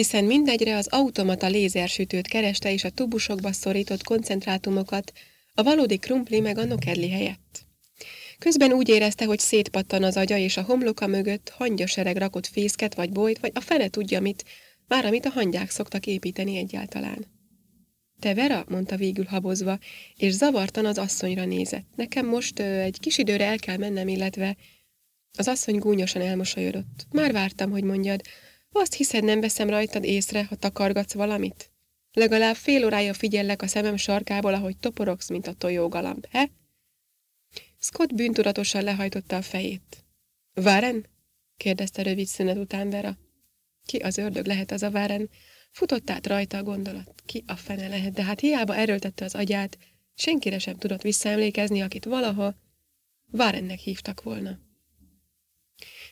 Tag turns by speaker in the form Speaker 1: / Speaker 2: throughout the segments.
Speaker 1: hiszen mindegyre az automata lézersütőt kereste és a tubusokba szorított koncentrátumokat, a valódi krumpli meg a nokedli helyett. Közben úgy érezte, hogy szétpattan az agya, és a homloka mögött hangyasereg rakott fészket vagy bolyt, vagy a fene tudja mit, már amit a hangyák szoktak építeni egyáltalán. Te Vera, mondta végül habozva, és zavartan az asszonyra nézett. Nekem most ö, egy kis időre el kell mennem, illetve... Az asszony gúnyosan elmosolyodott. Már vártam, hogy mondjad, azt hiszed, nem veszem rajtad észre, ha takargatsz valamit? Legalább fél órája figyellek a szemem sarkából, ahogy toporogsz, mint a tojógalamb, he? Scott bűntudatosan lehajtotta a fejét. Váren? kérdezte rövid szünet után Vera. Ki az ördög lehet az a váren? Futott át rajta a gondolat. Ki a fene lehet, de hát hiába erőltette az agyát, senkire sem tudott visszaemlékezni, akit valaha Várennek hívtak volna.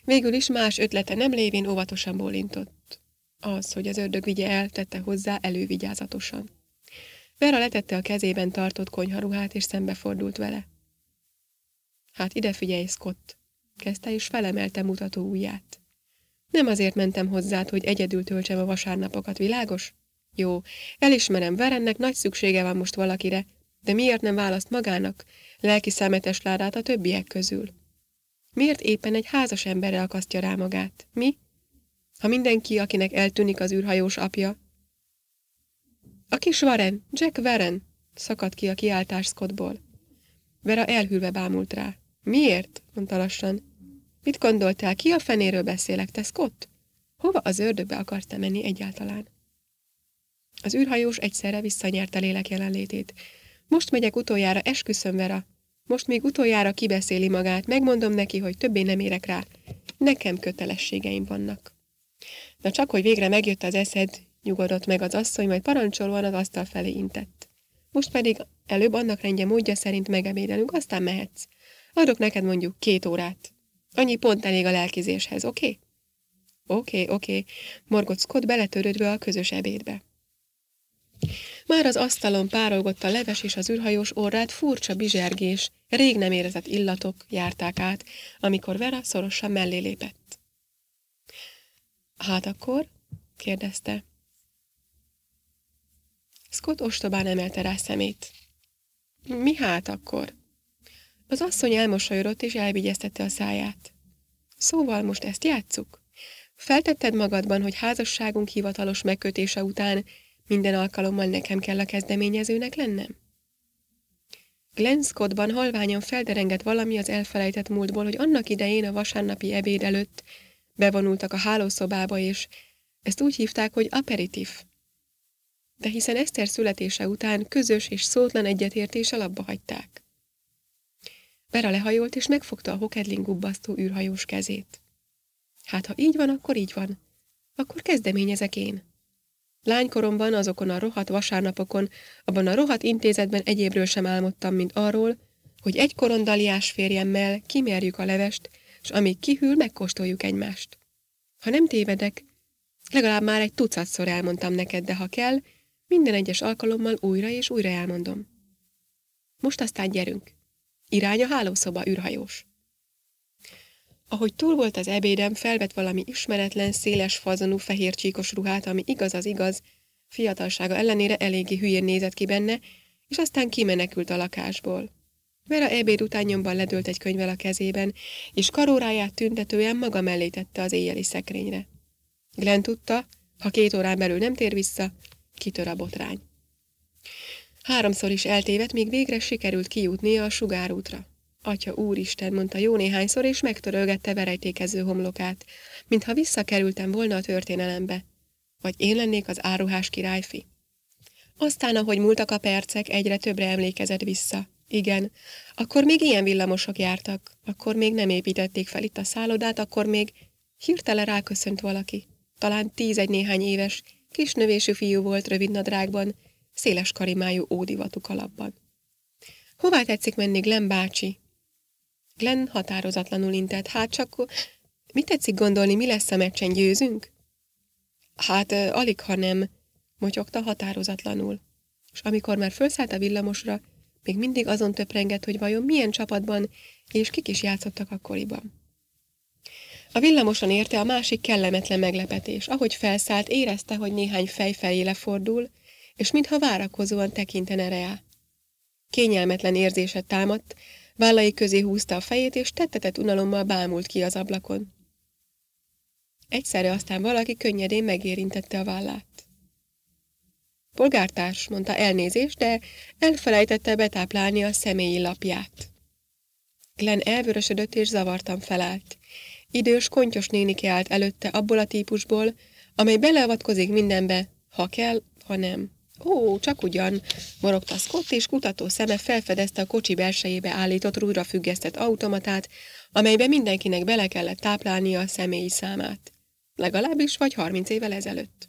Speaker 1: Végül is más ötlete nem lévén óvatosan bólintott. Az, hogy az ördög vigye el, tette hozzá elővigyázatosan. Vera letette a kezében tartott konyharuhát, és szembefordult vele. Hát ide figyelj, Scott! Kezdte és felemelte mutató ujját. Nem azért mentem hozzád, hogy egyedül töltsem a vasárnapokat, világos? Jó, elismerem, Verennek nagy szüksége van most valakire, de miért nem választ magának, lelki szemetes ládát a többiek közül? Miért éppen egy házas emberre akasztja rá magát? Mi? Ha mindenki, akinek eltűnik az űrhajós apja. A kis Warren, Jack Warren, szakadt ki a kiáltás Scottból. Vera elhűlve bámult rá. Miért? mondta lassan. Mit gondoltál, ki a fenéről beszélek, te Scott? Hova az ördögbe akarsz te menni egyáltalán? Az űrhajós egyszerre visszanyerte lélek jelenlétét. Most megyek utoljára, esküszöm, Vera. Most még utoljára kibeszéli magát, megmondom neki, hogy többé nem érek rá. Nekem kötelességeim vannak. Na csak, hogy végre megjött az eszed, nyugodott meg az asszony, majd parancsolóan az asztal felé intett. Most pedig előbb annak rendje módja szerint megemédelünk, aztán mehetsz. Adok neked mondjuk két órát. Annyi pont elég a lelkizéshez, oké? Okay? Oké, okay, oké, okay. morgott Scott beletörődve a közös ebédbe. Már az asztalon párolgott a leves és az űrhajós orrát furcsa bizsergés, rég nem érezett illatok járták át, amikor Vera szorosan mellé lépett. Hát akkor? kérdezte. Scott ostobán emelte rá szemét. Mi hát akkor? Az asszony elmosolyodott és elvigyeztette a száját. Szóval most ezt játsszuk? Feltetted magadban, hogy házasságunk hivatalos megkötése után minden alkalommal nekem kell a kezdeményezőnek lennem? Glenn Scottban halványan felderengett valami az elfelejtett múltból, hogy annak idején a vasárnapi ebéd előtt bevonultak a hálószobába, és ezt úgy hívták, hogy aperitif. De hiszen Eszter születése után közös és szótlan egyetértés alapba hagyták. Vera lehajolt, és megfogta a hokedling gubbasztó űrhajós kezét. Hát, ha így van, akkor így van. Akkor kezdeményezek én. Lánykoromban azokon a rohat vasárnapokon, abban a rohat intézetben egyébről sem álmodtam, mint arról, hogy egy korondaliás férjemmel kimérjük a levest, és amíg kihűl, megkóstoljuk egymást. Ha nem tévedek, legalább már egy tucatszor elmondtam neked, de ha kell, minden egyes alkalommal újra és újra elmondom. Most aztán gyerünk. Irány a hálószoba, űrhajós. Ahogy túl volt az ebédem, felvett valami ismeretlen, széles fazonú fehér csíkos ruhát, ami igaz az igaz, fiatalsága ellenére eléggé hülyén nézett ki benne, és aztán kimenekült a lakásból. Mert a ebéd után nyomban ledőlt egy könyvvel a kezében, és karóráját tüntetően maga mellé tette az éjjeli szekrényre. Glenn tudta, ha két órán belül nem tér vissza, kitör a botrány. Háromszor is eltévedt, míg végre sikerült kijutnia a sugárútra. Atya úristen, mondta jó néhányszor, és megtörölgette verejtékező homlokát, mintha visszakerültem volna a történelembe. Vagy én lennék az áruhás királyfi. Aztán, ahogy múltak a percek, egyre többre emlékezett vissza. Igen, akkor még ilyen villamosok jártak, akkor még nem építették fel itt a szállodát, akkor még hirtelen ráköszönt valaki. Talán tíz egy néhány éves, kis növésű fiú volt rövidnadrágban, széles karimájú ódivatuk alapban. Hová tetszik menni Glenn bácsi? Glenn határozatlanul intett. Hát csak mit tetszik gondolni, mi lesz a meccsen, győzünk? Hát alig, ha nem, motyogta határozatlanul. És amikor már felszállt a villamosra, még mindig azon töprengett, hogy vajon milyen csapatban és kik is játszottak akkoriban. A villamoson érte a másik kellemetlen meglepetés. Ahogy felszállt, érezte, hogy néhány fej felé lefordul, és mintha várakozóan tekintene rá. Kényelmetlen érzése támadt, Vállai közé húzta a fejét, és tettetett unalommal bámult ki az ablakon. Egyszerre aztán valaki könnyedén megérintette a vállát. Polgártárs, mondta elnézést, de elfelejtette betáplálni a személyi lapját. Glenn elvörösödött és zavartan felállt. Idős, kontyos néni kiállt előtte abból a típusból, amely beleavatkozik mindenbe, ha kell, ha nem. Ó, csak ugyan, morogta Scott, és kutató szeme felfedezte a kocsi belsejébe állított rúdra függesztett automatát, amelybe mindenkinek bele kellett táplálnia a személyi számát. Legalábbis vagy 30 évvel ezelőtt.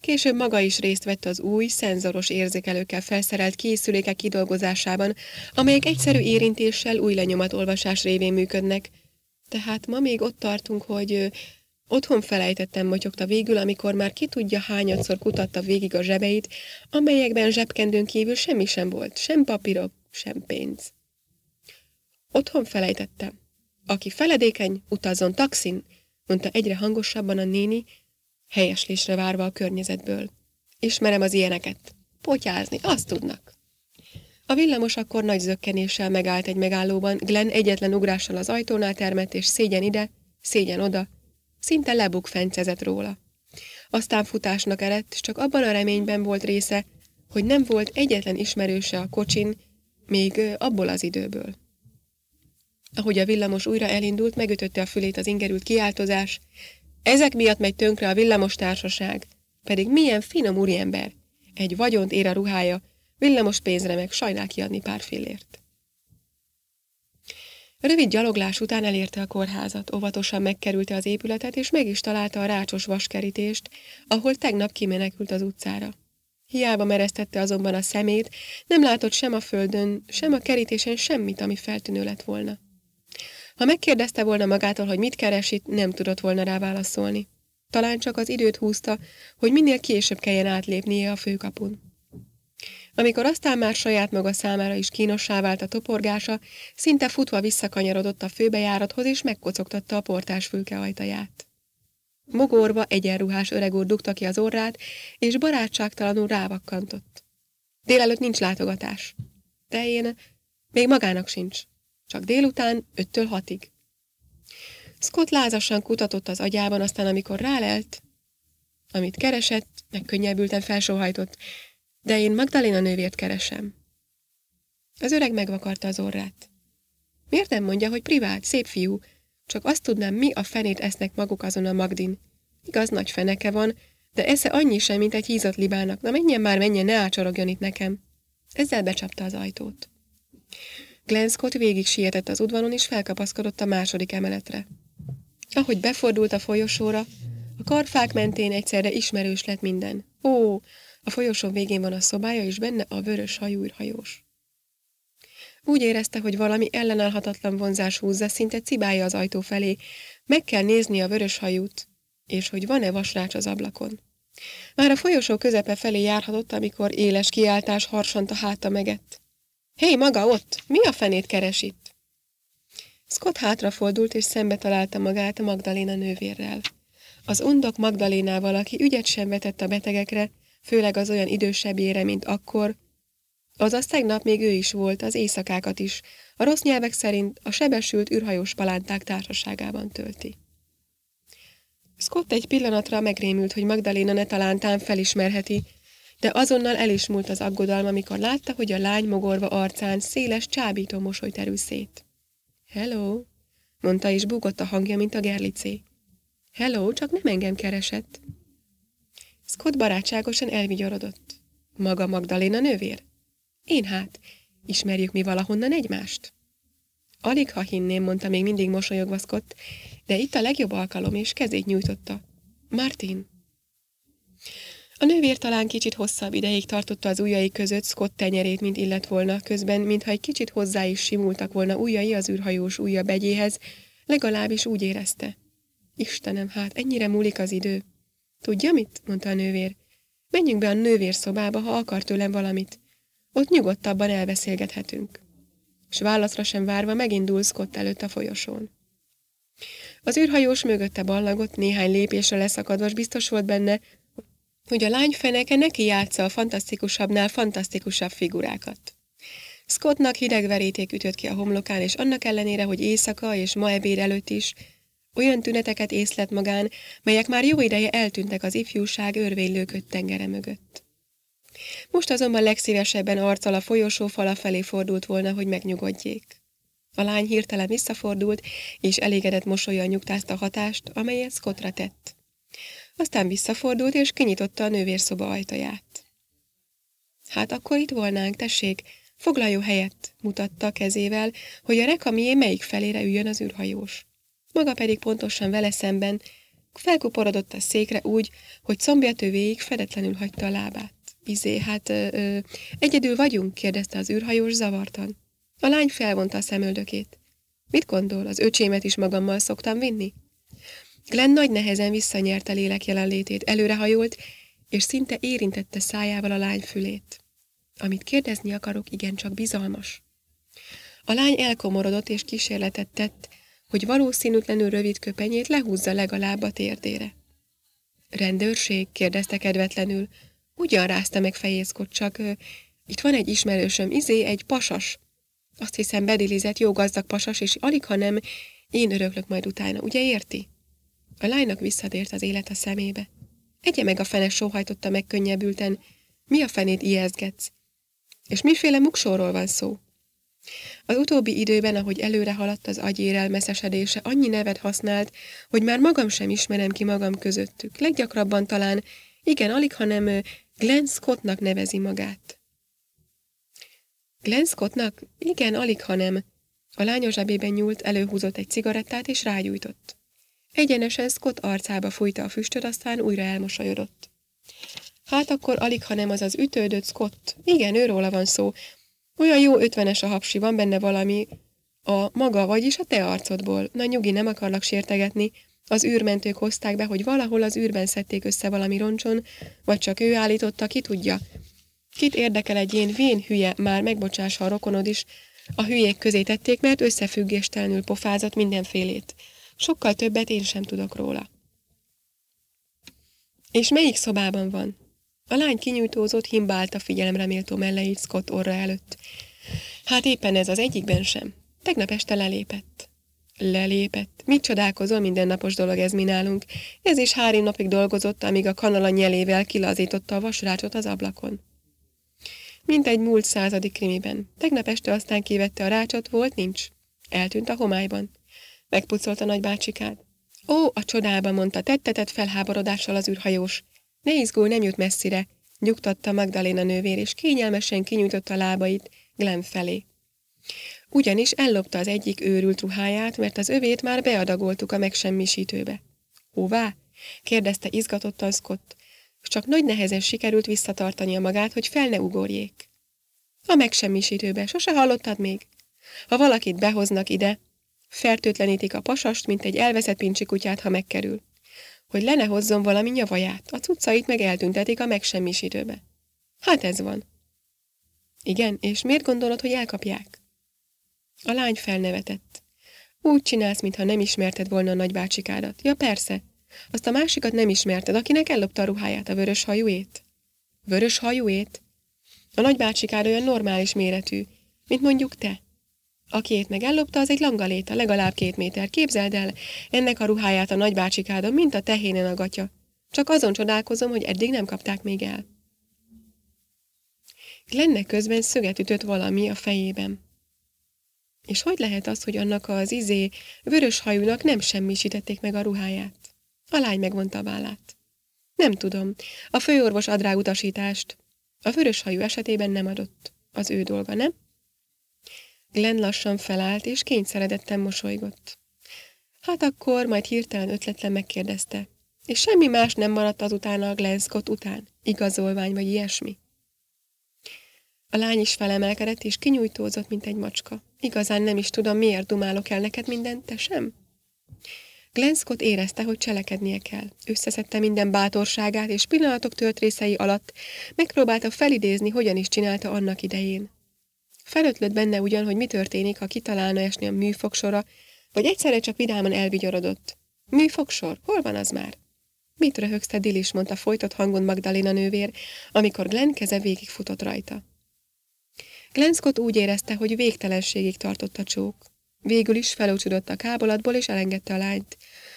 Speaker 1: Később maga is részt vett az új, szenzoros érzékelőkkel felszerelt készülékek kidolgozásában, amelyek egyszerű érintéssel új lenyomatolvasás révén működnek. Tehát ma még ott tartunk, hogy Otthon felejtettem, motyogta végül, amikor már ki tudja hányadszor kutatta végig a zsebeit, amelyekben zsebkendőn kívül semmi sem volt, sem papírok, sem pénz. Otthon felejtettem. Aki feledékeny, utazon taxin, mondta egyre hangosabban a néni, helyeslésre várva a környezetből. Ismerem az ilyeneket. Potyázni, azt tudnak. A villamos akkor nagy zökkenéssel megállt egy megállóban, Glenn egyetlen ugrással az ajtónál termett, és szégyen ide, szégyen oda, Szinte lebukfencezett róla. Aztán futásnak eredt, csak abban a reményben volt része, hogy nem volt egyetlen ismerőse a kocsin, még abból az időből. Ahogy a villamos újra elindult, megütötte a fülét az ingerült kiáltozás. Ezek miatt megy tönkre a villamos társaság. Pedig milyen finom úriember. Egy vagyont ér a ruhája, villamos pénzre meg sajnál kiadni pár fillért. Rövid gyaloglás után elérte a kórházat, óvatosan megkerülte az épületet, és meg is találta a rácsos vaskerítést, ahol tegnap kimenekült az utcára. Hiába mereztette azonban a szemét, nem látott sem a földön, sem a kerítésen semmit, ami feltűnő lett volna. Ha megkérdezte volna magától, hogy mit keresít, nem tudott volna rá válaszolni. Talán csak az időt húzta, hogy minél később kelljen átlépnie a főkapun. Amikor aztán már saját maga számára is kínossá vált a toporgása, szinte futva visszakanyarodott a főbejárathoz, és megkocogtatta a portás fülke ajtaját. Mogorva egyenruhás öreg úr dugta ki az orrát, és barátságtalanul rávakkantott. Délelőtt nincs látogatás. De én... Még magának sincs. Csak délután öttől hatig. Scott lázasan kutatott az agyában, aztán amikor rálelt, amit keresett, megkönnyebbülten felsóhajtott, de én Magdalena nővért keresem. Az öreg megvakarta az orrát. Miért nem mondja, hogy privát, szép fiú? Csak azt tudnám, mi a fenét esznek maguk azon a Magdin. Igaz, nagy feneke van, de esze annyi sem, mint egy hízott libának. Na menjen már, menjen, ne ácsorogjon itt nekem. Ezzel becsapta az ajtót. Glenn Scott végig sietett az udvaron, és felkapaszkodott a második emeletre. Ahogy befordult a folyosóra, a karfák mentén egyszerre ismerős lett minden. Ó, a folyosó végén van a szobája, és benne a vörös hajú hajós. Úgy érezte, hogy valami ellenállhatatlan vonzás húzza, szinte cibálja az ajtó felé. Meg kell nézni a vörös hajút, és hogy van-e vasrács az ablakon. Már a folyosó közepe felé járhatott, amikor éles kiáltás harsant a háta megett. Hé, hey, maga ott! Mi a fenét keres itt? Scott hátrafordult, és szembe találta magát a Magdaléna nővérrel. Az undok Magdalénával, aki ügyet sem vetett a betegekre, főleg az olyan idősebbére, mint akkor. Azaz tegnap még ő is volt, az éjszakákat is, a rossz nyelvek szerint a sebesült űrhajós palánták társaságában tölti. Scott egy pillanatra megrémült, hogy Magdaléna ne talántán felismerheti, de azonnal el is múlt az aggodalma, amikor látta, hogy a lány mogorva arcán széles, csábító mosoly terül szét. Hello, mondta és búgott a hangja, mint a gerlicé. Hello, csak nem engem keresett. Scott barátságosan elvigyorodott. Maga Magdaléna nővér? Én hát. Ismerjük mi valahonnan egymást? Alig ha hinném, mondta még mindig mosolyogva Scott, de itt a legjobb alkalom, és kezét nyújtotta. Martin. A nővér talán kicsit hosszabb ideig tartotta az ujjai között Scott tenyerét, mint illet volna, közben, mintha egy kicsit hozzá is simultak volna ujjai az űrhajós ujja begyéhez, legalábbis úgy érezte. Istenem, hát ennyire múlik az idő. Tudja mit? mondta a nővér. Menjünk be a nővér szobába, ha akar tőlem valamit. Ott nyugodtabban elbeszélgethetünk. És válaszra sem várva megindul Scott előtt a folyosón. Az űrhajós mögötte ballagott, néhány lépésre leszakadva, és biztos volt benne, hogy a lány feneke neki játsza a fantasztikusabbnál fantasztikusabb figurákat. Scottnak hideg veríték ütött ki a homlokán, és annak ellenére, hogy éjszaka és ma ebéd előtt is olyan tüneteket észlett magán, melyek már jó ideje eltűntek az ifjúság örvénylőköd tengere mögött. Most azonban legszívesebben arccal a folyosó fala felé fordult volna, hogy megnyugodjék. A lány hirtelen visszafordult, és elégedett mosolyan nyugtázta hatást, amelyet Scottra tett. Aztán visszafordult, és kinyitotta a nővérszoba ajtaját. Hát akkor itt volnánk, tessék, foglaljó helyet, mutatta kezével, hogy a rekamié melyik felére üljön az űrhajós maga pedig pontosan vele szemben felkuporodott a székre úgy, hogy combjátő végig fedetlenül hagyta a lábát. Izé, hát ö, ö, egyedül vagyunk? kérdezte az űrhajós zavartan. A lány felvonta a szemöldökét. Mit gondol, az öcsémet is magammal szoktam vinni? Glenn nagy nehezen visszanyerte lélek jelenlétét, előrehajolt, és szinte érintette szájával a lány fülét. Amit kérdezni akarok, igencsak bizalmas. A lány elkomorodott és kísérletet tett, hogy valószínűtlenül rövid köpenyét lehúzza legalább a térdére. Rendőrség? kérdezte kedvetlenül. Ugyan rázta meg fejészkot, csak ö, itt van egy ismerősöm, izé, egy pasas. Azt hiszem bedilizett jó gazdag pasas, és alig, ha nem, én öröklök majd utána, ugye érti? A lánynak visszatért az élet a szemébe. Egye meg a fene sóhajtotta meg könnyebbülten. Mi a fenét ijeszgetsz? És miféle muksóról van szó? Az utóbbi időben, ahogy előre haladt az agyérelmeszesedése, annyi nevet használt, hogy már magam sem ismerem ki magam közöttük. Leggyakrabban talán, igen, alig, hanem Glenn Scottnak nevezi magát. Glenn Scottnak? Igen, alig, hanem. A lánya zsebében nyúlt, előhúzott egy cigarettát és rágyújtott. Egyenesen Scott arcába fújta a füstöt, aztán újra elmosolyodott. Hát akkor alig, hanem az az ütődött Scott. Igen, őróla van szó, olyan jó ötvenes a hapsi, van benne valami a maga, vagyis a te arcodból. Na nyugi, nem akarlak sértegetni. Az űrmentők hozták be, hogy valahol az űrben szedték össze valami roncson, vagy csak ő állította, ki tudja. Kit érdekel egy én vén hülye, már ha a rokonod is, a hülyék közé tették, mert összefüggéstelenül pofázott mindenfélét. Sokkal többet én sem tudok róla. És melyik szobában van? A lány kinyújtózott, a figyelemre méltó melleit Scott orra előtt. Hát éppen ez az egyikben sem. Tegnap este lelépett. Lelépett. Mit csodálkozol, mindennapos dolog ez mi nálunk. Ez is három napig dolgozott, amíg a kanala nyelével kilazította a vasrácsot az ablakon. Mint egy múlt századi krimiben. Tegnap este aztán kivette a rácsot, volt, nincs. Eltűnt a homályban. Megpucolta nagybácsikád. Ó, a csodába, mondta tettetett felháborodással az űrhajós. Ne izgulj, nem jut messzire, nyugtatta Magdaléna nővér, és kényelmesen kinyújtotta lábait Glenn felé. Ugyanis ellopta az egyik őrült ruháját, mert az övét már beadagoltuk a megsemmisítőbe. Hová? kérdezte izgatottan Scott. Csak nagy nehezen sikerült visszatartania magát, hogy fel ne ugorjék. A megsemmisítőbe, sose hallottad még? Ha valakit behoznak ide, fertőtlenítik a pasast, mint egy elveszett pincsi kutyát, ha megkerül hogy le ne hozzon valami nyavaját, a cuccait meg eltüntetik a megsemmisítőbe. Hát ez van. Igen, és miért gondolod, hogy elkapják? A lány felnevetett. Úgy csinálsz, mintha nem ismerted volna a nagybácsikádat. Ja, persze. Azt a másikat nem ismerted, akinek ellopta a ruháját, a vörös hajúét. Vörös hajúét? A nagybácsikád olyan normális méretű, mint mondjuk te. Akiét meg ellopta, az egy langaléta, legalább két méter. Képzeld el, ennek a ruháját a nagybácsikáda, mint a tehénen a gatya. Csak azon csodálkozom, hogy eddig nem kapták még el. Glennek közben szöget ütött valami a fejében. És hogy lehet az, hogy annak az izé vörös hajúnak nem semmisítették meg a ruháját? A lány megvonta a vállát. Nem tudom. A főorvos ad rá utasítást. A vörös hajú esetében nem adott. Az ő dolga, nem? Glenn lassan felállt, és kényszeredetten mosolygott. Hát akkor, majd hirtelen ötletlen megkérdezte. És semmi más nem maradt azután a Scott után? Igazolvány vagy ilyesmi? A lány is felemelkedett, és kinyújtózott, mint egy macska. Igazán nem is tudom, miért dumálok el neked mindent, te sem? Scott érezte, hogy cselekednie kell. Összeszedte minden bátorságát, és pillanatok tört részei alatt megpróbálta felidézni, hogyan is csinálta annak idején. Felötlött benne ugyan, hogy mi történik, ha kitalálna esni a műfogsora, vagy egyszerre csak vidáman elvigyorodott. Műfogsor, hol van az már? Mit röhögsz, te dilis, mondta folytott hangon Magdalena nővér, amikor Glenn keze végigfutott rajta. Glenn Scott úgy érezte, hogy végtelenségig tartott a csók. Végül is felúcsudott a kábolatból, és elengedte a lányt.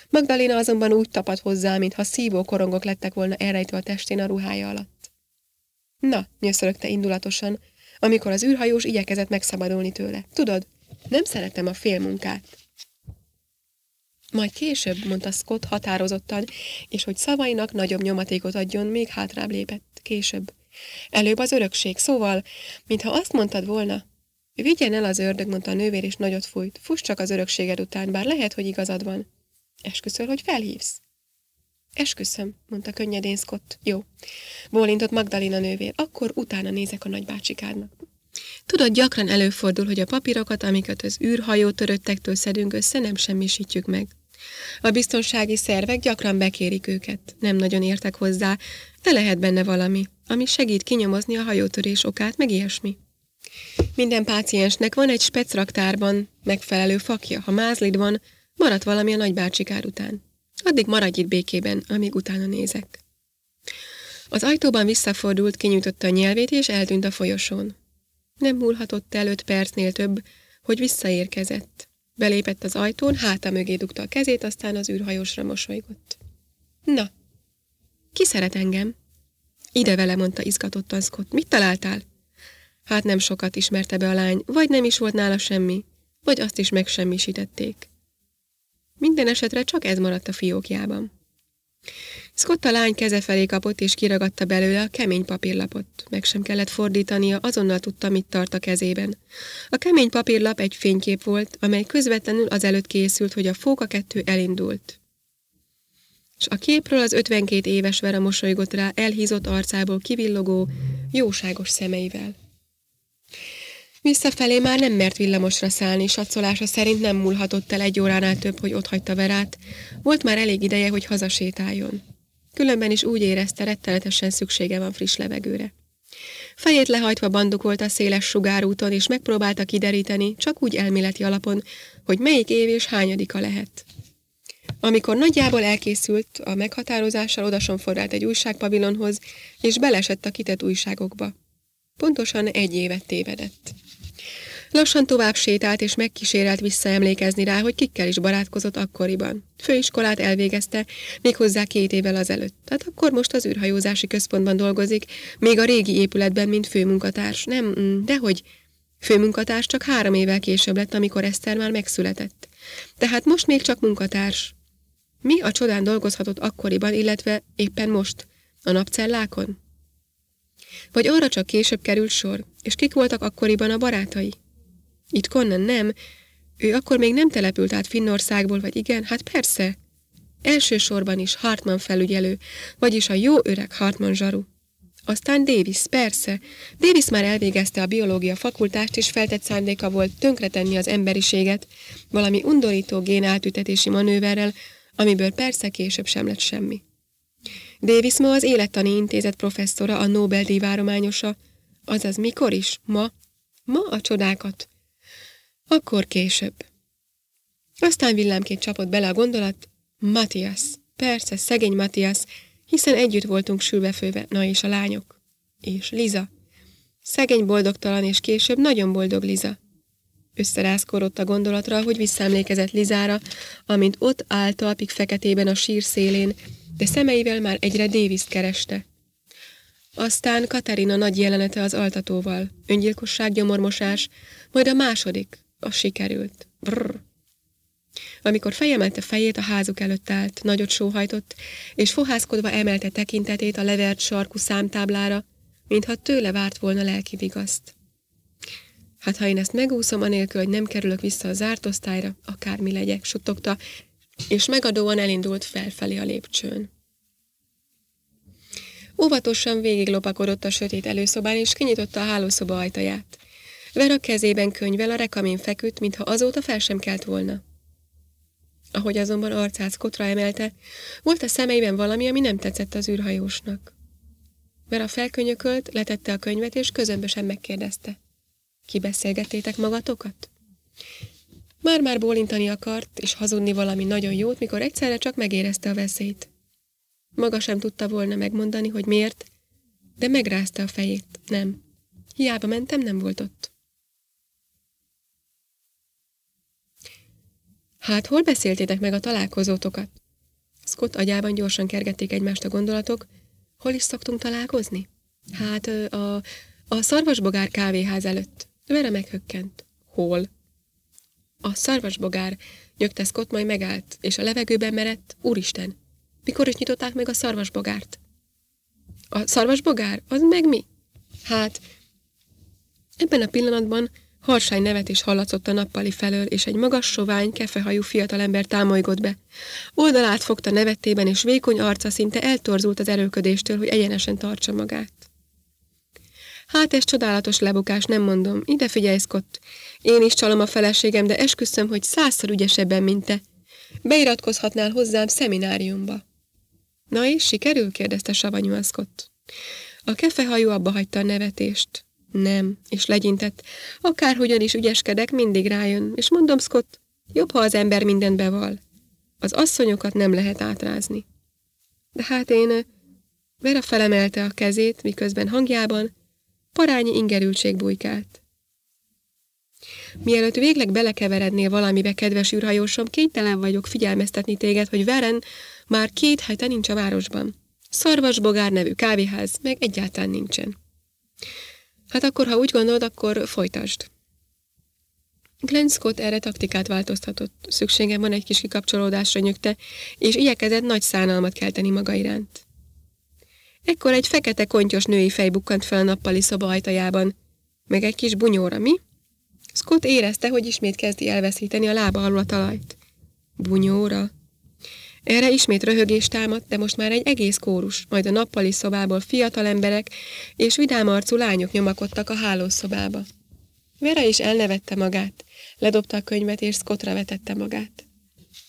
Speaker 1: Magdalena azonban úgy tapadt hozzá, mintha szívó korongok lettek volna elrejtve a testén a ruhája alatt. Na, nyöszörögte indulatosan, amikor az űrhajós igyekezett megszabadulni tőle. Tudod, nem szeretem a félmunkát. Majd később, mondta Scott határozottan, és hogy szavainak nagyobb nyomatékot adjon, még hátrább lépett később. Előbb az örökség, szóval, mintha azt mondtad volna, vigyen el az ördög, mondta a nővér, és nagyot fújt, fuss csak az örökséged után, bár lehet, hogy igazad van. Esküszöl, hogy felhívsz. Esküszöm, mondta könnyedén Scott. Jó. Bólintott Magdalina nővér. Akkor utána nézek a nagybácsikádnak. Tudod, gyakran előfordul, hogy a papírokat, amiket az űrhajó töröttektől szedünk össze, nem semmisítjük meg. A biztonsági szervek gyakran bekérik őket, nem nagyon értek hozzá, de lehet benne valami, ami segít kinyomozni a hajótörés okát, meg ilyesmi. Minden páciensnek van egy specraktárban megfelelő fakja, ha mázlid van, marad valami a nagybácsikár után. Addig maradj itt békében, amíg utána nézek. Az ajtóban visszafordult, kinyújtotta a nyelvét, és eltűnt a folyosón. Nem múlhatott el öt percnél több, hogy visszaérkezett. Belépett az ajtón, háta mögé dugta a kezét, aztán az űrhajósra mosolygott. Na, ki szeret engem? Ide vele, mondta izgatottan Scott. Mit találtál? Hát nem sokat ismerte be a lány, vagy nem is volt nála semmi, vagy azt is megsemmisítették. Minden esetre csak ez maradt a fiókjában. Scott a lány keze felé kapott és kiragadta belőle a kemény papírlapot. Meg sem kellett fordítania, azonnal tudta, mit tart a kezében. A kemény papírlap egy fénykép volt, amely közvetlenül azelőtt készült, hogy a fóka kettő elindult. És a képről az 52 éves Vera mosolygott rá elhízott arcából kivillogó, jóságos szemeivel. Visszafelé már nem mert villamosra szállni, satszolása szerint nem múlhatott el egy óránál több, hogy hagyta Verát. Volt már elég ideje, hogy hazasétáljon. Különben is úgy érezte, rettenetesen szüksége van friss levegőre. Fejét lehajtva bandukolt a széles sugárúton, és megpróbálta kideríteni, csak úgy elméleti alapon, hogy melyik év és hányadika lehet. Amikor nagyjából elkészült, a meghatározással odason forrált egy újságpavilonhoz, és belesett a kitett újságokba. Pontosan egy évet tévedett. Lassan tovább sétált és megkísérelt visszaemlékezni rá, hogy kikkel is barátkozott akkoriban. Főiskolát elvégezte, méghozzá két évvel azelőtt. Tehát akkor most az űrhajózási központban dolgozik, még a régi épületben, mint főmunkatárs. Nem, mm, dehogy. Főmunkatárs csak három évvel később lett, amikor Eszter már megszületett. Tehát most még csak munkatárs. Mi a csodán dolgozhatott akkoriban, illetve éppen most? A napcellákon? Vagy arra csak később került sor, és kik voltak akkoriban a barátai? Itt Konnan nem. Ő akkor még nem települt át Finnországból, vagy igen? Hát persze. Elsősorban is Hartman felügyelő, vagyis a jó öreg Hartman zsaru. Aztán Davis, persze. Davis már elvégezte a biológia fakultást, és feltett szándéka volt tönkretenni az emberiséget, valami undorító gén átütetési manőverrel, amiből persze később sem lett semmi. Davis ma az Élettani Intézet professzora, a Nobel-díj várományosa, azaz mikor is, ma, ma a csodákat, akkor később. Aztán villámként csapott bele a gondolat, Matthias, persze, szegény Matthias, hiszen együtt voltunk sülbefőve, na és a lányok. És Liza. Szegény boldogtalan, és később nagyon boldog Liza. Összerázkorott a gondolatra, hogy visszaemlékezett Lizára, amint ott állt talpig feketében a sír szélén, de szemeivel már egyre davis kereste. Aztán Katerina nagy jelenete az altatóval, öngyilkosság gyomormosás, majd a második, az sikerült. Brrr. Amikor fejemelte fejét, a házuk előtt állt, nagyot sóhajtott, és fohászkodva emelte tekintetét a levert sarkú számtáblára, mintha tőle várt volna lelki vigaszt. Hát ha én ezt megúszom, anélkül, hogy nem kerülök vissza a zárt osztályra, akármi legyek, suttogta, és megadóan elindult felfelé a lépcsőn. Óvatosan végiglopakodott a sötét előszobán, és kinyitotta a hálószoba ajtaját. Vera kezében könyvel a rekamén feküdt, mintha azóta fel sem kelt volna. Ahogy azonban arcát kotra emelte, volt a szemeiben valami, ami nem tetszett az űrhajósnak. Vera felkönyökölt, letette a könyvet, és közömbösen megkérdezte. Kibeszélgettétek magatokat? Már-már bólintani akart, és hazudni valami nagyon jót, mikor egyszerre csak megérezte a veszélyt. Maga sem tudta volna megmondani, hogy miért, de megrázta a fejét. Nem. Hiába mentem, nem volt ott. Hát hol beszéltétek meg a találkozótokat? Scott agyában gyorsan kergették egymást a gondolatok. Hol is szoktunk találkozni? Hát a, a szarvasbogár kávéház előtt. Vera meghökkent. Hol? A szarvasbogár, nyögte Scott, majd megállt, és a levegőben merett, úristen, mikor is nyitották meg a szarvasbogárt? A szarvasbogár? Az meg mi? Hát, ebben a pillanatban Harsány nevet is hallatszott a nappali felől, és egy magas, sovány, kefehajú fiatalember támolygott be. Oldalát fogta nevetében, és vékony arca szinte eltorzult az erőködéstől, hogy egyenesen tartsa magát. Hát ez csodálatos lebukás, nem mondom. Ide figyelj, Scott. Én is csalom a feleségem, de esküszöm, hogy százszor ügyesebben, mint te. Beiratkozhatnál hozzám szemináriumba. Na és sikerül? kérdezte savanyú Scott. A kefehajú abba hagyta a nevetést. Nem, és legyintett. Hát akárhogyan is ügyeskedek, mindig rájön. És mondom, Scott, jobb, ha az ember mindent beval. Az asszonyokat nem lehet átrázni. De hát én... Vera felemelte a kezét, miközben hangjában parányi ingerültség bujkált. Mielőtt végleg belekeverednél valamibe, kedves űrhajósom, kénytelen vagyok figyelmeztetni téged, hogy Veren már két hete nincs a városban. Szarvasbogár nevű kávéház meg egyáltalán nincsen. Hát akkor, ha úgy gondolod, akkor folytasd. Glenn Scott erre taktikát változtatott. Szükségem van egy kis kikapcsolódásra nyögte, és igyekezett nagy szánalmat kelteni maga iránt. Ekkor egy fekete kontyos női fej bukkant fel a nappali szoba ajtajában. Meg egy kis bunyóra, mi? Scott érezte, hogy ismét kezdi elveszíteni a lába alul a talajt. Bunyóra? Erre ismét röhögés támadt, de most már egy egész kórus, majd a nappali szobából fiatal emberek és vidám arcú lányok nyomakodtak a hálószobába. Vera is elnevette magát, ledobta a könyvet és Scottra vetette magát.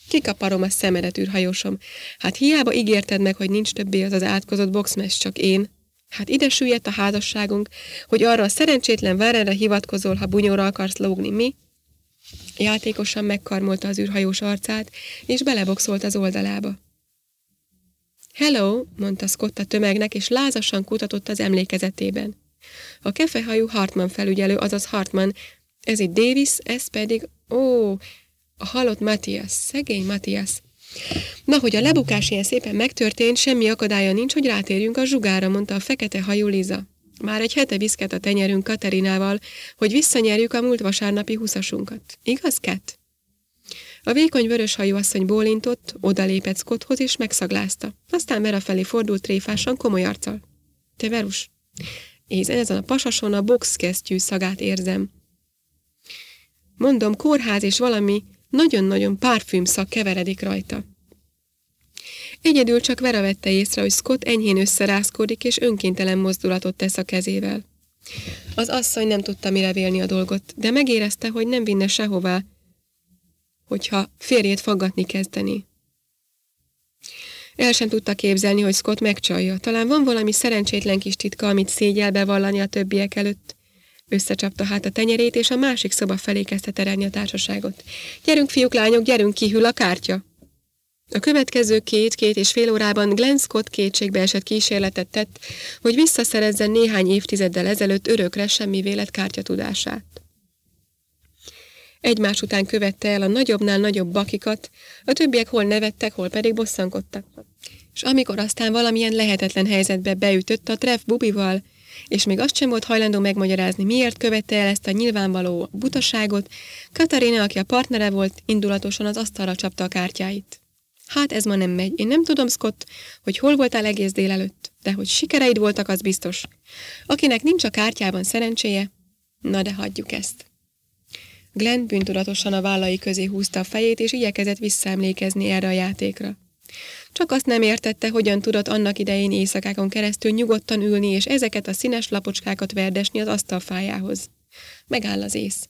Speaker 1: Kikaparom a szemedet, űrhajósom. Hát hiába ígérted meg, hogy nincs többé az az átkozott boxmes, csak én. Hát ide süllyedt a házasságunk, hogy arra a szerencsétlen várenre hivatkozol, ha bunyóra akarsz lógni, mi? Játékosan megkarmolta az űrhajós arcát, és beleboxolt az oldalába. Hello, mondta Scott a tömegnek, és lázasan kutatott az emlékezetében. A kefehajú Hartman felügyelő, azaz Hartman, ez itt Davis, ez pedig, ó, a halott Matthias, szegény Matthias. Na, hogy a lebukás ilyen szépen megtörtént, semmi akadálya nincs, hogy rátérjünk a zsugára, mondta a fekete hajú Liza. Már egy hete viszket a tenyerünk Katerinával, hogy visszanyerjük a múlt vasárnapi húszasunkat. Igaz, Kat? A vékony vörös hajú asszony bólintott, odalépett Scotthoz és megszaglázta. Aztán Vera felé fordult tréfásan, komoly arccal. Te Verus, én ezen a pasason a boxkesztyű szagát érzem. Mondom, kórház és valami nagyon-nagyon párfümszak keveredik rajta. Egyedül csak Vera vette észre, hogy Scott enyhén összerázkodik, és önkéntelen mozdulatot tesz a kezével. Az asszony nem tudta mire vélni a dolgot, de megérezte, hogy nem vinne sehová, hogyha férjét faggatni kezdeni. El sem tudta képzelni, hogy Scott megcsalja. Talán van valami szerencsétlen kis titka, amit szégyel bevallani a többiek előtt. Összecsapta hát a tenyerét, és a másik szoba felé kezdte terelni a társaságot. Gyerünk, fiúk, lányok, gyerünk, kihűl a kártya! A következő két-két és fél órában Glenn Scott kétségbeesett kísérletet tett, hogy visszaszerezzen néhány évtizeddel ezelőtt örökre semmi vélet kártyatudását. Egymás után követte el a nagyobbnál nagyobb bakikat, a többiek hol nevettek, hol pedig bosszankodtak. És amikor aztán valamilyen lehetetlen helyzetbe beütött a Trev Bubival, és még azt sem volt hajlandó megmagyarázni, miért követte el ezt a nyilvánvaló butaságot, Katarina, aki a partnere volt, indulatosan az asztalra csapta a kártyáit. Hát ez ma nem megy. Én nem tudom, Scott, hogy hol voltál egész délelőtt, de hogy sikereid voltak, az biztos. Akinek nincs a kártyában szerencséje, na de hagyjuk ezt. Glenn bűntudatosan a vállai közé húzta a fejét, és igyekezett visszaemlékezni erre a játékra. Csak azt nem értette, hogyan tudott annak idején éjszakákon keresztül nyugodtan ülni és ezeket a színes lapocskákat verdesni az asztalfájához. Megáll az ész.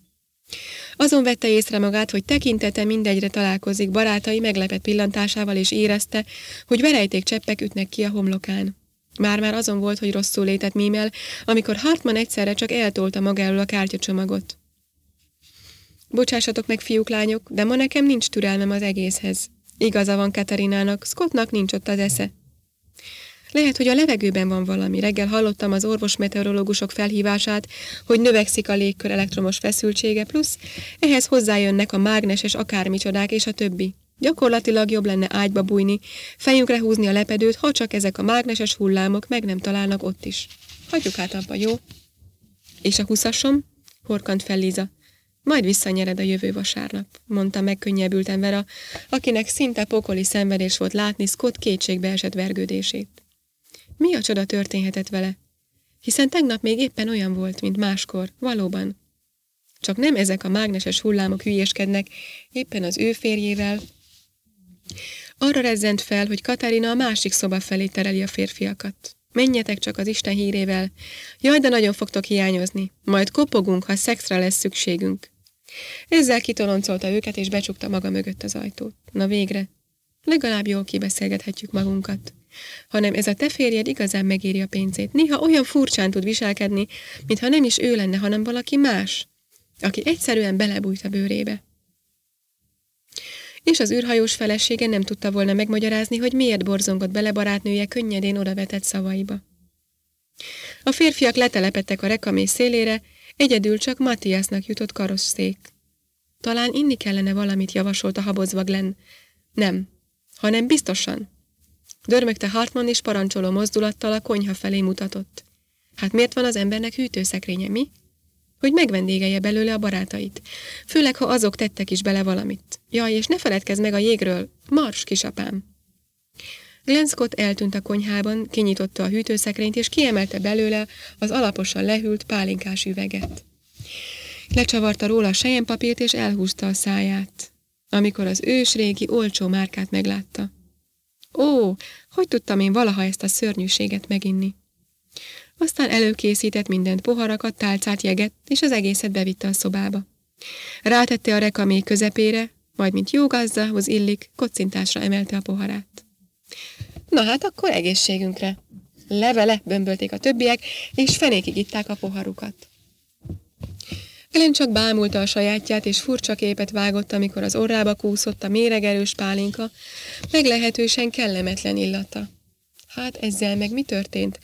Speaker 1: Azon vette észre magát, hogy tekintete mindegyre találkozik barátai meglepett pillantásával, és érezte, hogy verejték cseppek ütnek ki a homlokán. Már-már azon volt, hogy rosszul létett Mímel, amikor Hartman egyszerre csak eltolta magáról a kártyacsomagot. Bocsássatok meg, fiúk, lányok, de ma nekem nincs türelmem az egészhez. Igaza van Katarinának, Scottnak nincs ott az esze. Lehet, hogy a levegőben van valami. Reggel hallottam az orvos-meteorológusok felhívását, hogy növekszik a légkör elektromos feszültsége, plusz ehhez hozzájönnek a mágneses akármicsodák és a többi. Gyakorlatilag jobb lenne ágyba bújni, fejünkre húzni a lepedőt, ha csak ezek a mágneses hullámok meg nem találnak ott is. Hagyjuk hát abba, jó? És a huszasom? Horkant fel Liza. Majd visszanyered a jövő vasárnap, mondta megkönnyebbülten Vera, akinek szinte pokoli szenvedés volt látni Scott kétségbeesett vergődését. Mi a csoda történhetett vele? Hiszen tegnap még éppen olyan volt, mint máskor, valóban. Csak nem ezek a mágneses hullámok hülyéskednek, éppen az ő férjével. Arra rezzent fel, hogy Katarina a másik szoba felé tereli a férfiakat. Menjetek csak az Isten hírével. Jaj, de nagyon fogtok hiányozni. Majd kopogunk, ha szexre lesz szükségünk. Ezzel kitoloncolta őket, és becsukta maga mögött az ajtót. Na végre, legalább jól kibeszélgethetjük magunkat hanem ez a te férjed igazán megéri a pénzét. Néha olyan furcsán tud viselkedni, mintha nem is ő lenne, hanem valaki más, aki egyszerűen belebújt a bőrébe. És az űrhajós felesége nem tudta volna megmagyarázni, hogy miért borzongott bele barátnője könnyedén odavetett szavaiba. A férfiak letelepettek a rekamé szélére, egyedül csak Matthiasnak jutott karosszék. Talán inni kellene valamit, javasolta habozva Glenn. Nem, hanem biztosan. Dörmögte Hartmann és parancsoló mozdulattal a konyha felé mutatott. Hát miért van az embernek hűtőszekrénye, mi? Hogy megvendégelje belőle a barátait. Főleg, ha azok tettek is bele valamit. Jaj, és ne feledkezz meg a jégről. Mars, kisapám! Glenn Scott eltűnt a konyhában, kinyitotta a hűtőszekrényt, és kiemelte belőle az alaposan lehűlt pálinkás üveget. Lecsavarta róla a sejempapírt, és elhúzta a száját, amikor az ősrégi olcsó márkát meglátta. Ó, hogy tudtam én valaha ezt a szörnyűséget meginni? Aztán előkészített mindent poharakat, tálcát, jeget, és az egészet bevitte a szobába. Rátette a rekamé közepére, majd mint jó gazdához illik, kocintásra emelte a poharát. Na hát akkor egészségünkre! Levele bömbölték a többiek, és fenékig itták a poharukat. Ellen csak bámulta a sajátját, és furcsa képet vágott, amikor az orrába kúszott a méregerős pálinka, meglehetősen kellemetlen illata. Hát ezzel meg mi történt?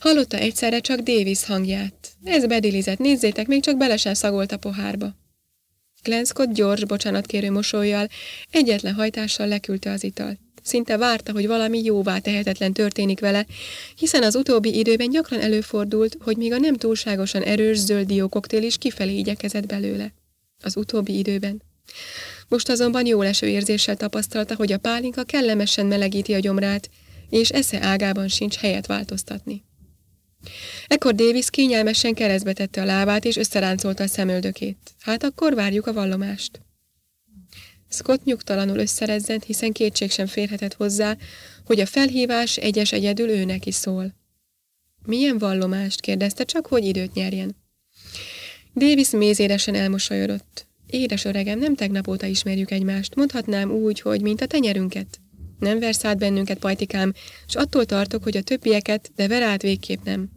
Speaker 1: Hallotta egyszerre csak Davis hangját. Ez bedilizett, nézzétek, még csak bele sem szagolt a pohárba. Glenn Scott gyors, bocsánatkérő mosolyjal, egyetlen hajtással leküldte az italt. Szinte várta, hogy valami jóvá tehetetlen történik vele, hiszen az utóbbi időben gyakran előfordult, hogy még a nem túlságosan erős zöld diókoktél is kifelé igyekezett belőle. Az utóbbi időben. Most azonban jól eső érzéssel tapasztalta, hogy a pálinka kellemesen melegíti a gyomrát, és esze ágában sincs helyet változtatni. Ekkor Davis kényelmesen keresztbe tette a lábát, és összeráncolta a szemöldökét. Hát akkor várjuk a vallomást. Scott nyugtalanul összerezzent, hiszen kétség sem férhetett hozzá, hogy a felhívás egyes egyedül őnek is szól. Milyen vallomást? kérdezte, csak hogy időt nyerjen. Davis mézéresen elmosolyodott. Édes öregem, nem tegnap óta ismerjük egymást. Mondhatnám úgy, hogy mint a tenyerünket. Nem versz át bennünket, pajtikám, és attól tartok, hogy a többieket, de verát végképp nem.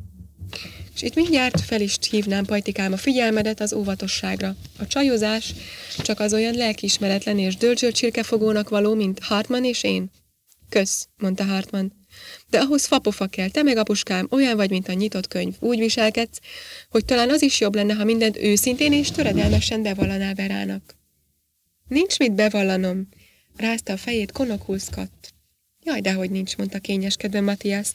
Speaker 1: És itt mindjárt fel is hívnám, Pajtikám, a figyelmedet az óvatosságra. A csajozás csak az olyan lelkiismeretlen és dörzsölt csirkefogónak való, mint Hartman és én. Kösz, mondta Hartman. De ahhoz fapofa kell, te meg apuskám, olyan vagy, mint a nyitott könyv. Úgy viselkedsz, hogy talán az is jobb lenne, ha mindent őszintén és töredelmesen bevallanál Verának. Nincs mit bevallanom, rázta a fejét Konokulszkatt. Jaj, dehogy nincs, mondta kényeskedve Matthias.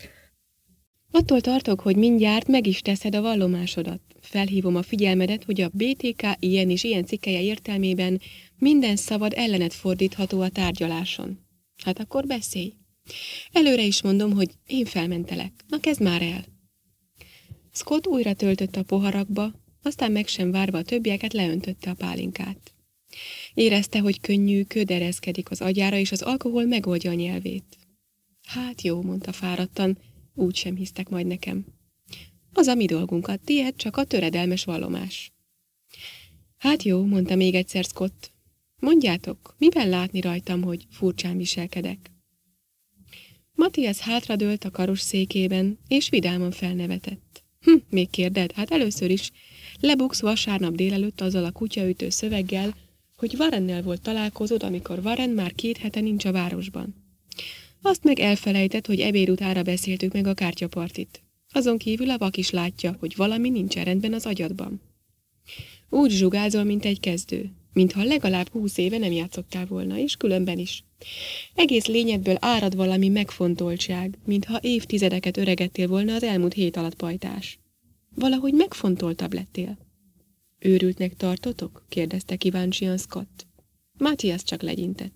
Speaker 1: Attól tartok, hogy mindjárt meg is teszed a vallomásodat. Felhívom a figyelmedet, hogy a BTK ilyen és ilyen cikkeje értelmében minden szavad ellenet fordítható a tárgyaláson. Hát akkor beszélj. Előre is mondom, hogy én felmentelek. Na kezd már el. Scott újra töltött a poharakba, aztán meg sem várva a többieket leöntötte a pálinkát. Érezte, hogy könnyű ködereszkedik az agyára, és az alkohol megoldja a nyelvét. Hát jó, mondta fáradtan, úgy sem hisztek majd nekem. Az a mi dolgunk, a tiéd csak a töredelmes vallomás. Hát jó, mondta még egyszer Scott. Mondjátok, miben látni rajtam, hogy furcsán viselkedek? Matthias hátradőlt a karos székében, és vidáman felnevetett. Hm, még kérded, hát először is. Lebuksz vasárnap délelőtt azzal a kutyaütő szöveggel, hogy Varennel volt találkozod, amikor Varen már két hete nincs a városban. Azt meg elfelejtett, hogy ebéd utára beszéltük meg a kártyapartit. Azon kívül a vak is látja, hogy valami nincs rendben az agyadban. Úgy zsugázol, mint egy kezdő. Mintha legalább húsz éve nem játszottál volna, és különben is. Egész lényedből árad valami megfontoltság, mintha évtizedeket öregettél volna az elmúlt hét alatt pajtás. Valahogy megfontoltabb lettél. Őrültnek tartotok? kérdezte kíváncsian Scott. Matthias csak legyintett.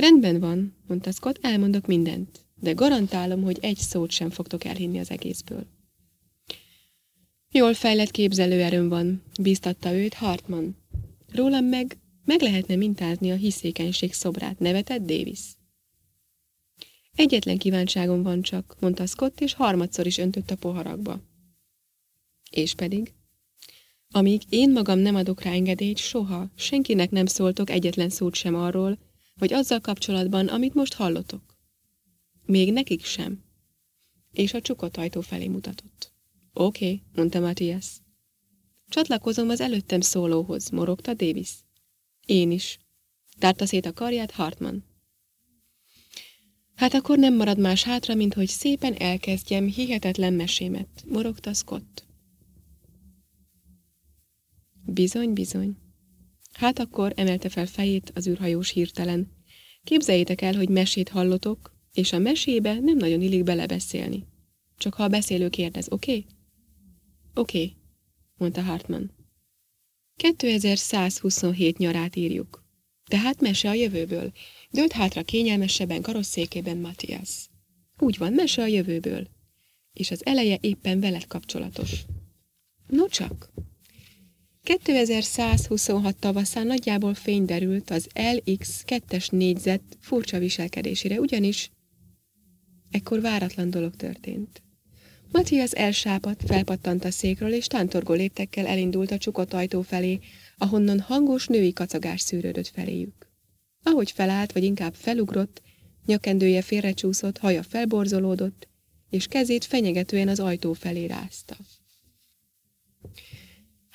Speaker 1: Rendben van, mondta Scott, elmondok mindent, de garantálom, hogy egy szót sem fogtok elhinni az egészből. Jól fejlett képzelőerőm van, bíztatta őt Hartman. Rólam meg meg lehetne mintázni a hiszékenység szobrát, nevetett Davis. Egyetlen kívánságom van csak, mondta Scott, és harmadszor is öntött a poharakba. És pedig? Amíg én magam nem adok rá engedélyt, soha, senkinek nem szóltok egyetlen szót sem arról, vagy azzal kapcsolatban, amit most hallotok. Még nekik sem. És a csukott ajtó felé mutatott. Oké, okay, mondta Matthias. Csatlakozom az előttem szólóhoz, morogta Davis. Én is. Tárta szét a karját Hartman. Hát akkor nem marad más hátra, mint hogy szépen elkezdjem hihetetlen mesémet, morogta Scott. Bizony, bizony. Hát akkor emelte fel fejét az űrhajós hirtelen. Képzeljétek el, hogy mesét hallotok, és a mesébe nem nagyon illik belebeszélni. Csak ha a beszélő kérdez, oké? Okay? Oké, okay, mondta Hartman. 2127 nyarát írjuk. Tehát mese a jövőből. Dőlt hátra kényelmesebben karosszékében Matthias. Úgy van, mese a jövőből. És az eleje éppen veled kapcsolatos. No csak, 2126 tavaszán nagyjából fény derült az LX 2-es négyzet furcsa viselkedésére, ugyanis ekkor váratlan dolog történt. Matthias elsápat felpattant a székről, és tántorgó léptekkel elindult a csukott ajtó felé, ahonnan hangos női kacagás szűrődött feléjük. Ahogy felállt, vagy inkább felugrott, nyakendője félrecsúszott, haja felborzolódott, és kezét fenyegetően az ajtó felé rázta.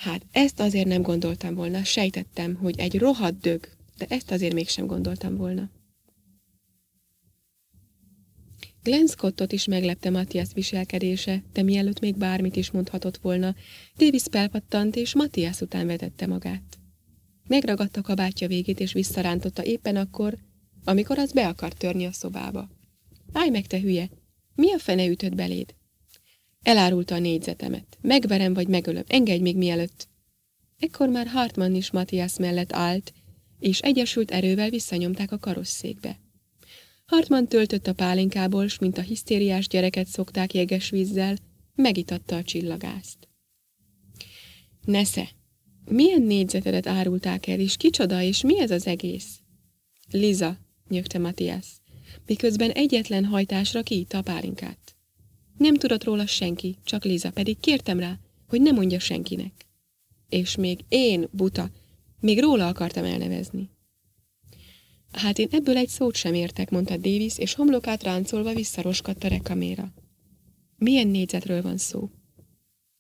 Speaker 1: Hát ezt azért nem gondoltam volna, sejtettem, hogy egy rohadt dög, de ezt azért mégsem gondoltam volna. Glenn Scottot is meglepte Matthias viselkedése, de mielőtt még bármit is mondhatott volna, Davis felpattant és Matthias után vetette magát. Megragadta kabátja végét és visszarántotta éppen akkor, amikor az be akart törni a szobába. Állj meg, te hülye! Mi a fene ütött beléd? Elárulta a négyzetemet. Megverem vagy megölöm, engedj még mielőtt. Ekkor már Hartmann is Matthias mellett állt, és egyesült erővel visszanyomták a karosszékbe. Hartmann töltött a pálinkából, s mint a hisztériás gyereket szokták jeges vízzel, megitatta a csillagást. Nesze, milyen négyzetedet árulták el, és kicsoda, és mi ez az egész? Liza, nyögte Matthias, miközben egyetlen hajtásra kiitta a pálinkát. Nem tudott róla senki, csak Liza pedig kértem rá, hogy ne mondja senkinek. És még én, buta, még róla akartam elnevezni. Hát én ebből egy szót sem értek, mondta Davis, és homlokát ráncolva visszaroskadt a rekaméra. Milyen négyzetről van szó?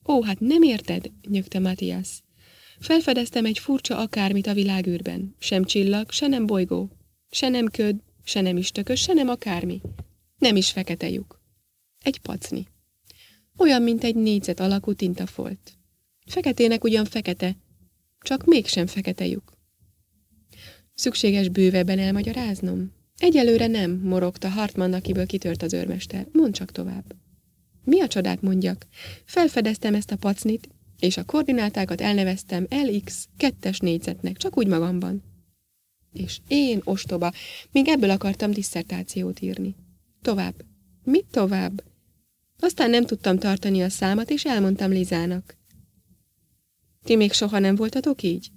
Speaker 1: Ó, hát nem érted, nyögte Matthias. Felfedeztem egy furcsa akármit a világűrben. Sem csillag, se nem bolygó, se nem köd, se nem istökös, se nem akármi. Nem is fekete lyuk. Egy pacni. Olyan, mint egy négyzet alakú tintafolt. Feketének ugyan fekete, csak mégsem fekete lyuk. Szükséges bővebben elmagyaráznom? Egyelőre nem, morogta Hartmann, akiből kitört az őrmester. Mond csak tovább. Mi a csodát mondjak? Felfedeztem ezt a pacnit, és a koordinátákat elneveztem LX kettes négyzetnek, csak úgy magamban. És én, ostoba, még ebből akartam diszertációt írni. Tovább. Mit tovább? Aztán nem tudtam tartani a számat, és elmondtam Lizának. Ti még soha nem voltatok így?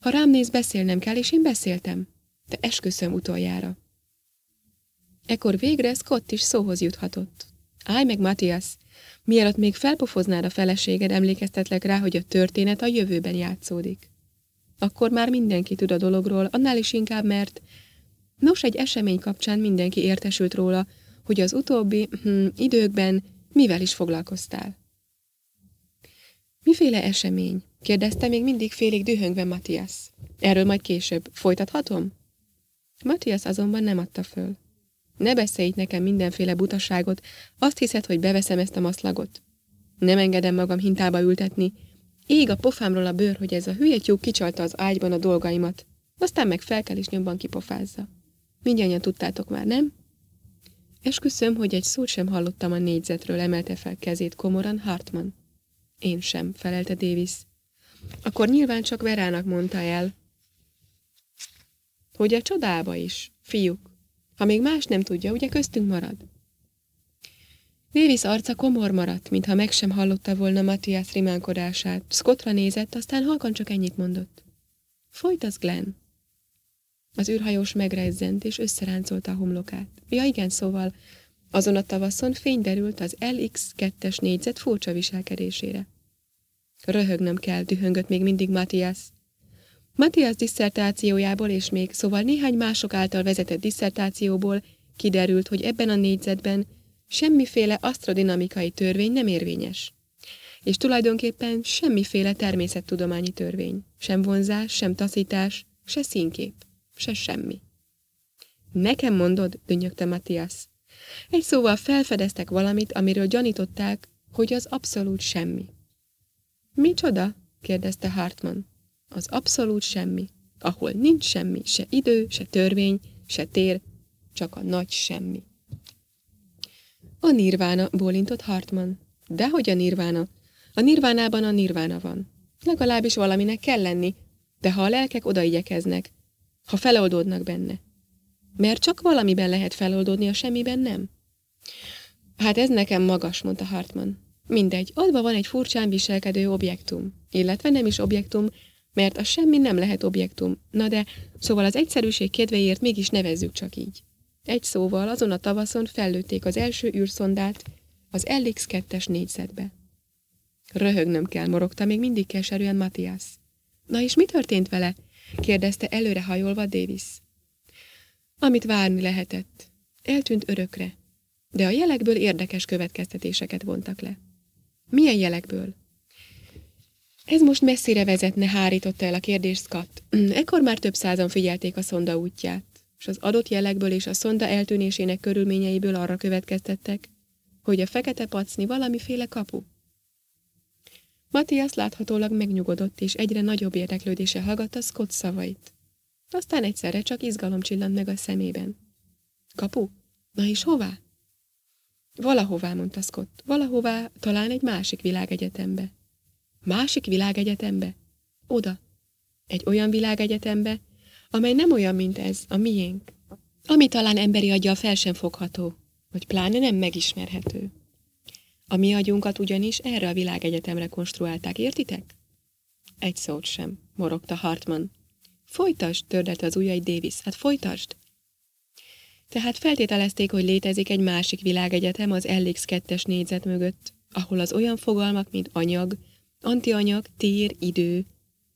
Speaker 1: Ha rám néz, beszélnem kell, és én beszéltem. De esküszöm utoljára. Ekkor végre Scott is szóhoz juthatott. Állj meg, Matthias! Mielőtt még felpofoznád a feleséged, emlékeztetlek rá, hogy a történet a jövőben játszódik. Akkor már mindenki tud a dologról, annál is inkább, mert... Nos, egy esemény kapcsán mindenki értesült róla, hogy az utóbbi hm, időkben mivel is foglalkoztál. Miféle esemény? kérdezte még mindig félig dühöngve Matthias. Erről majd később. Folytathatom? Matthias azonban nem adta föl. Ne beszélj nekem mindenféle butaságot, azt hiszed, hogy beveszem ezt a maszlagot. Nem engedem magam hintába ültetni. Ég a pofámról a bőr, hogy ez a hülye tyúk kicsalta az ágyban a dolgaimat. Aztán meg fel kell és nyomban kipofázza. Mindjárt tudtátok már, nem? Esküszöm, hogy egy szót sem hallottam a négyzetről, emelte fel kezét komoran Hartman. Én sem, felelte Davis. Akkor nyilván csak Verának mondta el. Hogy a csodába is, fiúk. Ha még más nem tudja, ugye köztünk marad? Davis arca komor maradt, mintha meg sem hallotta volna Matthias rimánkodását. Scottra nézett, aztán halkan csak ennyit mondott. Folytasd, Glenn! Az űrhajós megrezzent és összeráncolta a homlokát. Ja igen, szóval azon a tavaszon fény derült az LX2-es négyzet furcsa viselkedésére. Röhögnöm kell, dühöngött még mindig Matthias. Matthias diszertációjából és még szóval néhány mások által vezetett diszertációból kiderült, hogy ebben a négyzetben semmiféle asztrodinamikai törvény nem érvényes. És tulajdonképpen semmiféle természettudományi törvény, sem vonzás, sem taszítás, se színkép se semmi. Nekem mondod, dünnyögte Matthias. Egy szóval felfedeztek valamit, amiről gyanították, hogy az abszolút semmi. Micsoda? kérdezte Hartman. Az abszolút semmi, ahol nincs semmi, se idő, se törvény, se tér, csak a nagy semmi. A nirvána, bólintott Hartman. Dehogy a nirvána? A nirvánában a nirvána van. Legalábbis valaminek kell lenni, de ha a lelkek igyekeznek, ha feloldódnak benne. Mert csak valamiben lehet feloldódni, a semmiben nem. Hát ez nekem magas, mondta Hartman. Mindegy, adva van egy furcsán viselkedő objektum. Illetve nem is objektum, mert a semmi nem lehet objektum. Na de, szóval az egyszerűség kedvéért mégis nevezzük csak így. Egy szóval azon a tavaszon fellőtték az első űrszondát az LX2-es négyzetbe. Röhögnöm kell, morogta még mindig keserűen Matthias. Na és mi történt vele? kérdezte hajolva Davis. Amit várni lehetett. Eltűnt örökre. De a jelekből érdekes következtetéseket vontak le. Milyen jelekből? Ez most messzire vezetne, hárította el a kérdés Scott. Ekkor már több százan figyelték a szonda útját, és az adott jelekből és a szonda eltűnésének körülményeiből arra következtettek, hogy a fekete pacni valamiféle kapu. Matthias láthatólag megnyugodott, és egyre nagyobb érdeklődése hallgatta Scott szavait. Aztán egyszerre csak izgalom csillant meg a szemében. Kapu? Na és hová? Valahová, mondta Scott. Valahová, talán egy másik világegyetembe. Másik világegyetembe? Oda. Egy olyan világegyetembe, amely nem olyan, mint ez, a miénk. Ami talán emberi aggyal fel sem fogható, vagy pláne nem megismerhető. A mi agyunkat ugyanis erre a világegyetemre konstruálták, értitek? Egy szót sem, morogta Hartman. Folytasd, tördelte az ujjai Davis, hát folytasd! Tehát feltételezték, hogy létezik egy másik világegyetem az LX2-es négyzet mögött, ahol az olyan fogalmak, mint anyag, antianyag, tér, idő,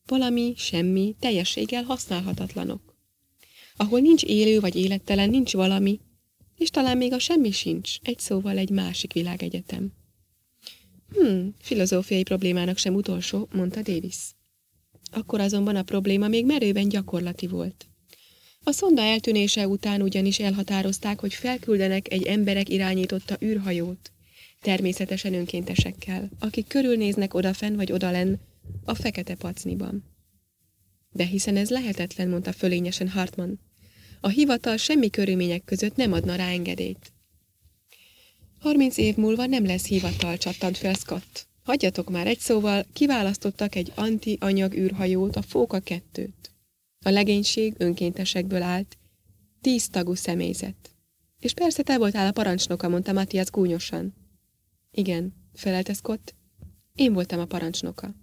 Speaker 1: valami, semmi, teljességgel használhatatlanok. Ahol nincs élő vagy élettelen, nincs valami, és talán még a semmi sincs, egy szóval egy másik világegyetem. Hmm, filozófiai problémának sem utolsó, mondta Davis. Akkor azonban a probléma még merőben gyakorlati volt. A szonda eltűnése után ugyanis elhatározták, hogy felküldenek egy emberek irányította űrhajót, természetesen önkéntesekkel, akik körülnéznek odafen vagy odalen a fekete pacniban. De hiszen ez lehetetlen, mondta fölényesen Hartman. A hivatal semmi körülmények között nem adna rá engedélyt. Harminc év múlva nem lesz hivatal, csattant fel Scott. Hagyjatok már egy szóval, kiválasztottak egy anti-anyag űrhajót, a Fóka kettőt. A legénység önkéntesekből állt, tíz tagú személyzet. És persze te voltál a parancsnoka, mondta Matthias gúnyosan. Igen, felelte Scott. Én voltam a parancsnoka.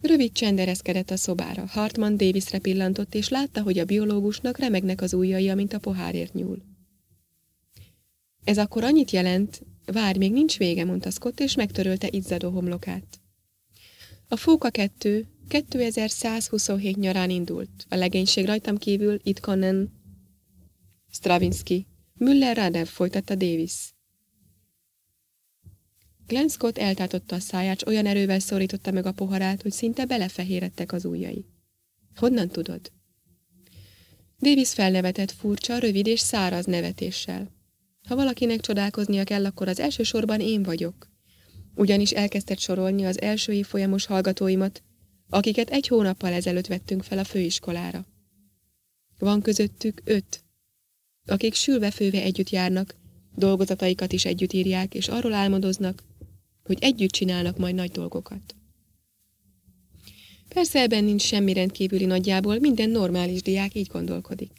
Speaker 1: Rövid csend ereszkedett a szobára. Hartman Davisre pillantott, és látta, hogy a biológusnak remegnek az ujjai, mint a pohárért nyúl. Ez akkor annyit jelent, várj, még nincs vége, mondta Scott, és megtörölte izzadó homlokát. A Fóka 2 2127 nyarán indult. A legénység rajtam kívül Itkonen Stravinsky. Müller Radev folytatta Davis. Glenn Scott eltátotta a száját, olyan erővel szorította meg a poharát, hogy szinte belefehérettek az ujjai. Honnan tudod? Davis felnevetett furcsa, rövid és száraz nevetéssel. Ha valakinek csodálkoznia kell, akkor az elsősorban én vagyok. Ugyanis elkezdett sorolni az első év folyamos hallgatóimat, akiket egy hónappal ezelőtt vettünk fel a főiskolára. Van közöttük öt, akik sülve-főve együtt járnak, dolgozataikat is együtt írják, és arról álmodoznak, hogy együtt csinálnak majd nagy dolgokat. Persze ebben nincs semmi rendkívüli nagyjából, minden normális diák így gondolkodik.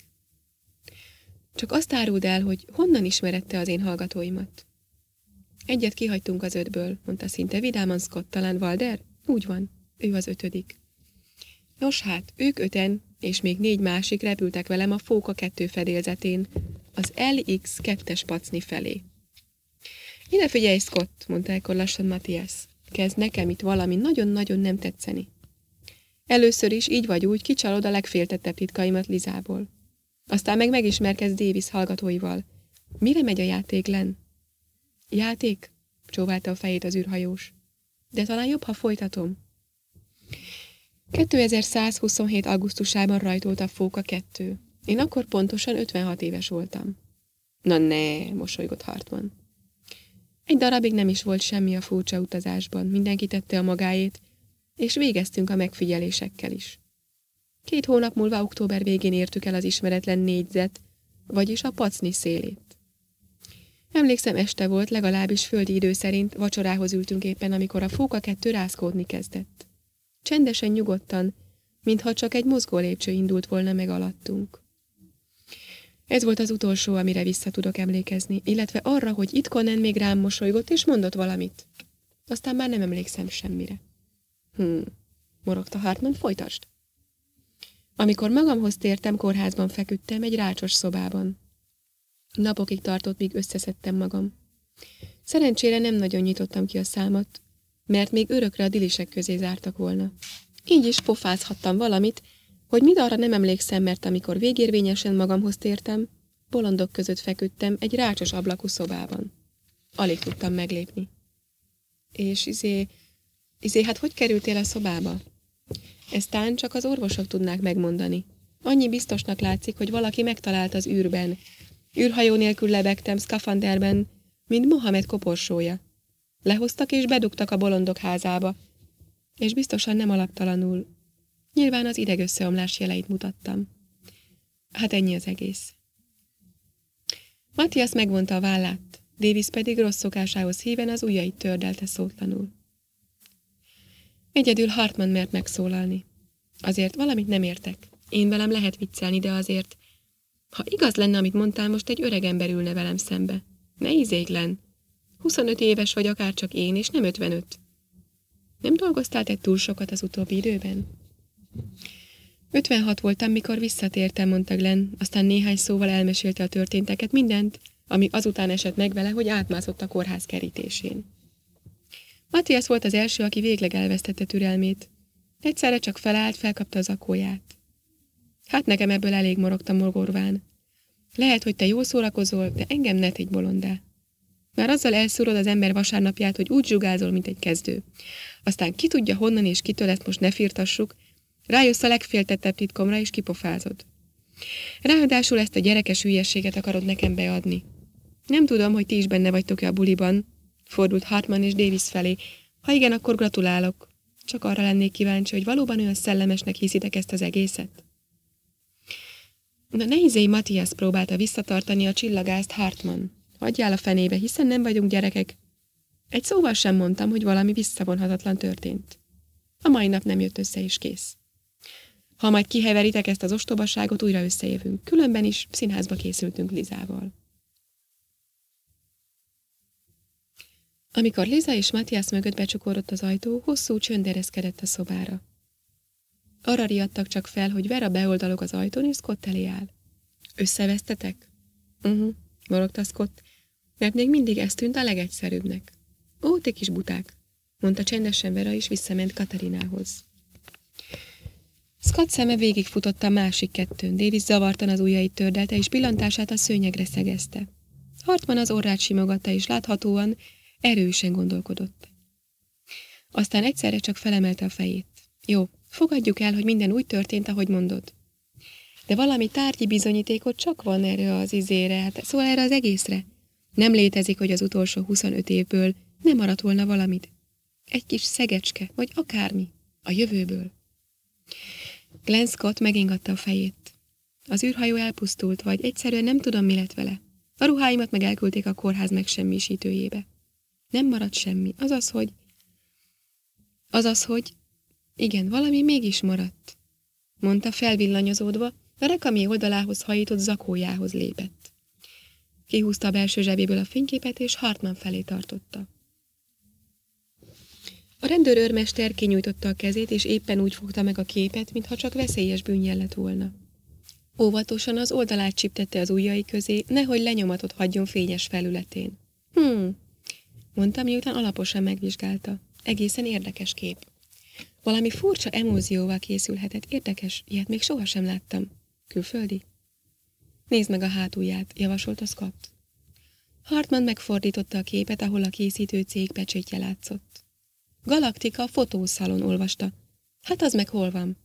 Speaker 1: Csak azt áruld el, hogy honnan ismerette az én hallgatóimat. Egyet kihagytunk az ötből, mondta szinte vidáman Scott, talán Valder? Úgy van, ő az ötödik. Nos hát, ők öten, és még négy másik repültek velem a Fóka kettő fedélzetén, az LX 2 pacni felé. Ide figyelj, Scott, mondta ekkor lassan Matthias. Kezd nekem itt valami nagyon-nagyon nem tetszeni. Először is így vagy úgy kicsalod a legféltettebb titkaimat Lizából. Aztán meg megismerkedsz Davis hallgatóival. Mire megy a játék, Len? Játék? csóválta a fejét az űrhajós. De talán jobb, ha folytatom. 2127. augusztusában rajtolt a fóka kettő. Én akkor pontosan 56 éves voltam. Na ne, mosolygott Hartman. Egy darabig nem is volt semmi a furcsa utazásban, mindenki tette a magáét, és végeztünk a megfigyelésekkel is. Két hónap múlva október végén értük el az ismeretlen négyzet, vagyis a pacni szélét. Emlékszem, este volt, legalábbis földi idő szerint vacsorához ültünk éppen, amikor a fóka kettő rászkódni kezdett. Csendesen, nyugodtan, mintha csak egy mozgó lépcső indult volna meg alattunk. Ez volt az utolsó, amire vissza tudok emlékezni, illetve arra, hogy itkonen még rám mosolygott és mondott valamit. Aztán már nem emlékszem semmire. Hm, morogta Hartman, folytasd. Amikor magamhoz tértem, kórházban feküdtem, egy rácsos szobában. Napokig tartott, míg összeszedtem magam. Szerencsére nem nagyon nyitottam ki a számat, mert még örökre a dilisek közé zártak volna. Így is pofázhattam valamit, hogy mind arra nem emlékszem, mert amikor végérvényesen magamhoz tértem, bolondok között feküdtem egy rácsos ablakú szobában. Alig tudtam meglépni. És izé, izé, hát hogy kerültél a szobába? Ezt tán csak az orvosok tudnák megmondani. Annyi biztosnak látszik, hogy valaki megtalált az űrben. űrhajó nélkül lebegtem szkafanderben, mint Mohamed koporsója. Lehoztak és bedugtak a bolondok házába, és biztosan nem alaptalanul. Nyilván az idegösszeomlás jeleit mutattam. Hát ennyi az egész. Matthias megvonta a vállát, Davis pedig rossz szokásához híven az ujjait tördelte szótlanul. Egyedül Hartman mert megszólalni. Azért valamit nem értek. Én velem lehet viccelni, de azért... Ha igaz lenne, amit mondtál, most egy öreg ember ülne velem szembe. Ne izéglen. 25 éves vagy akár csak én, és nem 55. Nem dolgoztál te túl sokat az utóbbi időben? 56 voltam, mikor visszatértem, mondta Glenn, aztán néhány szóval elmesélte a történteket, mindent, ami azután esett meg vele, hogy átmászott a kórház kerítésén. Matthias volt az első, aki végleg elvesztette türelmét. Egyszerre csak felállt, felkapta az akóját. Hát nekem ebből elég morogtam morgorván. Lehet, hogy te jól szórakozol, de engem ne egy bolondá. Már azzal elszúrod az ember vasárnapját, hogy úgy zsugázol, mint egy kezdő. Aztán ki tudja honnan és kitől ezt most ne firtassuk, rájössz a legféltettebb titkomra és kipofázod. Ráadásul ezt a gyerekes hülyességet akarod nekem beadni. Nem tudom, hogy ti is benne vagytok-e a buliban, fordult Hartman és Davis felé. Ha igen, akkor gratulálok. Csak arra lennék kíváncsi, hogy valóban olyan szellemesnek hiszitek ezt az egészet? De nehézéi Matthias próbálta visszatartani a csillagást Hartman. Hagyjál a fenébe, hiszen nem vagyunk gyerekek. Egy szóval sem mondtam, hogy valami visszavonhatatlan történt. A mai nap nem jött össze, és kész. Ha majd kiheveritek ezt az ostobaságot, újra összejövünk. Különben is színházba készültünk Lizával. Amikor Liza és Matthias mögött becsukódott az ajtó, hosszú csönd ereszkedett a szobára. Arra riadtak csak fel, hogy Vera beoldalog az ajtón, és Scott elé áll. Összevesztetek? Uh-huh, morogta Scott, mert még mindig ez tűnt a legegyszerűbbnek. Ó, te kis buták, mondta csendesen Vera, és visszament Katarinához. Scott szeme végigfutott a másik kettőn, Davis zavartan az ujjait tördelte, és pillantását a szőnyegre szegezte. Hartman az orrát simogatta, és láthatóan Erősen gondolkodott. Aztán egyszerre csak felemelte a fejét. Jó, fogadjuk el, hogy minden úgy történt, ahogy mondod. De valami tárgyi bizonyítékot csak van erre az izére, hát szóval erre az egészre. Nem létezik, hogy az utolsó 25 évből nem maradt volna valamit. Egy kis szegecske, vagy akármi. A jövőből. Glenn Scott megingatta a fejét. Az űrhajó elpusztult, vagy egyszerűen nem tudom, mi lett vele. A ruháimat meg elküldték a kórház megsemmisítőjébe nem marad semmi. Azaz, hogy... Azaz, hogy... Igen, valami mégis maradt, mondta felvillanyozódva, a rekami oldalához hajított zakójához lépett. Kihúzta a belső zsebéből a fényképet, és Hartman felé tartotta. A rendőr őrmester kinyújtotta a kezét, és éppen úgy fogta meg a képet, mintha csak veszélyes bűnjel lett volna. Óvatosan az oldalát csiptette az ujjai közé, nehogy lenyomatot hagyjon fényes felületén. Hmm, mondta, miután alaposan megvizsgálta. Egészen érdekes kép. Valami furcsa emózióval készülhetett. Érdekes, ilyet még sohasem láttam. Külföldi? Nézd meg a hátulját, javasolt a Scott. Hartman megfordította a képet, ahol a készítő cég pecsétje látszott. Galaktika fotószalon olvasta. Hát az meg hol van?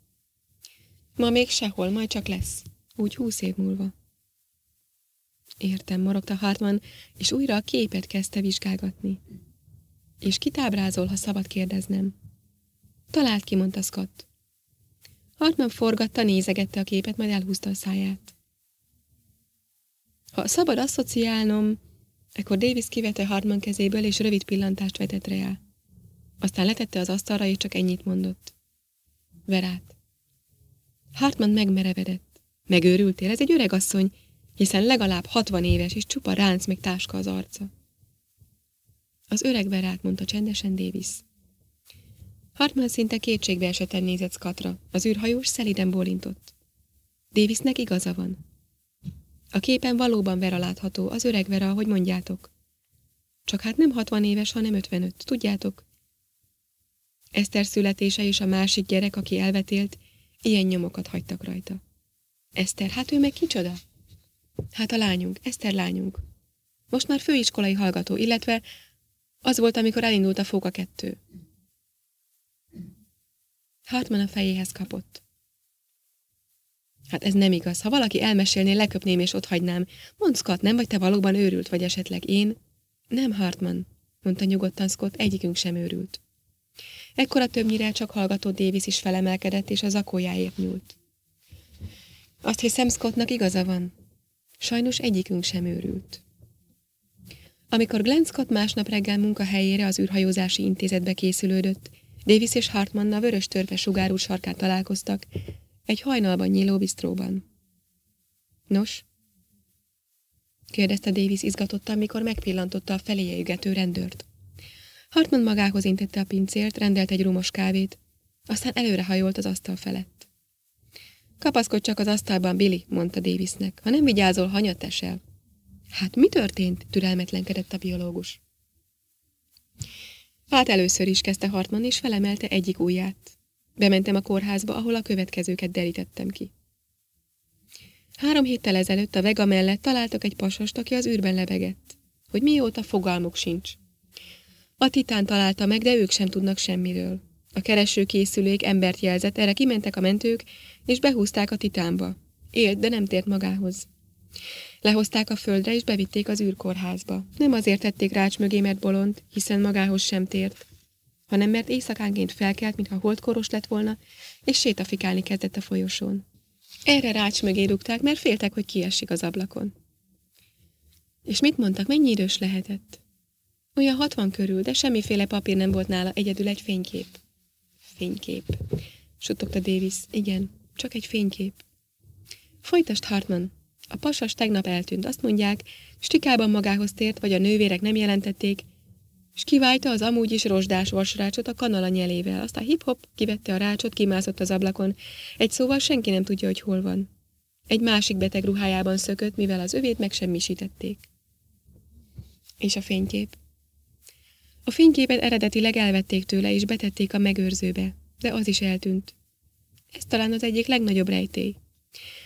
Speaker 1: Ma még sehol, majd csak lesz. Úgy húsz év múlva. Értem, morogta Hartman, és újra a képet kezdte vizsgálgatni. És kitábrázol, ha szabad kérdeznem. Talált ki, mondta Scott. Hartman forgatta, nézegette a képet, majd elhúzta a száját. Ha szabad asszociálnom, ekkor Davis kivette Hartman kezéből, és rövid pillantást vetett rá. Aztán letette az asztalra, és csak ennyit mondott. Verát. Hartman megmerevedett. Megőrültél, ez egy öreg asszony, hiszen legalább hatvan éves, és csupa ránc még táska az arca. Az öreg verát mondta csendesen Davis. Hartman szinte kétségbe esetten nézett Katra, az űrhajós szeliden bólintott. Davisnek igaza van. A képen valóban Vera látható, az öreg Vera, ahogy mondjátok. Csak hát nem hatvan éves, hanem ötvenöt, tudjátok? Eszter születése és a másik gyerek, aki elvetélt, ilyen nyomokat hagytak rajta. Eszter, hát ő meg kicsoda? Hát a lányunk, Eszter lányunk. Most már főiskolai hallgató, illetve az volt, amikor elindult a Fóka kettő. Hartman a fejéhez kapott. Hát ez nem igaz. Ha valaki elmesélné, leköpném és otthagynám. Mondd, Scott, nem vagy te valóban őrült, vagy esetleg én? Nem, Hartman, mondta nyugodtan Scott, egyikünk sem őrült. Ekkora többnyire csak hallgató Davis is felemelkedett, és az akójáért nyúlt. Azt hiszem, Scottnak igaza van, Sajnos egyikünk sem őrült. Amikor Glenn Scott másnap reggel munkahelyére az űrhajózási intézetbe készülődött, Davis és Hartmann a vörös törpe sugárú sarkán találkoztak, egy hajnalban nyíló bisztróban. Nos? kérdezte Davis izgatottan, mikor megpillantotta a feléje ügető rendőrt. Hartman magához intette a pincért, rendelt egy rumos kávét, aztán előrehajolt az asztal felett. Kapaszkodj csak az asztalban, Billy, mondta Davisnek. Ha nem vigyázol, hanyat esel. Hát mi történt? türelmetlenkedett a biológus. Fát először is kezdte Hartman, és felemelte egyik ujját. Bementem a kórházba, ahol a következőket derítettem ki. Három héttel ezelőtt a Vega mellett találtak egy pasast, aki az űrben lebegett. Hogy mióta fogalmuk sincs. A titán találta meg, de ők sem tudnak semmiről. A keresőkészülék embert jelzett, erre kimentek a mentők, és behúzták a titánba. Élt, de nem tért magához. Lehozták a földre, és bevitték az űrkórházba. Nem azért tették rács mögé, mert bolond, hiszen magához sem tért, hanem mert éjszakánként felkelt, mintha holdkoros lett volna, és sétafikálni kezdett a folyosón. Erre rács mögé rúgták, mert féltek, hogy kiesik az ablakon. És mit mondtak, mennyi idős lehetett? Olyan hatvan körül, de semmiféle papír nem volt nála, egyedül egy fénykép. Fénykép, suttogta Davis. Igen, csak egy fénykép. Folytasd, Hartman. A pasas tegnap eltűnt, azt mondják, stikában magához tért, vagy a nővérek nem jelentették, és kiválta az amúgy is rozsdás vasrácsot a kanala nyelével, azt a hip-hop kivette a rácsot, kimászott az ablakon. Egy szóval senki nem tudja, hogy hol van. Egy másik beteg ruhájában szökött, mivel az övét megsemmisítették. És a fénykép? A fényképet eredetileg elvették tőle, és betették a megőrzőbe, de az is eltűnt. Ez talán az egyik legnagyobb rejtély.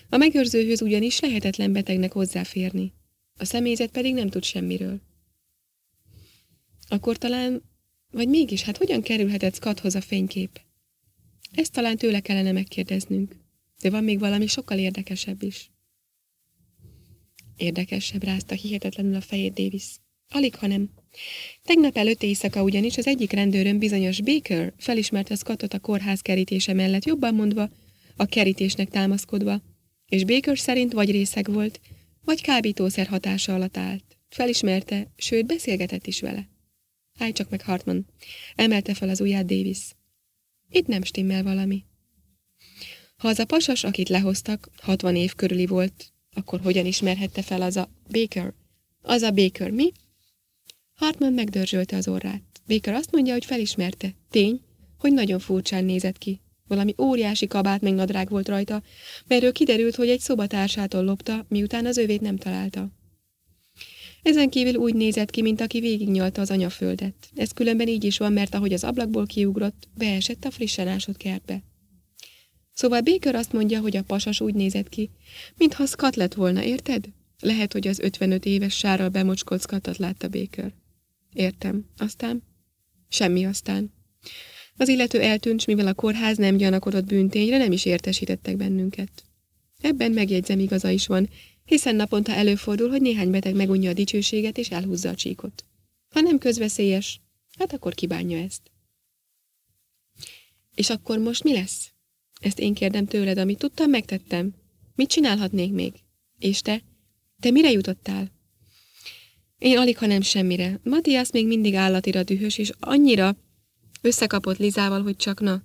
Speaker 1: A megőrzőhöz ugyanis lehetetlen betegnek hozzáférni. A személyzet pedig nem tud semmiről. Akkor talán, vagy mégis, hát hogyan kerülhetett Skathoz a fénykép? Ezt talán tőle kellene megkérdeznünk. De van még valami sokkal érdekesebb is. Érdekesebb rázta hihetetlenül a fejét Davis. Alig, hanem Tegnap előtt éjszaka ugyanis az egyik rendőrön bizonyos Baker felismerte Scottot a kórház kerítése mellett, jobban mondva, a kerítésnek támaszkodva, és Baker szerint vagy részeg volt, vagy kábítószer hatása alatt állt. Felismerte, sőt beszélgetett is vele. Állj csak meg, Hartman! Emelte fel az ujját Davis. Itt nem stimmel valami. Ha az a pasas, akit lehoztak, 60 év körüli volt, akkor hogyan ismerhette fel az a Baker? Az a Baker mi? Hartman megdörzsölte az orrát. Baker azt mondja, hogy felismerte. Tény, hogy nagyon furcsán nézett ki. Valami óriási kabát meg nadrág volt rajta, melyről kiderült, hogy egy szobatársától lopta, miután az övét nem találta. Ezen kívül úgy nézett ki, mint aki végignyalta az anyaföldet. Ez különben így is van, mert ahogy az ablakból kiugrott, beesett a frissen ásott kertbe. Szóval Baker azt mondja, hogy a pasas úgy nézett ki, mintha szkat lett volna, érted? Lehet, hogy az 55 éves sárral bemocskolt szkatat látta Baker. Értem. Aztán? Semmi aztán. Az illető eltűnt, mivel a kórház nem gyanakodott bűntényre, nem is értesítettek bennünket. Ebben megjegyzem igaza is van, hiszen naponta előfordul, hogy néhány beteg megunja a dicsőséget és elhúzza a csíkot. Ha nem közveszélyes, hát akkor kibánja ezt. És akkor most mi lesz? Ezt én kérdem tőled, amit tudtam, megtettem. Mit csinálhatnék még? És te? Te mire jutottál? Én alig, ha nem semmire. Matthias még mindig állatira dühös, és annyira összekapott Lizával, hogy csak na.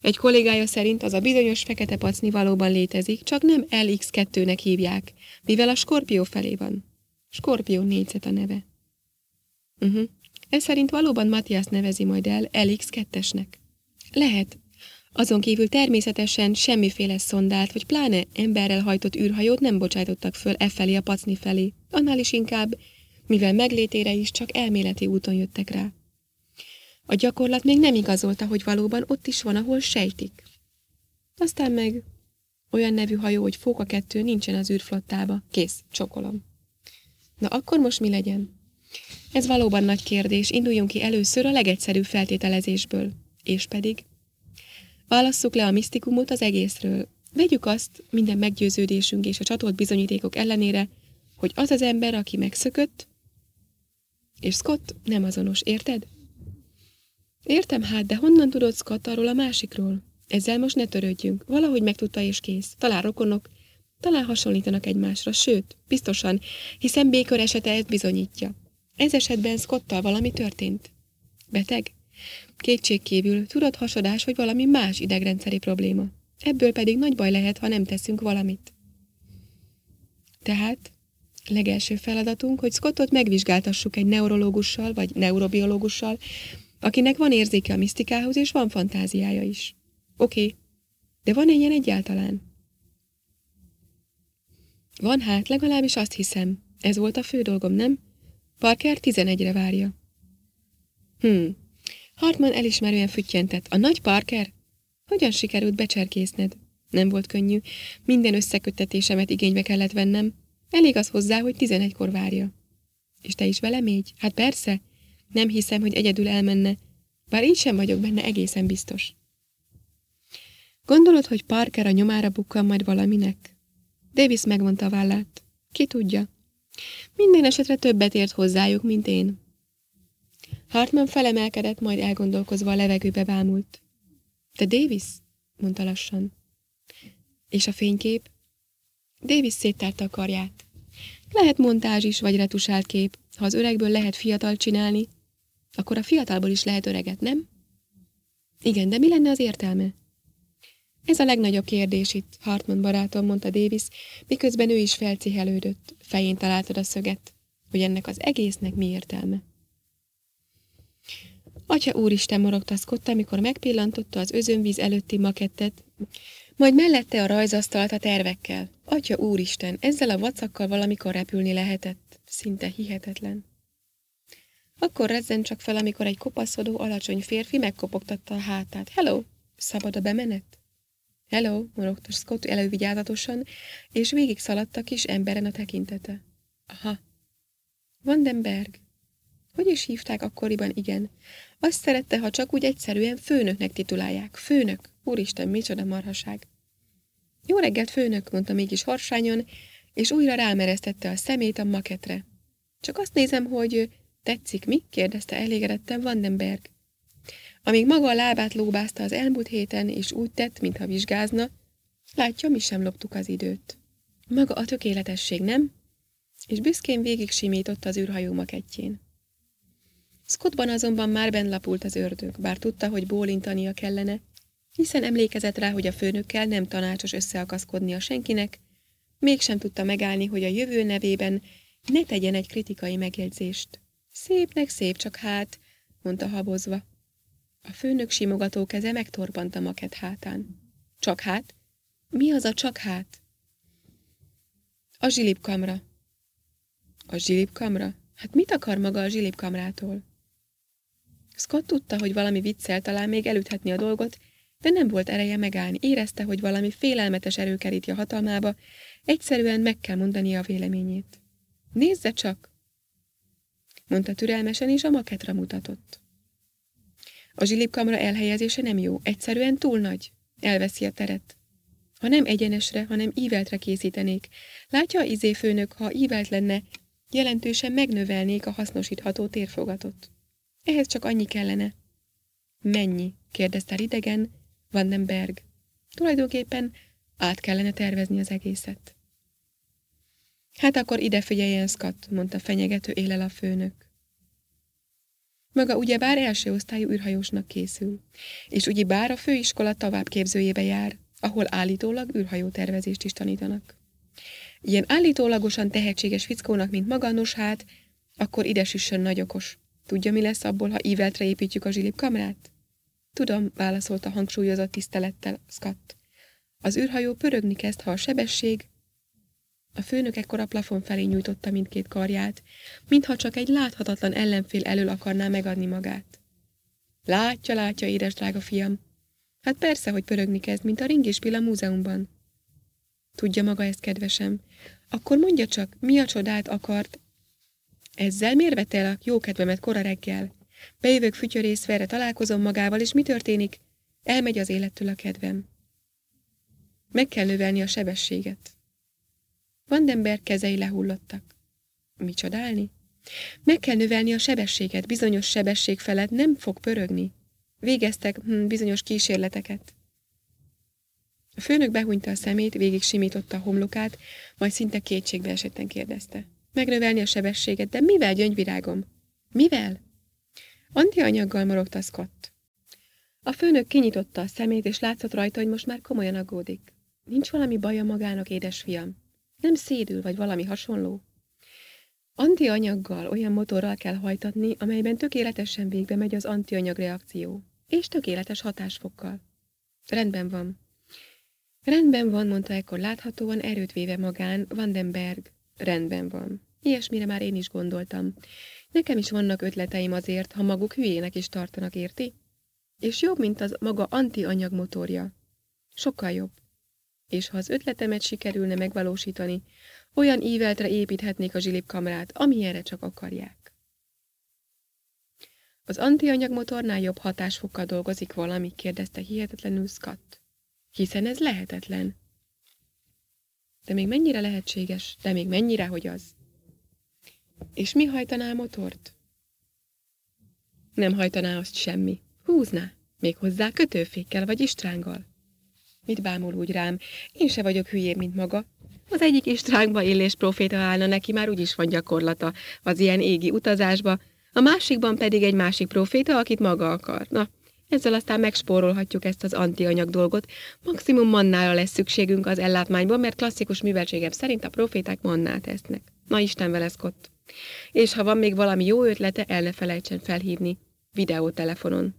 Speaker 1: Egy kollégája szerint az a bizonyos fekete pacni valóban létezik, csak nem LX2-nek hívják, mivel a skorpió felé van. Skorpió négyzet a neve. Uh mhm. -huh. Ez szerint valóban Matthias nevezi majd el LX2-esnek. Lehet. Azon kívül természetesen semmiféle szondát, vagy pláne emberrel hajtott űrhajót nem bocsájtottak föl e felé a pacni felé, annál is inkább mivel meglétére is csak elméleti úton jöttek rá. A gyakorlat még nem igazolta, hogy valóban ott is van, ahol sejtik. Aztán meg olyan nevű hajó, hogy Fóka kettő nincsen az űrflottába. Kész, csokolom. Na akkor most mi legyen? Ez valóban nagy kérdés, induljunk ki először a legegyszerűbb feltételezésből. És pedig? Válasszuk le a misztikumot az egészről. Vegyük azt, minden meggyőződésünk és a csatolt bizonyítékok ellenére, hogy az az ember, aki megszökött, és Scott nem azonos, érted? Értem hát, de honnan tudod Scott arról a másikról? Ezzel most ne törődjünk. Valahogy megtudta és kész. Talán rokonok, talán hasonlítanak egymásra, sőt, biztosan, hiszen Békör esete ezt bizonyítja. Ez esetben Scottal valami történt. Beteg? Kétségkívül hasadás, hogy valami más idegrendszeri probléma. Ebből pedig nagy baj lehet, ha nem teszünk valamit. Tehát legelső feladatunk, hogy Scottot megvizsgáltassuk egy neurológussal vagy neurobiológussal, akinek van érzéke a misztikához és van fantáziája is. Oké, okay. de van ilyen egyáltalán? Van hát, legalábbis azt hiszem. Ez volt a fő dolgom, nem? Parker 11-re várja. Hm. Hartman elismerően füttyentett. A nagy Parker? Hogyan sikerült becserkészned? Nem volt könnyű. Minden összeköttetésemet igénybe kellett vennem. Elég az hozzá, hogy tizenegykor várja. És te is velem így? Hát persze. Nem hiszem, hogy egyedül elmenne, bár én sem vagyok benne egészen biztos. Gondolod, hogy Parker a nyomára bukkan majd valaminek? Davis megmondta a vállát. Ki tudja? Minden esetre többet ért hozzájuk, mint én. Hartman felemelkedett, majd elgondolkozva a levegőbe bámult. Te Davis? mondta lassan. És a fénykép? Davis széttárta a karját. Lehet montázs is, vagy retusált kép. Ha az öregből lehet fiatal csinálni, akkor a fiatalból is lehet öreget, nem? Igen, de mi lenne az értelme? Ez a legnagyobb kérdés itt, Hartman barátom, mondta Davis, miközben ő is felcihelődött, fején találtad a szöget, hogy ennek az egésznek mi értelme. Atya úristen morogtaszkodta, amikor megpillantotta az özönvíz előtti makettet, majd mellette a rajzasztalt a tervekkel. Atya úristen, ezzel a vacakkal valamikor repülni lehetett. Szinte hihetetlen. Akkor rezzen csak fel, amikor egy kopaszodó, alacsony férfi megkopogtatta a hátát. Hello! Szabad a bemenet? Hello! morogta Scott elővigyázatosan, és végig szaladt a kis emberen a tekintete. Aha. Vandenberg. Hogy is hívták akkoriban, igen. Azt szerette, ha csak úgy egyszerűen főnöknek titulálják. Főnök. Úristen, micsoda marhaság. Jó reggelt, főnök, mondta mégis harsányon, és újra rámeresztette a szemét a maketre. Csak azt nézem, hogy tetszik mi? kérdezte elégedetten Vandenberg. Amíg maga a lábát lóbázta az elmúlt héten, és úgy tett, mintha vizsgázna, látja, mi sem loptuk az időt. Maga a tökéletesség, nem? És büszkén végig simított az űrhajó makettjén. Scottban azonban már benlapult az ördög, bár tudta, hogy bólintania kellene, hiszen emlékezett rá, hogy a főnökkel nem tanácsos összeakaszkodnia senkinek, mégsem tudta megállni, hogy a jövő nevében ne tegyen egy kritikai megjegyzést. Szépnek szép csak hát, mondta habozva. A főnök simogató keze megtorpant a maket hátán. Csak hát? Mi az a csak hát? A zsilipkamra. A zsilipkamra? Hát mit akar maga a zsilipkamrától? Scott tudta, hogy valami viccel talán még elüthetni a dolgot, de nem volt ereje megállni, érezte, hogy valami félelmetes erő kerítja hatalmába, egyszerűen meg kell mondania a véleményét. Nézze csak! mondta türelmesen, és a maketra mutatott. A zsilipkamra elhelyezése nem jó, egyszerűen túl nagy. Elveszi a teret. Ha nem egyenesre, hanem íveltre készítenék. Látja, izé főnök, ha ívelt lenne, jelentősen megnövelnék a hasznosítható térfogatot. Ehhez csak annyi kellene. Mennyi? kérdezte idegen, Vandenberg. Tulajdonképpen át kellene tervezni az egészet. Hát akkor ide figyeljen, Scott, mondta fenyegető élel a főnök. Maga ugyebár első osztályú űrhajósnak készül, és ugyebár a főiskola továbbképzőjébe jár, ahol állítólag űrhajótervezést is tanítanak. Ilyen állítólagosan tehetséges fickónak, mint maga, nos hát, akkor ide süssön Tudja, mi lesz abból, ha íveltre építjük a zsilipkamrát? Tudom, válaszolta hangsúlyozott tisztelettel Scott. Az űrhajó pörögni kezd, ha a sebesség... A főnök ekkor a plafon felé nyújtotta mindkét karját, mintha csak egy láthatatlan ellenfél elől akarná megadni magát. Látja, látja, édes drága fiam. Hát persze, hogy pörögni kezd, mint a ringéspilla múzeumban. Tudja maga ezt, kedvesem. Akkor mondja csak, mi a csodát akart? Ezzel mérvetel a jókedvemet kora reggel. Bejövök fütyörészverre, találkozom magával, és mi történik? Elmegy az élettől a kedvem. Meg kell növelni a sebességet. Vandember kezei lehullottak. Mi csodálni? Meg kell növelni a sebességet, bizonyos sebesség felett nem fog pörögni. Végeztek hm, bizonyos kísérleteket. A főnök behúnyta a szemét, végig simította a homlokát, majd szinte kétségbe esetten kérdezte. Megnövelni a sebességet, de mivel gyöngyvirágom? Mivel? Andi anyaggal morogta Scott. A főnök kinyitotta a szemét, és látszott rajta, hogy most már komolyan aggódik. Nincs valami baja magának, édesfiam? Nem szédül, vagy valami hasonló? Antianyaggal olyan motorral kell hajtatni, amelyben tökéletesen végbe megy az antianyag reakció, és tökéletes hatásfokkal. Rendben van. Rendben van, mondta ekkor láthatóan erőt véve magán Vandenberg. Rendben van. Ilyesmire már én is gondoltam. Nekem is vannak ötleteim azért, ha maguk hülyének is tartanak, érti? És jobb, mint az maga anti-anyag motorja. Sokkal jobb. És ha az ötletemet sikerülne megvalósítani, olyan íveltre építhetnék a zsilipkamrát, amilyenre csak akarják. Az antianyagmotornál jobb hatásfokkal dolgozik valami, kérdezte hihetetlenül Scott. Hiszen ez lehetetlen. De még mennyire lehetséges, de még mennyire, hogy az. És mi hajtaná a motort? Nem hajtaná azt semmi. Húzná, még hozzá kötőfékkel vagy istránggal. Mit bámul úgy rám? Én se vagyok hülyébb, mint maga. Az egyik istrángba élés proféta állna neki, már úgyis van gyakorlata az ilyen égi utazásba, a másikban pedig egy másik proféta, akit maga akar. Na, ezzel aztán megspórolhatjuk ezt az antianyag dolgot. Maximum mannára lesz szükségünk az ellátmányban, mert klasszikus műveltségem szerint a proféták mannát esznek. Na Isten veleszkott! És ha van még valami jó ötlete, el ne felejtsen felhívni. Videótelefonon.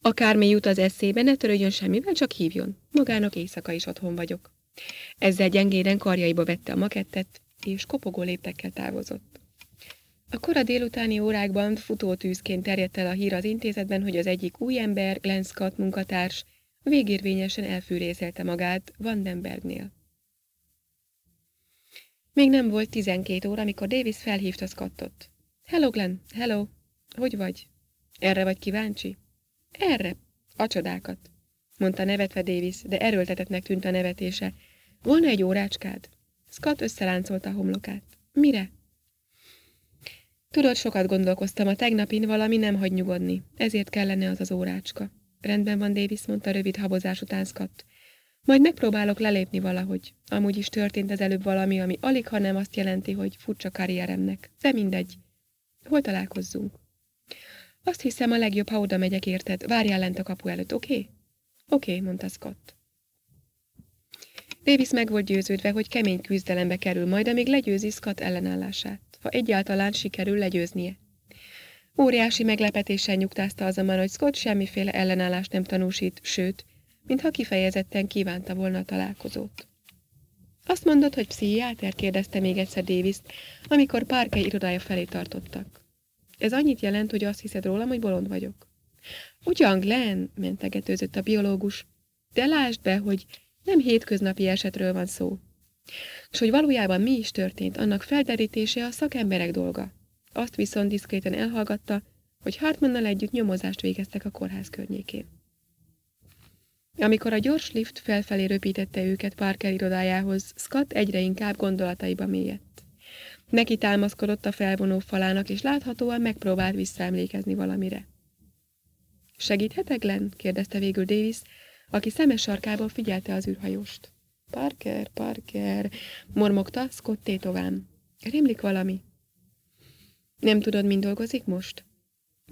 Speaker 1: Akármi jut az eszébe, ne törődjön semmivel, csak hívjon. Magának éjszaka is otthon vagyok. Ezzel gyengéden karjaiba vette a makettet, és kopogó léptekkel távozott. A kora délutáni órákban tűzként terjedt el a hír az intézetben, hogy az egyik új ember, Glenn Scott munkatárs, végérvényesen elfűrészelte magát Vandenbergnél. Még nem volt tizenkét óra, amikor Davis felhívta Scottot. Hello, Glenn, hello, hogy vagy? Erre vagy kíváncsi? Erre, a csodákat, mondta nevetve Davis, de erőltetetnek tűnt a nevetése. Volna egy órácskád? Scott összeláncolta a homlokát. Mire? Tudod, sokat gondolkoztam a tegnapin, valami nem hagy nyugodni, ezért kellene az az órácska. Rendben van, Davis, mondta rövid habozás után Scott. Majd megpróbálok lelépni valahogy. Amúgy is történt az előbb valami, ami alig, ha nem azt jelenti, hogy furcsa karrieremnek. De mindegy. Hol találkozzunk? Azt hiszem, a legjobb, ha oda megyek, érted? Várjál lent a kapu előtt, oké? Okay? Oké, okay, mondta Scott. Davis meg volt győződve, hogy kemény küzdelembe kerül majd, amíg legyőzi Scott ellenállását, ha egyáltalán sikerül legyőznie. Óriási meglepetéssel nyugtázta azonban, hogy Scott semmiféle ellenállást nem tanúsít, sőt, mintha kifejezetten kívánta volna a találkozót. Azt mondod, hogy pszichiáter kérdezte még egyszer davis amikor Parke irodája felé tartottak. Ez annyit jelent, hogy azt hiszed rólam, hogy bolond vagyok. Ugyan, Glenn, mentegetőzött a biológus, de lásd be, hogy nem hétköznapi esetről van szó. És hogy valójában mi is történt, annak felderítése a szakemberek dolga. Azt viszont diszkréten elhallgatta, hogy Hartmannal együtt nyomozást végeztek a kórház környékén. Amikor a gyors lift felfelé röpítette őket Parker irodájához, Scott egyre inkább gondolataiba mélyett. Neki támaszkodott a felvonó falának, és láthatóan megpróbált visszaemlékezni valamire. Segíthetek, Glenn? kérdezte végül Davis, aki szemes sarkából figyelte az űrhajóst. Parker, Parker, mormogta Scott tétován. Rémlik valami. Nem tudod, mind dolgozik most?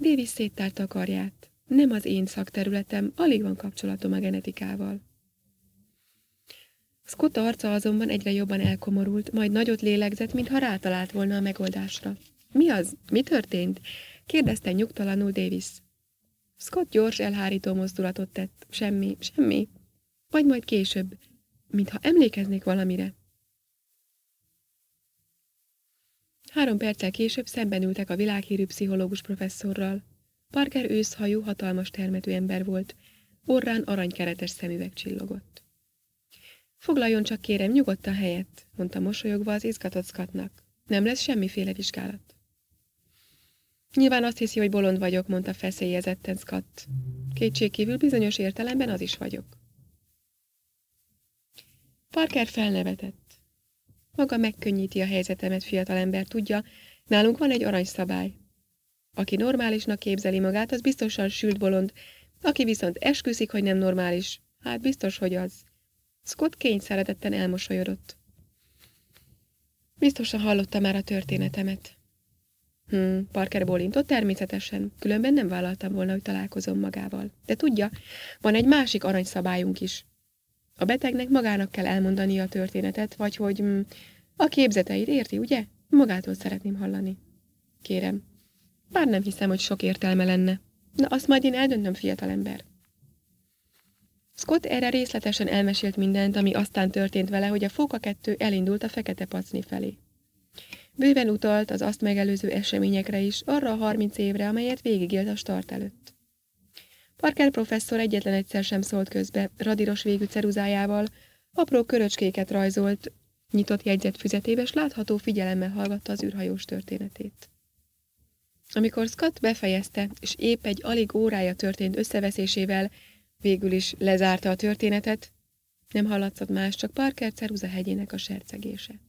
Speaker 1: Davis széttárta a karját. Nem az én szakterületem, alig van kapcsolatom a genetikával. Scott arca azonban egyre jobban elkomorult, majd nagyot lélegzett, mintha rátalált volna a megoldásra. Mi az? Mi történt? kérdezte nyugtalanul Davis. Scott gyors elhárító mozdulatot tett. Semmi, semmi. Vagy majd később, mintha emlékeznék valamire. Három perccel később szemben ültek a világhírű pszichológus professzorral. Parker őszhajú, hatalmas termetű ember volt, orrán aranykeretes szemüveg csillogott. Foglaljon csak kérem, nyugodtan helyet, mondta mosolyogva az izgatott Nem lesz semmiféle vizsgálat. Nyilván azt hiszi, hogy bolond vagyok, mondta feszélyezetten Scott. Kétségkívül bizonyos értelemben az is vagyok. Parker felnevetett. Maga megkönnyíti a helyzetemet, fiatalember tudja, nálunk van egy aranyszabály. Aki normálisnak képzeli magát, az biztosan sült bolond, aki viszont esküszik, hogy nem normális, hát biztos, hogy az. Scott kényszeretetten elmosolyodott. Biztosan hallotta már a történetemet. Hm, Parker bólintott természetesen, különben nem vállaltam volna, hogy találkozom magával. De tudja, van egy másik aranyszabályunk is. A betegnek magának kell elmondania a történetet, vagy hogy hm, a képzeteit érti, ugye? Magától szeretném hallani. Kérem, bár nem hiszem, hogy sok értelme lenne. Na, azt majd én eldöntöm, fiatalember. Scott erre részletesen elmesélt mindent, ami aztán történt vele, hogy a fóka kettő elindult a fekete pacni felé. Bőven utalt az azt megelőző eseményekre is, arra a harminc évre, amelyet végigélt a start előtt. Parker professzor egyetlen egyszer sem szólt közbe, radiros végű ceruzájával, apró köröcskéket rajzolt, nyitott füzetébe, és látható figyelemmel hallgatta az űrhajós történetét. Amikor Scott befejezte, és épp egy alig órája történt összeveszésével végül is lezárta a történetet, nem hallatszott más, csak Parker ceruza hegyének a sercegése.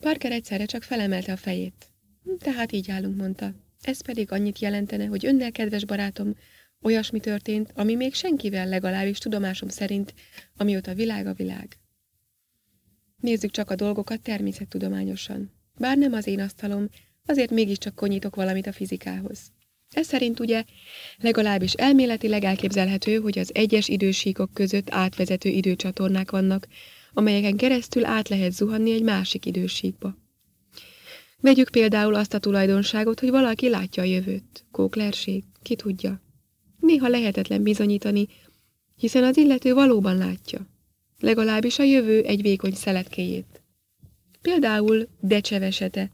Speaker 1: Parker egyszerre csak felemelte a fejét. Hm, tehát így állunk, mondta. Ez pedig annyit jelentene, hogy önnel, kedves barátom, olyasmi történt, ami még senkivel legalábbis tudomásom szerint, amióta világ a világ. Nézzük csak a dolgokat természettudományosan. Bár nem az én asztalom, azért mégiscsak konyítok valamit a fizikához. Ez szerint ugye legalábbis elméletileg elképzelhető, hogy az egyes idősíkok között átvezető időcsatornák vannak, amelyeken keresztül át lehet zuhanni egy másik idősíkba. Vegyük például azt a tulajdonságot, hogy valaki látja a jövőt, kóklerség, ki tudja. Néha lehetetlen bizonyítani, hiszen az illető valóban látja, legalábbis a jövő egy vékony szeletkéjét. Például decsevesete,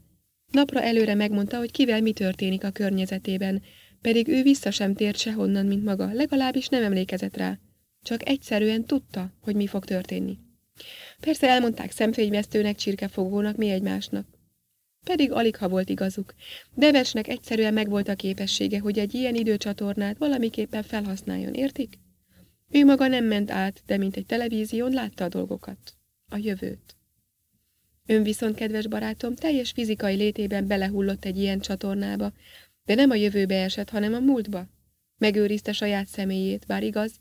Speaker 1: Napra előre megmondta, hogy kivel mi történik a környezetében, pedig ő vissza sem tért sehonnan, mint maga, legalábbis nem emlékezett rá. Csak egyszerűen tudta, hogy mi fog történni. Persze elmondták szemfényvesztőnek, csirkefogónak, mi egymásnak. Pedig alig ha volt igazuk. Devesnek egyszerűen megvolt a képessége, hogy egy ilyen időcsatornát valamiképpen felhasználjon, értik? Ő maga nem ment át, de mint egy televízión látta a dolgokat. A jövőt. Ön viszont, kedves barátom, teljes fizikai létében belehullott egy ilyen csatornába, de nem a jövőbe esett, hanem a múltba. Megőrizte saját személyét, bár igaz,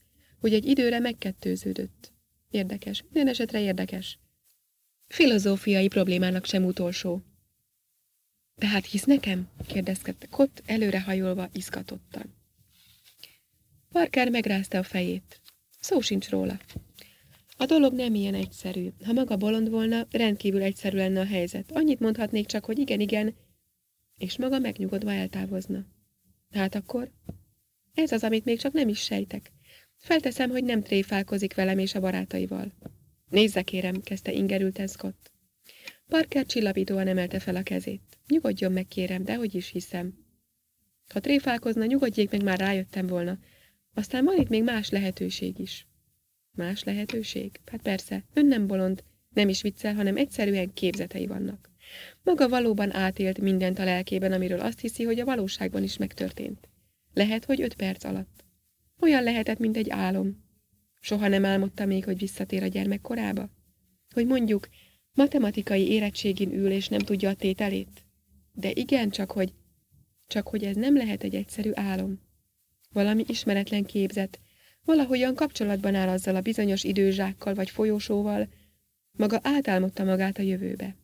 Speaker 1: hogy egy időre megkettőződött. Érdekes, minden esetre érdekes. Filozófiai problémának sem utolsó. Tehát hisz nekem? kérdezkedte Kott, előrehajolva, izgatottan. Parker megrázta a fejét. Szó sincs róla. A dolog nem ilyen egyszerű. Ha maga bolond volna, rendkívül egyszerű lenne a helyzet. Annyit mondhatnék csak, hogy igen, igen, és maga megnyugodva eltávozna. Hát akkor? Ez az, amit még csak nem is sejtek. Felteszem, hogy nem tréfálkozik velem és a barátaival. Nézze, kérem, kezdte ingerülten Scott. Parker csillapítóan emelte fel a kezét. Nyugodjon meg, kérem, de hogy is hiszem. Ha tréfálkozna, nyugodjék meg, már rájöttem volna. Aztán van itt még más lehetőség is. Más lehetőség? Hát persze, ön nem bolond, nem is viccel, hanem egyszerűen képzetei vannak. Maga valóban átélt mindent a lelkében, amiről azt hiszi, hogy a valóságban is megtörtént. Lehet, hogy öt perc alatt. Olyan lehetett, mint egy álom. Soha nem álmodta még, hogy visszatér a gyermekkorába? Hogy mondjuk, matematikai érettségin ül és nem tudja a tételét? De igen, csak hogy, csak hogy ez nem lehet egy egyszerű álom. Valami ismeretlen képzet, valahogyan kapcsolatban áll azzal a bizonyos időzsákkal vagy folyosóval, maga átálmodta magát a jövőbe.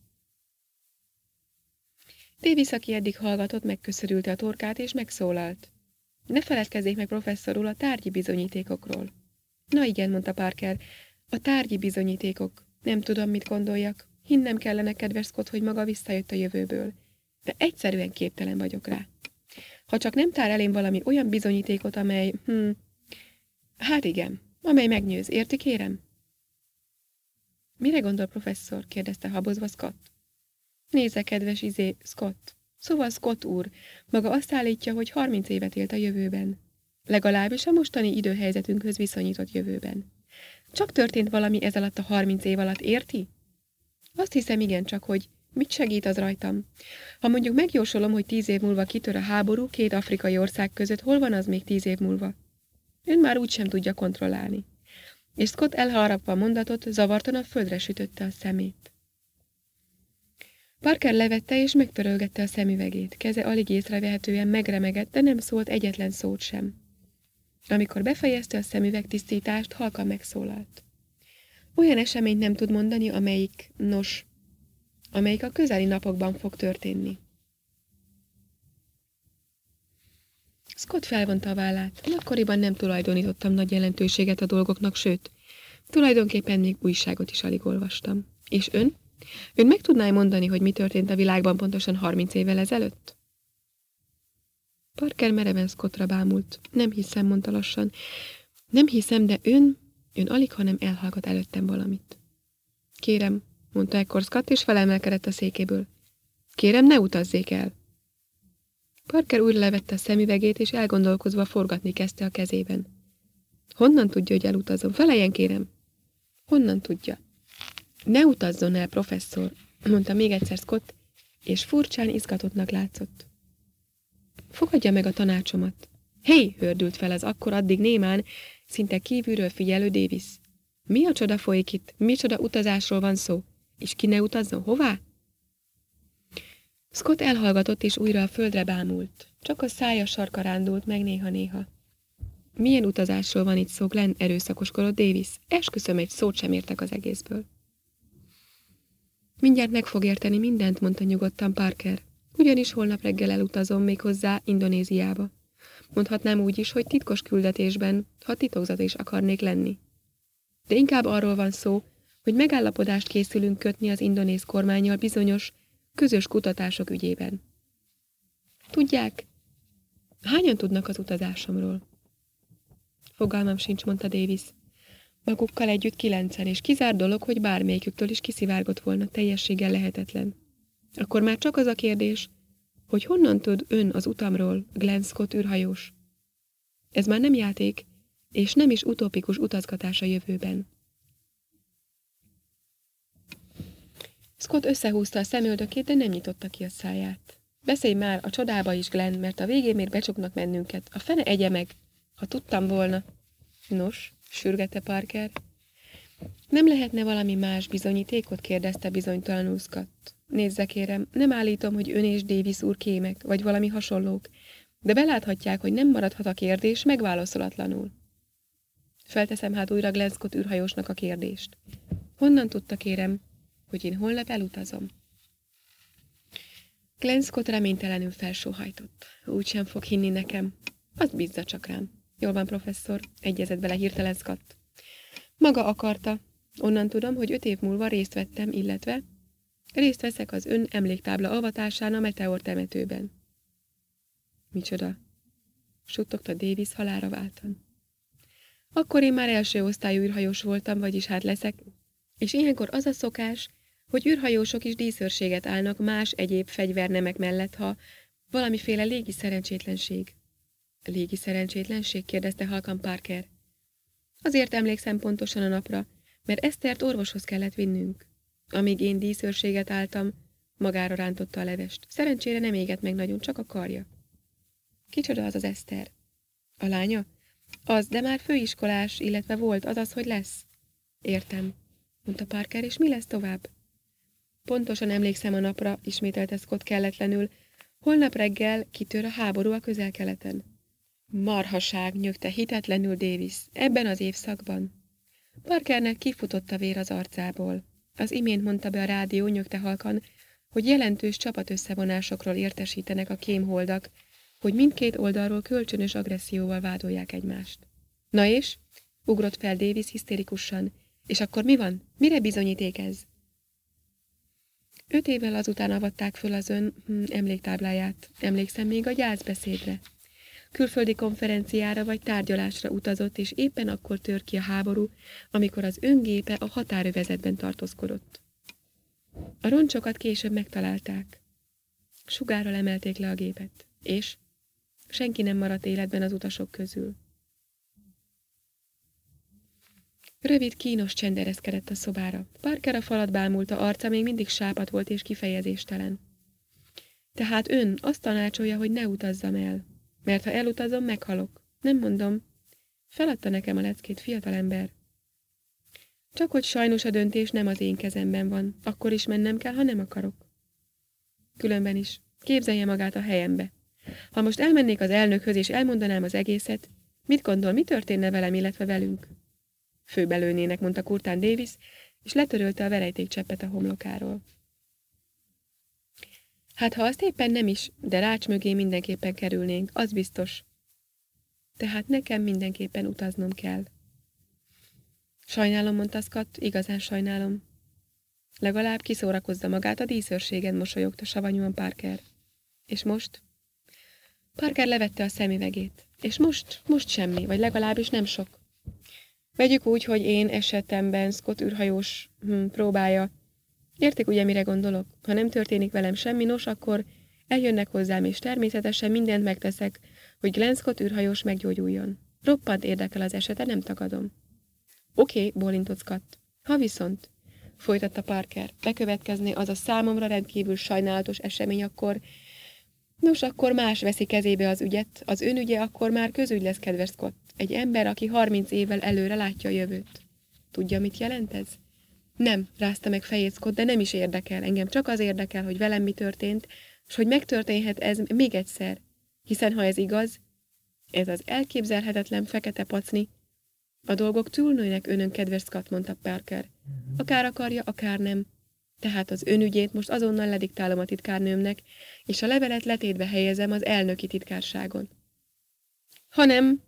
Speaker 1: Davis, aki eddig hallgatott, megköszörülte a torkát és megszólalt. Ne feledkezzék meg professzorul a tárgyi bizonyítékokról. Na igen, mondta Parker, a tárgyi bizonyítékok. Nem tudom, mit gondoljak. Hinnem kellene, kedves Scott, hogy maga visszajött a jövőből. De egyszerűen képtelen vagyok rá. Ha csak nem tár elém valami olyan bizonyítékot, amely, hm, Hát igen, amely megnyőz, érti kérem? Mire gondol professzor? kérdezte habozva Scott. Nézze, kedves izé, Scott. Szóval Scott úr, maga azt állítja, hogy 30 évet élt a jövőben. Legalábbis a mostani időhelyzetünkhöz viszonyított jövőben. Csak történt valami ez alatt a 30 év alatt, érti? Azt hiszem igen, csak hogy mit segít az rajtam. Ha mondjuk megjósolom, hogy tíz év múlva kitör a háború két afrikai ország között, hol van az még tíz év múlva? Ön már úgy sem tudja kontrollálni. És Scott elharapva a mondatot, zavartan a földre sütötte a szemét. Parker levette és megtörölgette a szemüvegét, keze alig észrevehetően megremegett, de nem szólt egyetlen szót sem. Amikor befejezte a szemüveg tisztítást, halka megszólalt. Olyan eseményt nem tud mondani, amelyik, nos, amelyik a közeli napokban fog történni. Scott felvonta a vállát. Én akkoriban nem tulajdonítottam nagy jelentőséget a dolgoknak, sőt, tulajdonképpen még újságot is alig olvastam. És ön? Ön meg tudná -e mondani, hogy mi történt a világban pontosan 30 évvel ezelőtt? Parker mereven Scottra bámult. Nem hiszem, mondta lassan. Nem hiszem, de ön, ön alig, hanem elhallgat előttem valamit. Kérem, mondta ekkor Scott, és felemelkedett a székéből. Kérem, ne utazzék el. Parker újra levette a szemüvegét, és elgondolkozva forgatni kezdte a kezében. Honnan tudja, hogy elutazom? Felejen, kérem! Honnan tudja? Ne utazzon el, professzor, mondta még egyszer Scott, és furcsán izgatottnak látszott. Fogadja meg a tanácsomat. Hé, hey, hördült fel az akkor addig némán, szinte kívülről figyelő Davis. Mi a csoda folyik itt? Micsoda utazásról van szó? És ki ne utazzon? Hová? Scott elhallgatott, és újra a földre bámult. Csak a szája sarka rándult meg néha-néha. Milyen utazásról van itt szó, Glenn, erőszakoskodott Davis. Esküszöm, egy szót sem értek az egészből. Mindjárt meg fog érteni mindent, mondta nyugodtan Parker. Ugyanis holnap reggel elutazom még hozzá Indonéziába. Mondhatnám úgy is, hogy titkos küldetésben, ha titokzat is akarnék lenni. De inkább arról van szó, hogy megállapodást készülünk kötni az indonéz kormányjal bizonyos, közös kutatások ügyében. Tudják, hányan tudnak az utazásomról? Fogalmam sincs, mondta Davis. Magukkal együtt kilencen, és kizár dolog, hogy bármelyiküktől is kiszivárgott volna, teljességgel lehetetlen. Akkor már csak az a kérdés, hogy honnan tud ön az utamról, Glenn Scott űrhajós? Ez már nem játék, és nem is utopikus utazgatás a jövőben. Scott összehúzta a szemöldökét, de nem nyitotta ki a száját. Beszélj már a csodába is, Glenn, mert a végén még becsuknak mennünket. A fene egye meg, ha tudtam volna. Nos, sürgette Parker. Nem lehetne valami más bizonyítékot? kérdezte bizonytalanul Scott. Nézze kérem, nem állítom, hogy ön és Davis úr kémek, vagy valami hasonlók, de beláthatják, hogy nem maradhat a kérdés megválaszolatlanul. Felteszem hát újra Glenn Scott űrhajósnak a kérdést. Honnan tudta, kérem, hogy én holnap elutazom. Glenn reménytelenül felsóhajtott. Úgy sem fog hinni nekem. Az bízza csak rám. Jól van, professzor, egyezett bele hirtelen Maga akarta. Onnan tudom, hogy öt év múlva részt vettem, illetve részt veszek az ön emléktábla avatásán a meteor temetőben. Micsoda? Suttogta Davis halára váltan. Akkor én már első osztályú űrhajós voltam, vagyis hát leszek, és ilyenkor az a szokás, hogy űrhajósok is díszőrséget állnak más egyéb fegyvernemek mellett, ha valamiféle légi szerencsétlenség. Légi szerencsétlenség? kérdezte halkan Parker. Azért emlékszem pontosan a napra, mert Esztert orvoshoz kellett vinnünk. Amíg én díszőrséget álltam, magára rántotta a levest. Szerencsére nem égett meg nagyon, csak a karja. Kicsoda az az Eszter? A lánya? Az, de már főiskolás, illetve volt, az, hogy lesz. Értem, mondta Parker, és mi lesz tovább? Pontosan emlékszem a napra, ismételte Scott kelletlenül. Holnap reggel kitör a háború a közelkeleten. Marhaság, nyögte hitetlenül Davis, ebben az évszakban. Parkernek kifutott a vér az arcából. Az imént mondta be a rádió nyögte halkan, hogy jelentős csapatösszevonásokról értesítenek a kémholdak, hogy mindkét oldalról kölcsönös agresszióval vádolják egymást. Na és? Ugrott fel Davis hisztérikusan. És akkor mi van? Mire bizonyíték ez? Öt évvel azután avatták föl az ön hm, emléktábláját. Emlékszem még a gyászbeszédre. Külföldi konferenciára vagy tárgyalásra utazott, és éppen akkor tör ki a háború, amikor az öngépe a határövezetben tartózkodott. A roncsokat később megtalálták. Sugára emelték le a gépet, és senki nem maradt életben az utasok közül. Rövid, kínos csend ereszkedett a szobára. Parker a falat bámulta, arca még mindig sápat volt és kifejezéstelen. Tehát ön azt tanácsolja, hogy ne utazzam el. Mert ha elutazom, meghalok. Nem mondom. Feladta nekem a leckét, fiatalember. Csak hogy sajnos a döntés nem az én kezemben van. Akkor is mennem kell, ha nem akarok. Különben is. Képzelje magát a helyembe. Ha most elmennék az elnökhöz és elmondanám az egészet, mit gondol, mi történne velem, illetve velünk? Főbelőnének, mondta Kurtán Davis, és letörölte a verejtékcseppet a homlokáról. Hát ha azt éppen nem is, de rács mögé mindenképpen kerülnénk, az biztos. Tehát nekem mindenképpen utaznom kell. Sajnálom, mondta Scott, igazán sajnálom. Legalább kiszórakozza magát a díszőrségen, mosolyogta savanyúan Parker. És most? Parker levette a szemüvegét. És most, most semmi, vagy legalábbis nem sok. Vegyük úgy, hogy én esetemben Scott űrhajós hm, próbája. Értik ugye, mire gondolok? Ha nem történik velem semmi, nos, akkor eljönnek hozzám, és természetesen mindent megteszek, hogy Glenn Scott űrhajós meggyógyuljon. Roppant érdekel az esete, nem tagadom. Oké, okay, bólintott Scott. Ha viszont, folytatta Parker, Bekövetkezni az a számomra rendkívül sajnálatos esemény, akkor... Nos, akkor más veszi kezébe az ügyet, az önügye akkor már közügy lesz, kedves Scott. Egy ember, aki 30 évvel előre látja a jövőt. Tudja, mit jelent ez? Nem, rázta meg fejét Scott, de nem is érdekel. Engem csak az érdekel, hogy velem mi történt, és hogy megtörténhet ez még egyszer. Hiszen ha ez igaz, ez az elképzelhetetlen fekete pacni. A dolgok túlnőnek önön, kedves Scott, mondta Parker. Akár akarja, akár nem. Tehát az önügyét most azonnal lediktálom a titkárnőmnek, és a levelet letétbe helyezem az elnöki titkárságon. Ha nem,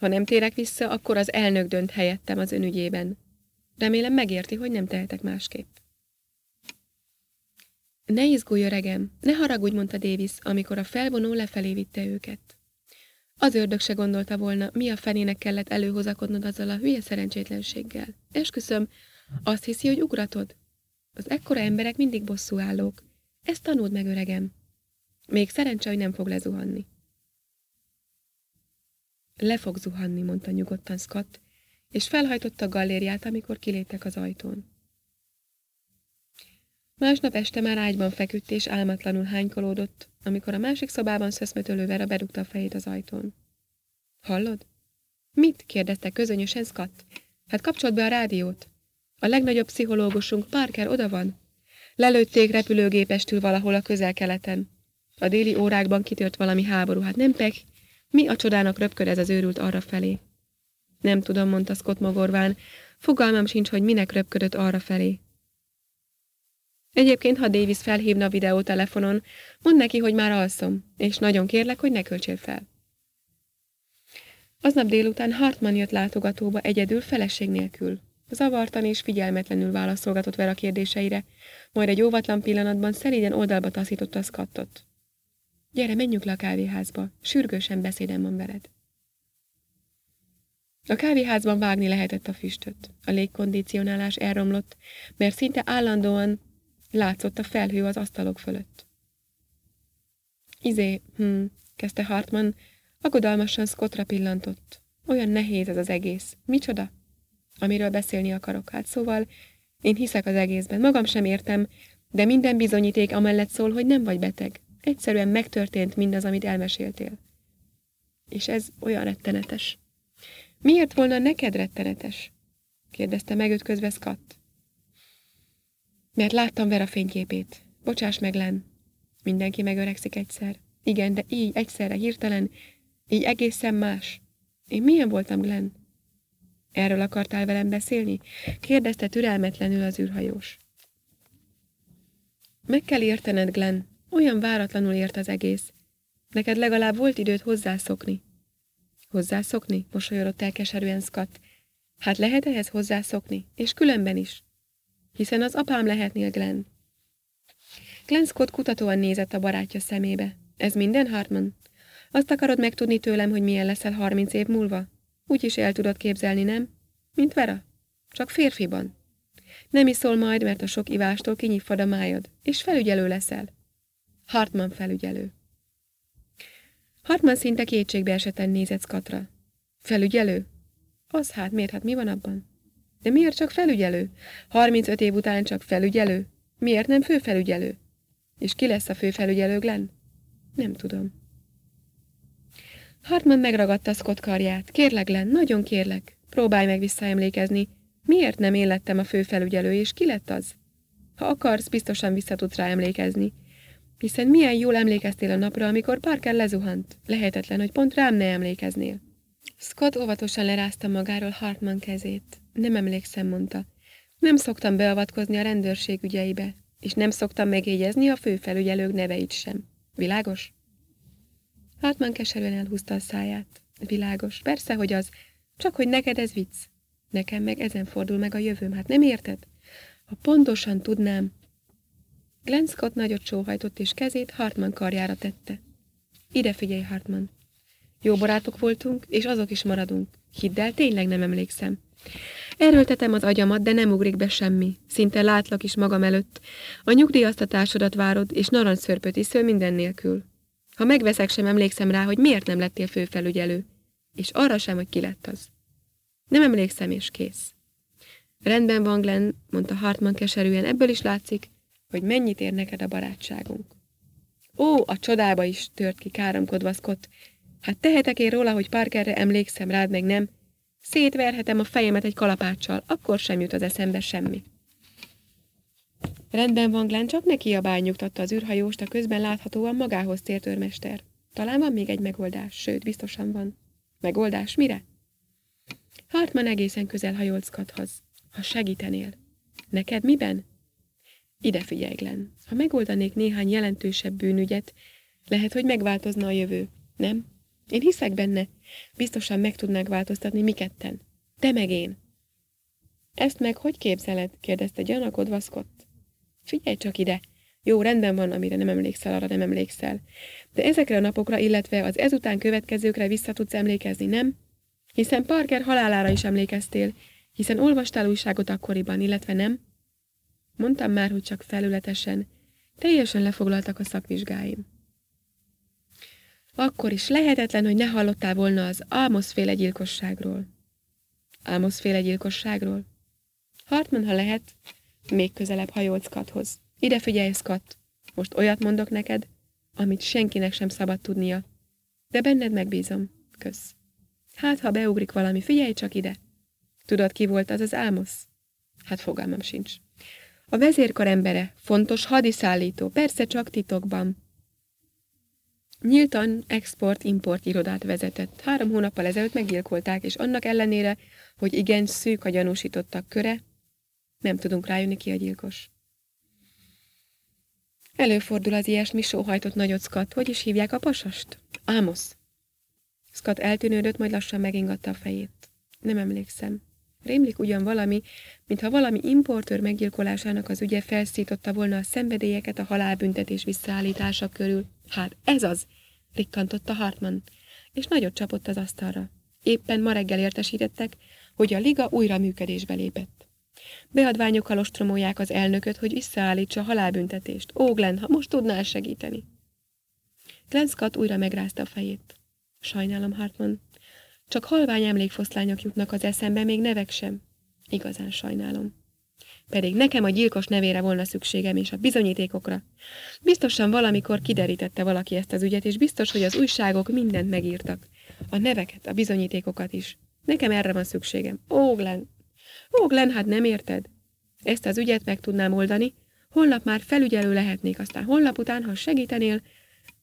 Speaker 1: ha nem térek vissza, akkor az elnök dönt helyettem az önügyében. Remélem megérti, hogy nem tehetek másképp. Ne izgulj, öregem, ne haragudj, mondta Davis, amikor a felvonó lefelé vitte őket. Az ördög se gondolta volna, mi a fenének kellett előhozakodnod azzal a hülye szerencsétlenséggel. Esküszöm, azt hiszi, hogy ugratod. Az ekkora emberek mindig állók. Ezt tanuld meg, öregem. Még szerencse, hogy nem fog lezuhanni. Le fog zuhanni, mondta nyugodtan Scott, és felhajtotta a galériát, amikor kiléptek az ajtón. Másnap este már ágyban feküdt és álmatlanul hánykolódott, amikor a másik szobában szöszmötölő Vera berúgta a fejét az ajtón. Hallod? Mit? kérdezte közönösen Scott. Hát kapcsolt be a rádiót. A legnagyobb pszichológusunk, Parker, oda van. Lelőtték repülőgépestül valahol a közel-keleten. A déli órákban kitört valami háború, hát nem pek, mi a csodának röpköd ez az őrült arra felé? Nem tudom, mondta Scott mogorván. Fogalmam sincs, hogy minek röpködött arra felé. Egyébként, ha Davis felhívna a videótelefonon, mondd neki, hogy már alszom, és nagyon kérlek, hogy ne költsél fel. Aznap délután Hartman jött látogatóba egyedül, feleség nélkül. Zavartan és figyelmetlenül válaszolgatott vele a kérdéseire, majd egy óvatlan pillanatban szerényen oldalba taszította a skattot. Gyere, menjünk le a kávéházba, sürgősen beszédem van veled. A kávéházban vágni lehetett a füstöt. A légkondicionálás elromlott, mert szinte állandóan látszott a felhő az asztalok fölött. Izé, hm, kezdte Hartman, aggodalmasan Scottra pillantott. Olyan nehéz ez az egész. Micsoda? Amiről beszélni akarok, hát szóval én hiszek az egészben, magam sem értem, de minden bizonyíték amellett szól, hogy nem vagy beteg. Egyszerűen megtörtént mindaz, amit elmeséltél. És ez olyan rettenetes. Miért volna neked rettenetes? kérdezte megötközve Scott. Mert láttam Vera fényképét. Bocsáss meg, Len. Mindenki megöregszik egyszer. Igen, de így egyszerre hirtelen, így egészen más. Én milyen voltam, Glenn? Erről akartál velem beszélni? kérdezte türelmetlenül az űrhajós. Meg kell értened, Glenn, olyan váratlanul ért az egész. Neked legalább volt időt hozzászokni. Hozzászokni? Mosolyodott el keserűen Scott. Hát lehet ehhez hozzászokni, és különben is. Hiszen az apám lehetnél Glenn. Glenn Scott kutatóan nézett a barátja szemébe. Ez minden, Hartman? Azt akarod megtudni tőlem, hogy milyen leszel harminc év múlva? Úgy is el tudod képzelni, nem? Mint Vera. Csak férfiban. Nem iszol majd, mert a sok ivástól kinyifad a májad, és felügyelő leszel. Hartman felügyelő. Hartman szinte kétségbe eseten nézett Katra Felügyelő? Az hát, miért hát mi van abban? De miért csak felügyelő? 35 év után csak felügyelő? Miért nem főfelügyelő? És ki lesz a főfelügyelő, Glenn? Nem tudom. Hartman megragadta Scott karját. Kérlek, Glenn, nagyon kérlek. Próbálj meg visszaemlékezni. Miért nem én lettem a főfelügyelő, és ki lett az? Ha akarsz, biztosan vissza tudsz rá emlékezni. Hiszen milyen jól emlékeztél a napra, amikor Parker lezuhant. Lehetetlen, hogy pont rám ne emlékeznél. Scott óvatosan lerázta magáról Hartman kezét. Nem emlékszem, mondta. Nem szoktam beavatkozni a rendőrség ügyeibe, és nem szoktam megjegyezni a főfelügyelők neveit sem. Világos? Hartman keserűen elhúzta a száját. Világos, persze, hogy az. Csak hogy neked ez vicc. Nekem meg ezen fordul meg a jövőm, hát nem érted? Ha pontosan tudnám, Glenn Scott nagyot sóhajtott, és kezét Hartman karjára tette. Ide figyelj, Hartman. Jó barátok voltunk, és azok is maradunk. Hidd el, tényleg nem emlékszem. Erőltetem az agyamat, de nem ugrik be semmi. Szinte látlak is magam előtt. A nyugdíjaztatásodat várod, és narancsszörpöt iszöl minden nélkül. Ha megveszek, sem emlékszem rá, hogy miért nem lettél főfelügyelő. És arra sem, hogy ki lett az. Nem emlékszem, és kész. Rendben van, Glenn, mondta Hartman keserűen, ebből is látszik, hogy mennyit ér neked a barátságunk. Ó, a csodába is tört ki káromkodva Scott. Hát tehetek én róla, hogy Parkerre emlékszem rád, meg nem. Szétverhetem a fejemet egy kalapáccsal, akkor sem jut az eszembe semmi. Rendben van, Glenn, csak ne kiabálj, nyugtatta az űrhajóst, a közben láthatóan magához tért őrmester. Talán van még egy megoldás, sőt, biztosan van. Megoldás mire? Hartman egészen közel hajolt Scotthoz. Ha segítenél. Neked miben? Ide figyelj, Glenn. Ha megoldanék néhány jelentősebb bűnügyet, lehet, hogy megváltozna a jövő, nem? Én hiszek benne. Biztosan meg tudnánk változtatni mi ketten. Te meg én. Ezt meg hogy képzeled? kérdezte gyanakodva Scott. Figyelj csak ide. Jó, rendben van, amire nem emlékszel, arra nem emlékszel. De ezekre a napokra, illetve az ezután következőkre vissza tudsz emlékezni, nem? Hiszen Parker halálára is emlékeztél, hiszen olvastál újságot akkoriban, illetve nem? Mondtam már, hogy csak felületesen. Teljesen lefoglaltak a szakvizsgáim. Akkor is lehetetlen, hogy ne hallottál volna az álmoszféle gyilkosságról. Álmoszféle gyilkosságról? Hartman, ha lehet, még közelebb hajolt Scotthoz. Ide figyelj, Scott! Most olyat mondok neked, amit senkinek sem szabad tudnia. De benned megbízom. Kösz. Hát, ha beugrik valami, figyelj csak ide! Tudod, ki volt az az álmosz? Hát fogalmam sincs. A vezérkar embere, fontos hadiszállító, persze csak titokban. Nyíltan export-import irodát vezetett. Három hónappal ezelőtt meggyilkolták, és annak ellenére, hogy igen szűk a gyanúsítottak köre, nem tudunk rájönni ki a gyilkos. Előfordul az ilyesmi sóhajtott nagyot Scott. Hogy is hívják a pasast? Ámosz. Scott eltűnődött, majd lassan megingatta a fejét. Nem emlékszem. Rémlik ugyan valami, mintha valami importőr meggyilkolásának az ügye felszította volna a szenvedélyeket a halálbüntetés visszaállítása körül. Hát ez az! rikkantotta Hartman, és nagyot csapott az asztalra. Éppen ma reggel értesítettek, hogy a liga újra működésbe lépett. Beadványokkal ostromolják az elnököt, hogy visszaállítsa a halálbüntetést. Ó, Glenn, ha most tudnál segíteni! Glenn Scott újra megrázta a fejét. Sajnálom, Hartman, csak halvány emlékfoszlányok jutnak az eszembe, még nevek sem. Igazán sajnálom. Pedig nekem a gyilkos nevére volna szükségem, és a bizonyítékokra. Biztosan valamikor kiderítette valaki ezt az ügyet, és biztos, hogy az újságok mindent megírtak. A neveket, a bizonyítékokat is. Nekem erre van szükségem. Ó, Glenn! Ó, Glenn, hát nem érted? Ezt az ügyet meg tudnám oldani. Holnap már felügyelő lehetnék, aztán holnap után, ha segítenél,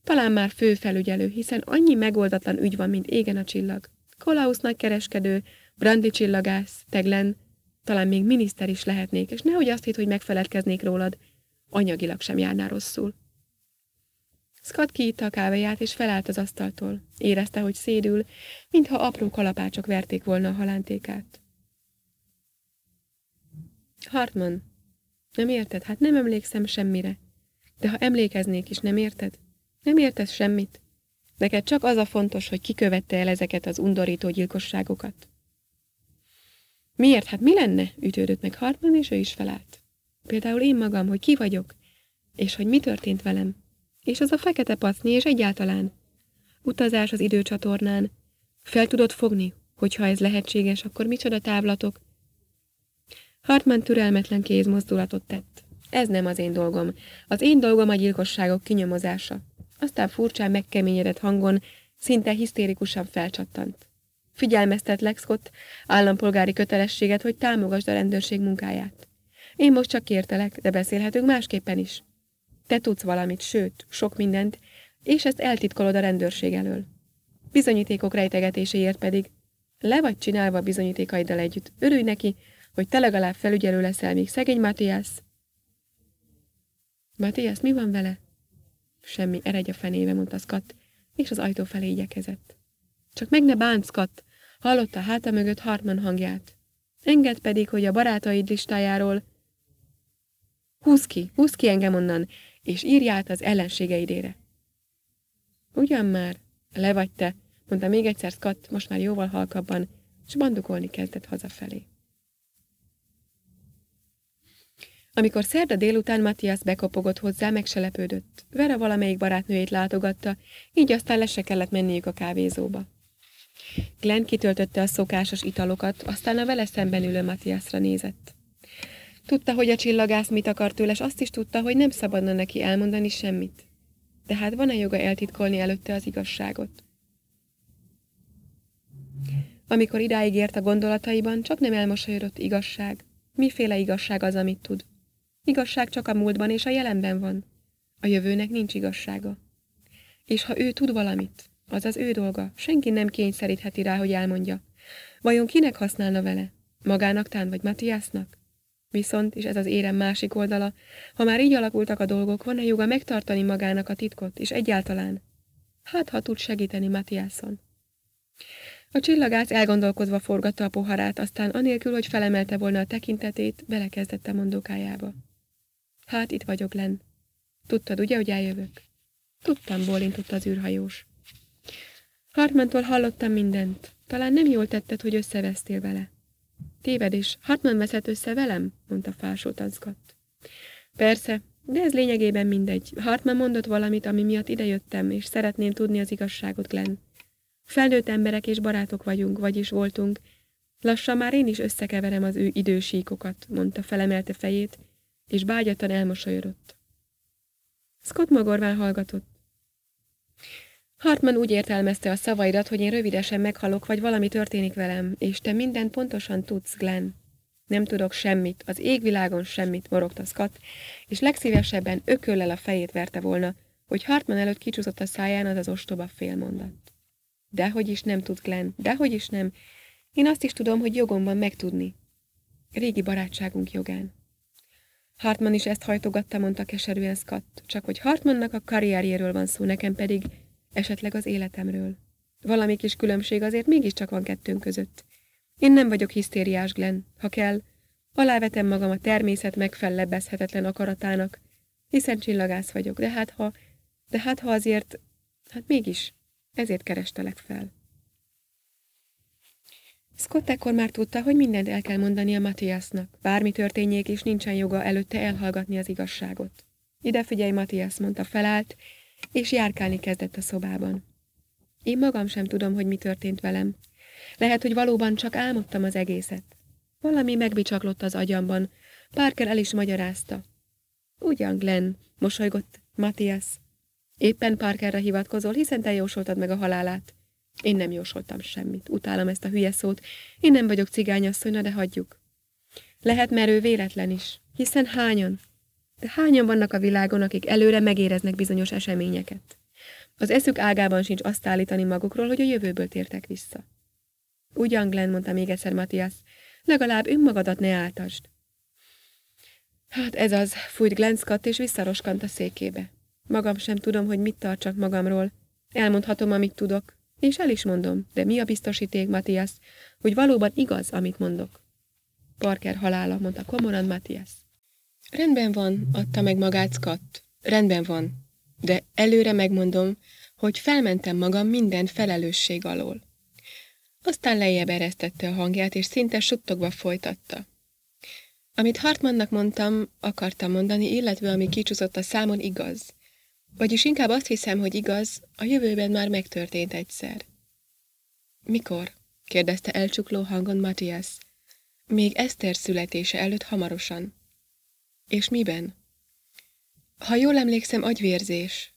Speaker 1: talán már főfelügyelő, hiszen annyi megoldatlan ügy van, mint égen a csillag. Kolausz nagykereskedő, Brandi csillagász, Teglen, talán még miniszter is lehetnék, és nehogy azt hitt, hogy megfeledkeznék rólad, anyagilag sem járná rosszul. Scott kiitta a kávéját, és felállt az asztaltól. Érezte, hogy szédül, mintha apró kalapácsok verték volna a halántékát. Hartman, nem érted? Hát nem emlékszem semmire. De ha emlékeznék is, nem érted? Nem értesz semmit? Neked csak az a fontos, hogy kikövette el ezeket az undorító gyilkosságokat. Miért? Hát mi lenne? ütődött meg Hartman, és ő is felállt. Például én magam, hogy ki vagyok, és hogy mi történt velem. És az a fekete pacni, és egyáltalán. Utazás az időcsatornán. Fel tudod fogni, hogyha ez lehetséges, akkor micsoda távlatok. Hartman türelmetlen kézmozdulatot tett. Ez nem az én dolgom. Az én dolgom a gyilkosságok kinyomozása aztán furcsán megkeményedett hangon, szinte hisztérikusan felcsattant. Figyelmeztet Scott, állampolgári kötelességet, hogy támogasd a rendőrség munkáját. Én most csak kértelek, de beszélhetünk másképpen is. Te tudsz valamit, sőt, sok mindent, és ezt eltitkolod a rendőrség elől. Bizonyítékok rejtegetéséért pedig. Le vagy csinálva bizonyítékaiddal együtt. Örülj neki, hogy te legalább felügyelő leszel még szegény Matthias. Matthias, mi van vele? Semmi, eredj a fenébe, mondta Scott, és az ajtó felé igyekezett. Csak meg ne bánt, Scott! Hallotta háta mögött Hartman hangját. Engedd pedig, hogy a barátaid listájáról húz ki, húz ki engem onnan, és írj át az ellenségeidére. Ugyan már, le vagy te, mondta még egyszer Scott, most már jóval halkabban, és bandukolni kezdett hazafelé. Amikor szerda délután Matthias bekopogott hozzá, megselepődött. Vera valamelyik barátnőjét látogatta, így aztán le se kellett menniük a kávézóba. Glenn kitöltötte a szokásos italokat, aztán a vele szemben ülő Matthiasra nézett. Tudta, hogy a csillagász mit akar tőle, és azt is tudta, hogy nem szabadna neki elmondani semmit. De hát van-e joga eltitkolni előtte az igazságot? Amikor idáig ért a gondolataiban, csak nem elmosolyodott igazság. Miféle igazság az, amit tud? Igazság csak a múltban és a jelenben van. A jövőnek nincs igazsága. És ha ő tud valamit, az az ő dolga, senki nem kényszerítheti rá, hogy elmondja. Vajon kinek használna vele? Magának tán vagy Matthiasnak? Viszont, és ez az érem másik oldala, ha már így alakultak a dolgok, van-e joga megtartani magának a titkot, és egyáltalán? Hát, ha tud segíteni Matiászon. A csillagász elgondolkozva forgatta a poharát, aztán anélkül, hogy felemelte volna a tekintetét, belekezdett a mondókájába. Hát itt vagyok, Len. Tudtad, ugye, hogy eljövök? Tudtam, bólintott az űrhajós. Hartmantól hallottam mindent. Talán nem jól tetted, hogy összevesztél vele. Tévedés, Hartman veszett össze velem? mondta fásultazgat. Persze, de ez lényegében mindegy. Hartman mondott valamit, ami miatt idejöttem, és szeretném tudni az igazságot, Glenn. Felnőtt emberek és barátok vagyunk, vagyis voltunk. Lassan már én is összekeverem az ő idősíkokat, mondta felemelte fejét, és bágyatan elmosolyodott. Scott magorván hallgatott. Hartman úgy értelmezte a szavaidat, hogy én rövidesen meghalok, vagy valami történik velem, és te mindent pontosan tudsz, Glenn. Nem tudok semmit, az égvilágon semmit, morogta Scott, és legszívesebben ököllel a fejét verte volna, hogy Hartman előtt kicsúszott a száján az az ostoba félmondat. Dehogy is nem tud, Glenn, dehogy is nem. Én azt is tudom, hogy jogom van megtudni. Régi barátságunk jogán. Hartman is ezt hajtogatta, mondta keserűen Scott, csak hogy Hartmannak a karrierjéről van szó, nekem pedig esetleg az életemről. Valami kis különbség azért mégiscsak van kettőnk között. Én nem vagyok hisztériás, Glenn. Ha kell, alávetem magam a természet megfellebbezhetetlen akaratának, hiszen csillagász vagyok, de hát ha, de hát ha azért, hát mégis, ezért kerestelek fel. Scott ekkor már tudta, hogy mindent el kell mondani a Matthiasnak. Bármi történjék, és nincsen joga előtte elhallgatni az igazságot. Ide figyelj, Matthias, mondta felállt, és járkálni kezdett a szobában. Én magam sem tudom, hogy mi történt velem. Lehet, hogy valóban csak álmodtam az egészet. Valami megbicsaklott az agyamban. Parker el is magyarázta. Ugyan, Glenn, mosolygott Matthias. Éppen Parkerra hivatkozol, hiszen te jósoltad meg a halálát. Én nem jósoltam semmit. Utálom ezt a hülye szót. Én nem vagyok cigányasszonyna, de hagyjuk. Lehet merő véletlen is, hiszen hányan? De hányan vannak a világon, akik előre megéreznek bizonyos eseményeket? Az eszük ágában sincs azt állítani magukról, hogy a jövőből tértek vissza. Ugyan, Glenn, mondta még egyszer Matthias, legalább önmagadat ne áltasd. Hát ez az, fújt Glenn Scott, és visszaroskant a székébe. Magam sem tudom, hogy mit tartsak magamról. Elmondhatom, amit tudok, és el is mondom, de mi a biztosíték, Matthias, hogy valóban igaz, amit mondok? Parker halála, mondta komoran Matthias. Rendben van, adta meg magát Scott. Rendben van, de előre megmondom, hogy felmentem magam minden felelősség alól. Aztán lejjebb eresztette a hangját, és szinte suttogva folytatta. Amit Hartmannnak mondtam, akartam mondani, illetve ami kicsúszott a számon, igaz. Vagyis inkább azt hiszem, hogy igaz, a jövőben már megtörtént egyszer. Mikor? kérdezte elcsukló hangon Matthias. Még Eszter születése előtt hamarosan. És miben? Ha jól emlékszem, agyvérzés.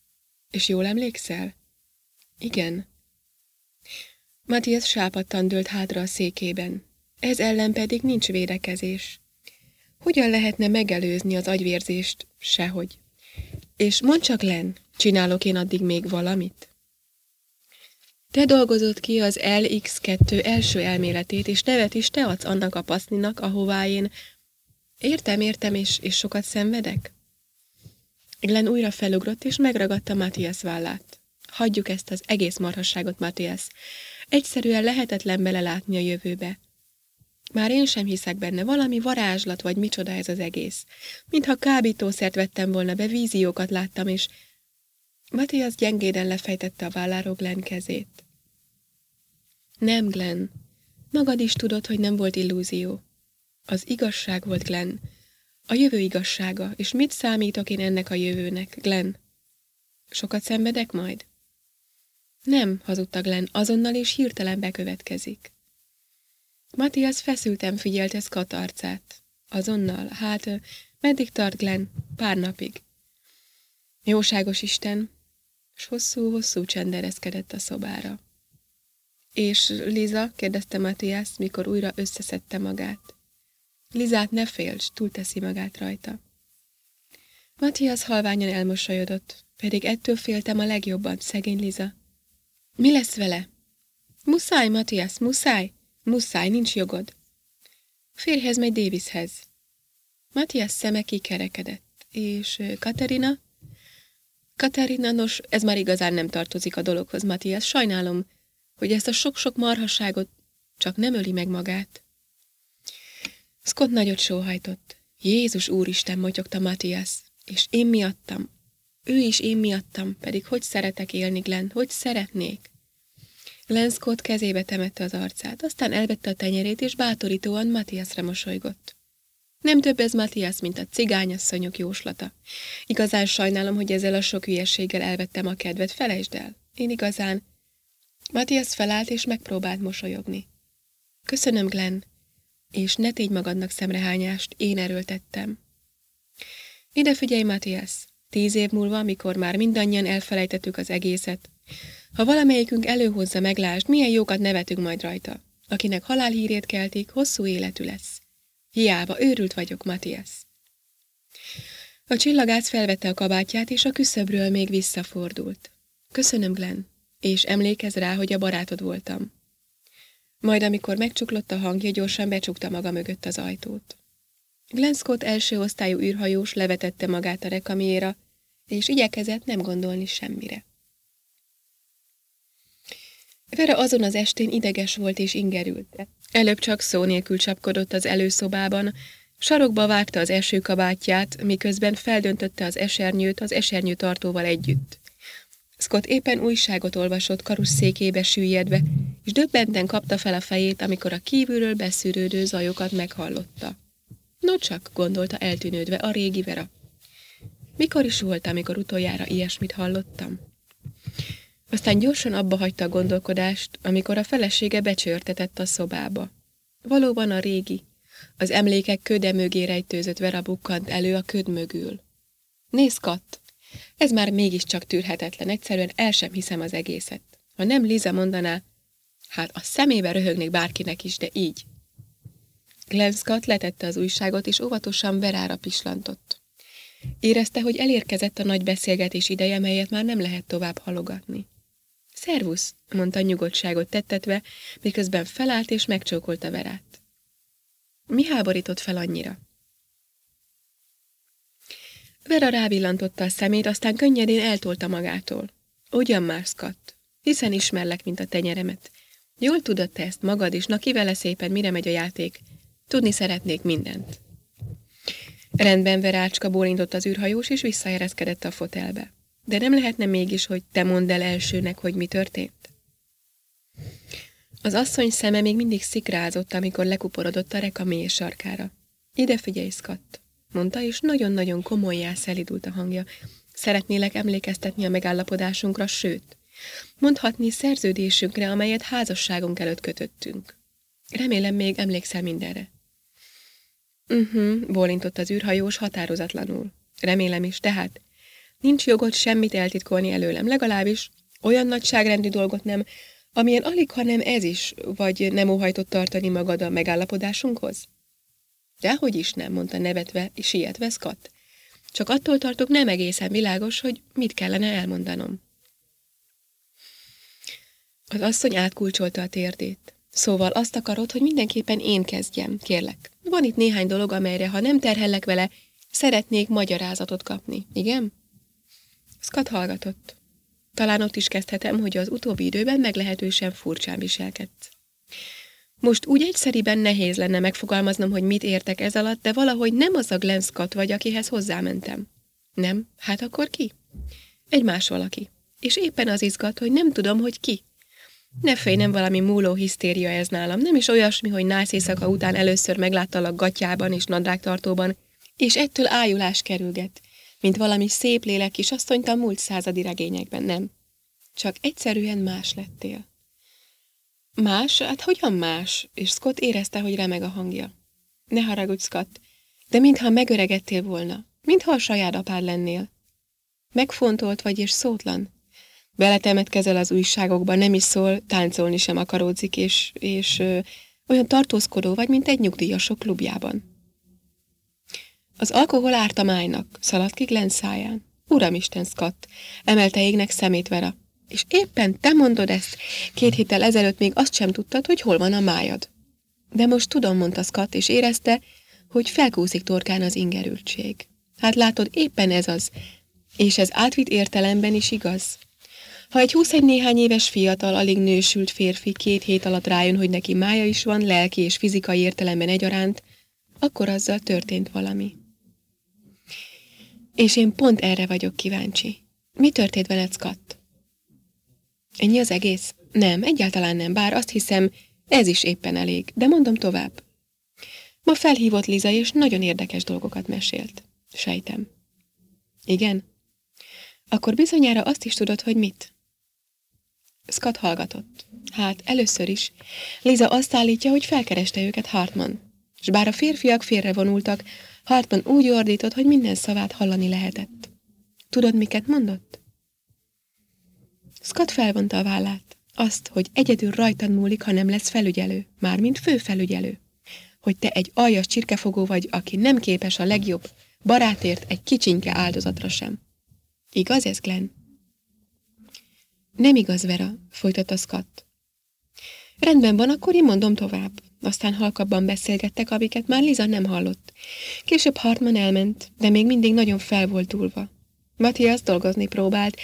Speaker 1: És jól emlékszel? Igen. Matthias sápadtan dőlt hátra a székében. Ez ellen pedig nincs védekezés. Hogyan lehetne megelőzni az agyvérzést? Sehogy. És mondd csak, Len, csinálok én addig még valamit? Te dolgozott ki az LX2 első elméletét, és nevet is te adsz annak a paszninak, ahová én... Értem, értem, és, és sokat szenvedek? Glenn újra felugrott, és megragadta Matthias vállát. Hagyjuk ezt az egész marhasságot, Matthias. Egyszerűen lehetetlen belelátni a jövőbe. Már én sem hiszek benne, valami varázslat vagy micsoda ez az egész. Mintha kábítószert vettem volna be, víziókat láttam, és... Matthias gyengéden lefejtette a válláról Glenn kezét. Nem, Glenn. Magad is tudod, hogy nem volt illúzió. Az igazság volt, Glenn. A jövő igazsága, és mit számítok én ennek a jövőnek, Glenn? Sokat szenvedek majd? Nem, hazudta Glenn, azonnal és hirtelen bekövetkezik. Matthias feszülten figyelte ez katarcát. Azonnal, hát, meddig tart Glenn? Pár napig. Jóságos Isten! És hosszú-hosszú csend a szobára. És Liza? kérdezte Matthias, mikor újra összeszedte magát. Lizát ne félts, túlteszi magát rajta. Matthias halványan elmosolyodott, pedig ettől féltem a legjobban, szegény Liza. Mi lesz vele? Muszáj, Matthias, muszáj! Muszáj, nincs jogod. A férjhez megy Davishez. Matthias szeme kikerekedett, és Katerina? Katerina, nos, ez már igazán nem tartozik a dologhoz, Matthias. Sajnálom, hogy ezt a sok-sok marhasságot csak nem öli meg magát. Scott nagyot sóhajtott. Jézus úristen, motyogta Matthias. És én miattam. Ő is én miattam, pedig hogy szeretek élni, Glenn, hogy szeretnék. Glenn kezébe temette az arcát, aztán elvette a tenyerét, és bátorítóan Matthiasra mosolygott. Nem több ez Matthias, mint a cigányasszonyok jóslata. Igazán sajnálom, hogy ezzel a sok hülyeséggel elvettem a kedvet, felejtsd el. Én igazán... Matias felállt, és megpróbált mosolyogni. Köszönöm, Glenn. És ne tégy magadnak szemrehányást, én erőltettem. Ide figyelj, Matias. Tíz év múlva, amikor már mindannyian elfelejtettük az egészet, ha valamelyikünk előhozza meglást, milyen jókat nevetünk majd rajta. Akinek halálhírét keltik, hosszú életű lesz. Hiába, őrült vagyok, Matthias. A csillagász felvette a kabátját, és a küszöbről még visszafordult. Köszönöm, Glenn, és emlékez rá, hogy a barátod voltam. Majd, amikor megcsuklott a hangja, gyorsan becsukta maga mögött az ajtót. Glenn Scott első osztályú űrhajós levetette magát a rekamiéra, és igyekezett nem gondolni semmire. Vera azon az estén ideges volt és ingerült. Előbb csak szó nélkül csapkodott az előszobában, sarokba vágta az esőkabátját, miközben feldöntötte az esernyőt az esernyőtartóval együtt. Scott éppen újságot olvasott karusszékébe süllyedve, és döbbenten kapta fel a fejét, amikor a kívülről beszűrődő zajokat meghallotta. Nocsak, gondolta eltűnődve a régi Vera. Mikor is volt, amikor utoljára ilyesmit hallottam? Aztán gyorsan abba hagyta a gondolkodást, amikor a felesége becsörtetett a szobába. Valóban a régi. Az emlékek köde mögé rejtőzött Vera bukkant elő a köd mögül. Nézd, Kat, Ez már mégiscsak tűrhetetlen, egyszerűen el sem hiszem az egészet. Ha nem Liza mondaná, hát a szemébe röhögnék bárkinek is, de így. Scott letette az újságot, és óvatosan Verára pislantott. Érezte, hogy elérkezett a nagy beszélgetés ideje, melyet már nem lehet tovább halogatni. Szervusz, mondta nyugodtságot tettetve, miközben felállt és megcsókolta Verát. Mi háborított fel annyira? Vera rávillantotta a szemét, aztán könnyedén eltolta magától. Ugyan már szkatt, hiszen ismerlek, mint a tenyeremet. Jól tudod te ezt magad is, na kivele szépen, mire megy a játék. Tudni szeretnék mindent. Rendben, Verácska bólintott az űrhajós, és visszaereszkedett a fotelbe. De nem lehetne mégis, hogy te mondd el elsőnek, hogy mi történt? Az asszony szeme még mindig szikrázott, amikor lekuporodott a reka mély sarkára. Ide figyelj, Scott, mondta, és nagyon-nagyon komolyá szelidult a hangja. Szeretnélek emlékeztetni a megállapodásunkra, sőt, mondhatni szerződésünkre, amelyet házasságunk előtt kötöttünk. Remélem még emlékszel mindenre. Mhm, uh -huh, bólintott az űrhajós határozatlanul. Remélem is, tehát Nincs jogod semmit eltitkolni előlem, legalábbis olyan nagyságrendű dolgot nem, amilyen alig, ha nem ez is, vagy nem óhajtott tartani magad a megállapodásunkhoz? Dehogy is nem, mondta nevetve, és sietve Scott. Csak attól tartok nem egészen világos, hogy mit kellene elmondanom. Az asszony átkulcsolta a térdét. Szóval azt akarod, hogy mindenképpen én kezdjem, kérlek. Van itt néhány dolog, amelyre, ha nem terhellek vele, szeretnék magyarázatot kapni, igen? Scott hallgatott. Talán ott is kezdhetem, hogy az utóbbi időben meglehetősen furcsán viselkedsz. Most úgy egyszeriben nehéz lenne megfogalmaznom, hogy mit értek ez alatt, de valahogy nem az a Glenn Scott vagy, akihez hozzámentem. Nem? Hát akkor ki? Egy más valaki. És éppen az izgat, hogy nem tudom, hogy ki. Ne félj, nem valami múló hisztéria ez nálam, nem is olyasmi, hogy nász éjszaka után először megláttalak gatyában és nadrágtartóban, és ettől ájulás kerülget mint valami szép lélek kisasszonyt a múlt századi regényekben, nem. Csak egyszerűen más lettél. Más? Hát hogyan más? És Scott érezte, hogy remeg a hangja. Ne haragudj, Scott, de mintha megöregedtél volna, mintha a saját apád lennél. Megfontolt vagy és szótlan. Beletemetkezel az újságokba, nem is szól, táncolni sem akaródzik, és, és ö, olyan tartózkodó vagy, mint egy nyugdíjasok klubjában. Az alkohol májnak, szaladt ki Glenn száján. Uramisten Scott, emelte égnek szemét Vera. És éppen te mondod ezt. Két héttel ezelőtt még azt sem tudtad, hogy hol van a májad. De most tudom, mondta Scott, és érezte, hogy felkúszik torkán az ingerültség. Hát látod, éppen ez az. És ez átvitt értelemben is igaz. Ha egy 21 néhány éves fiatal, alig nősült férfi két hét alatt rájön, hogy neki mája is van, lelki és fizikai értelemben egyaránt, akkor azzal történt valami. És én pont erre vagyok kíváncsi. Mi történt veled, Scott? Ennyi az egész? Nem, egyáltalán nem, bár azt hiszem, ez is éppen elég, de mondom tovább. Ma felhívott Liza, és nagyon érdekes dolgokat mesélt. Sejtem. Igen? Akkor bizonyára azt is tudod, hogy mit? Scott hallgatott. Hát, először is. Liza azt állítja, hogy felkereste őket Hartman. És bár a férfiak félrevonultak, Hartman úgy ordított, hogy minden szavát hallani lehetett. Tudod, miket mondott? Scott felvonta a vállát. Azt, hogy egyedül rajtad múlik, ha nem lesz felügyelő, mármint főfelügyelő. Hogy te egy aljas csirkefogó vagy, aki nem képes a legjobb barátért egy kicsinke áldozatra sem. Igaz ez, Glenn? Nem igaz, Vera, folytatta Scott. Rendben van, akkor én mondom tovább. Aztán halkabban beszélgettek, amiket már Liza nem hallott. Később Hartman elment, de még mindig nagyon fel volt túlva. Matthias dolgozni próbált,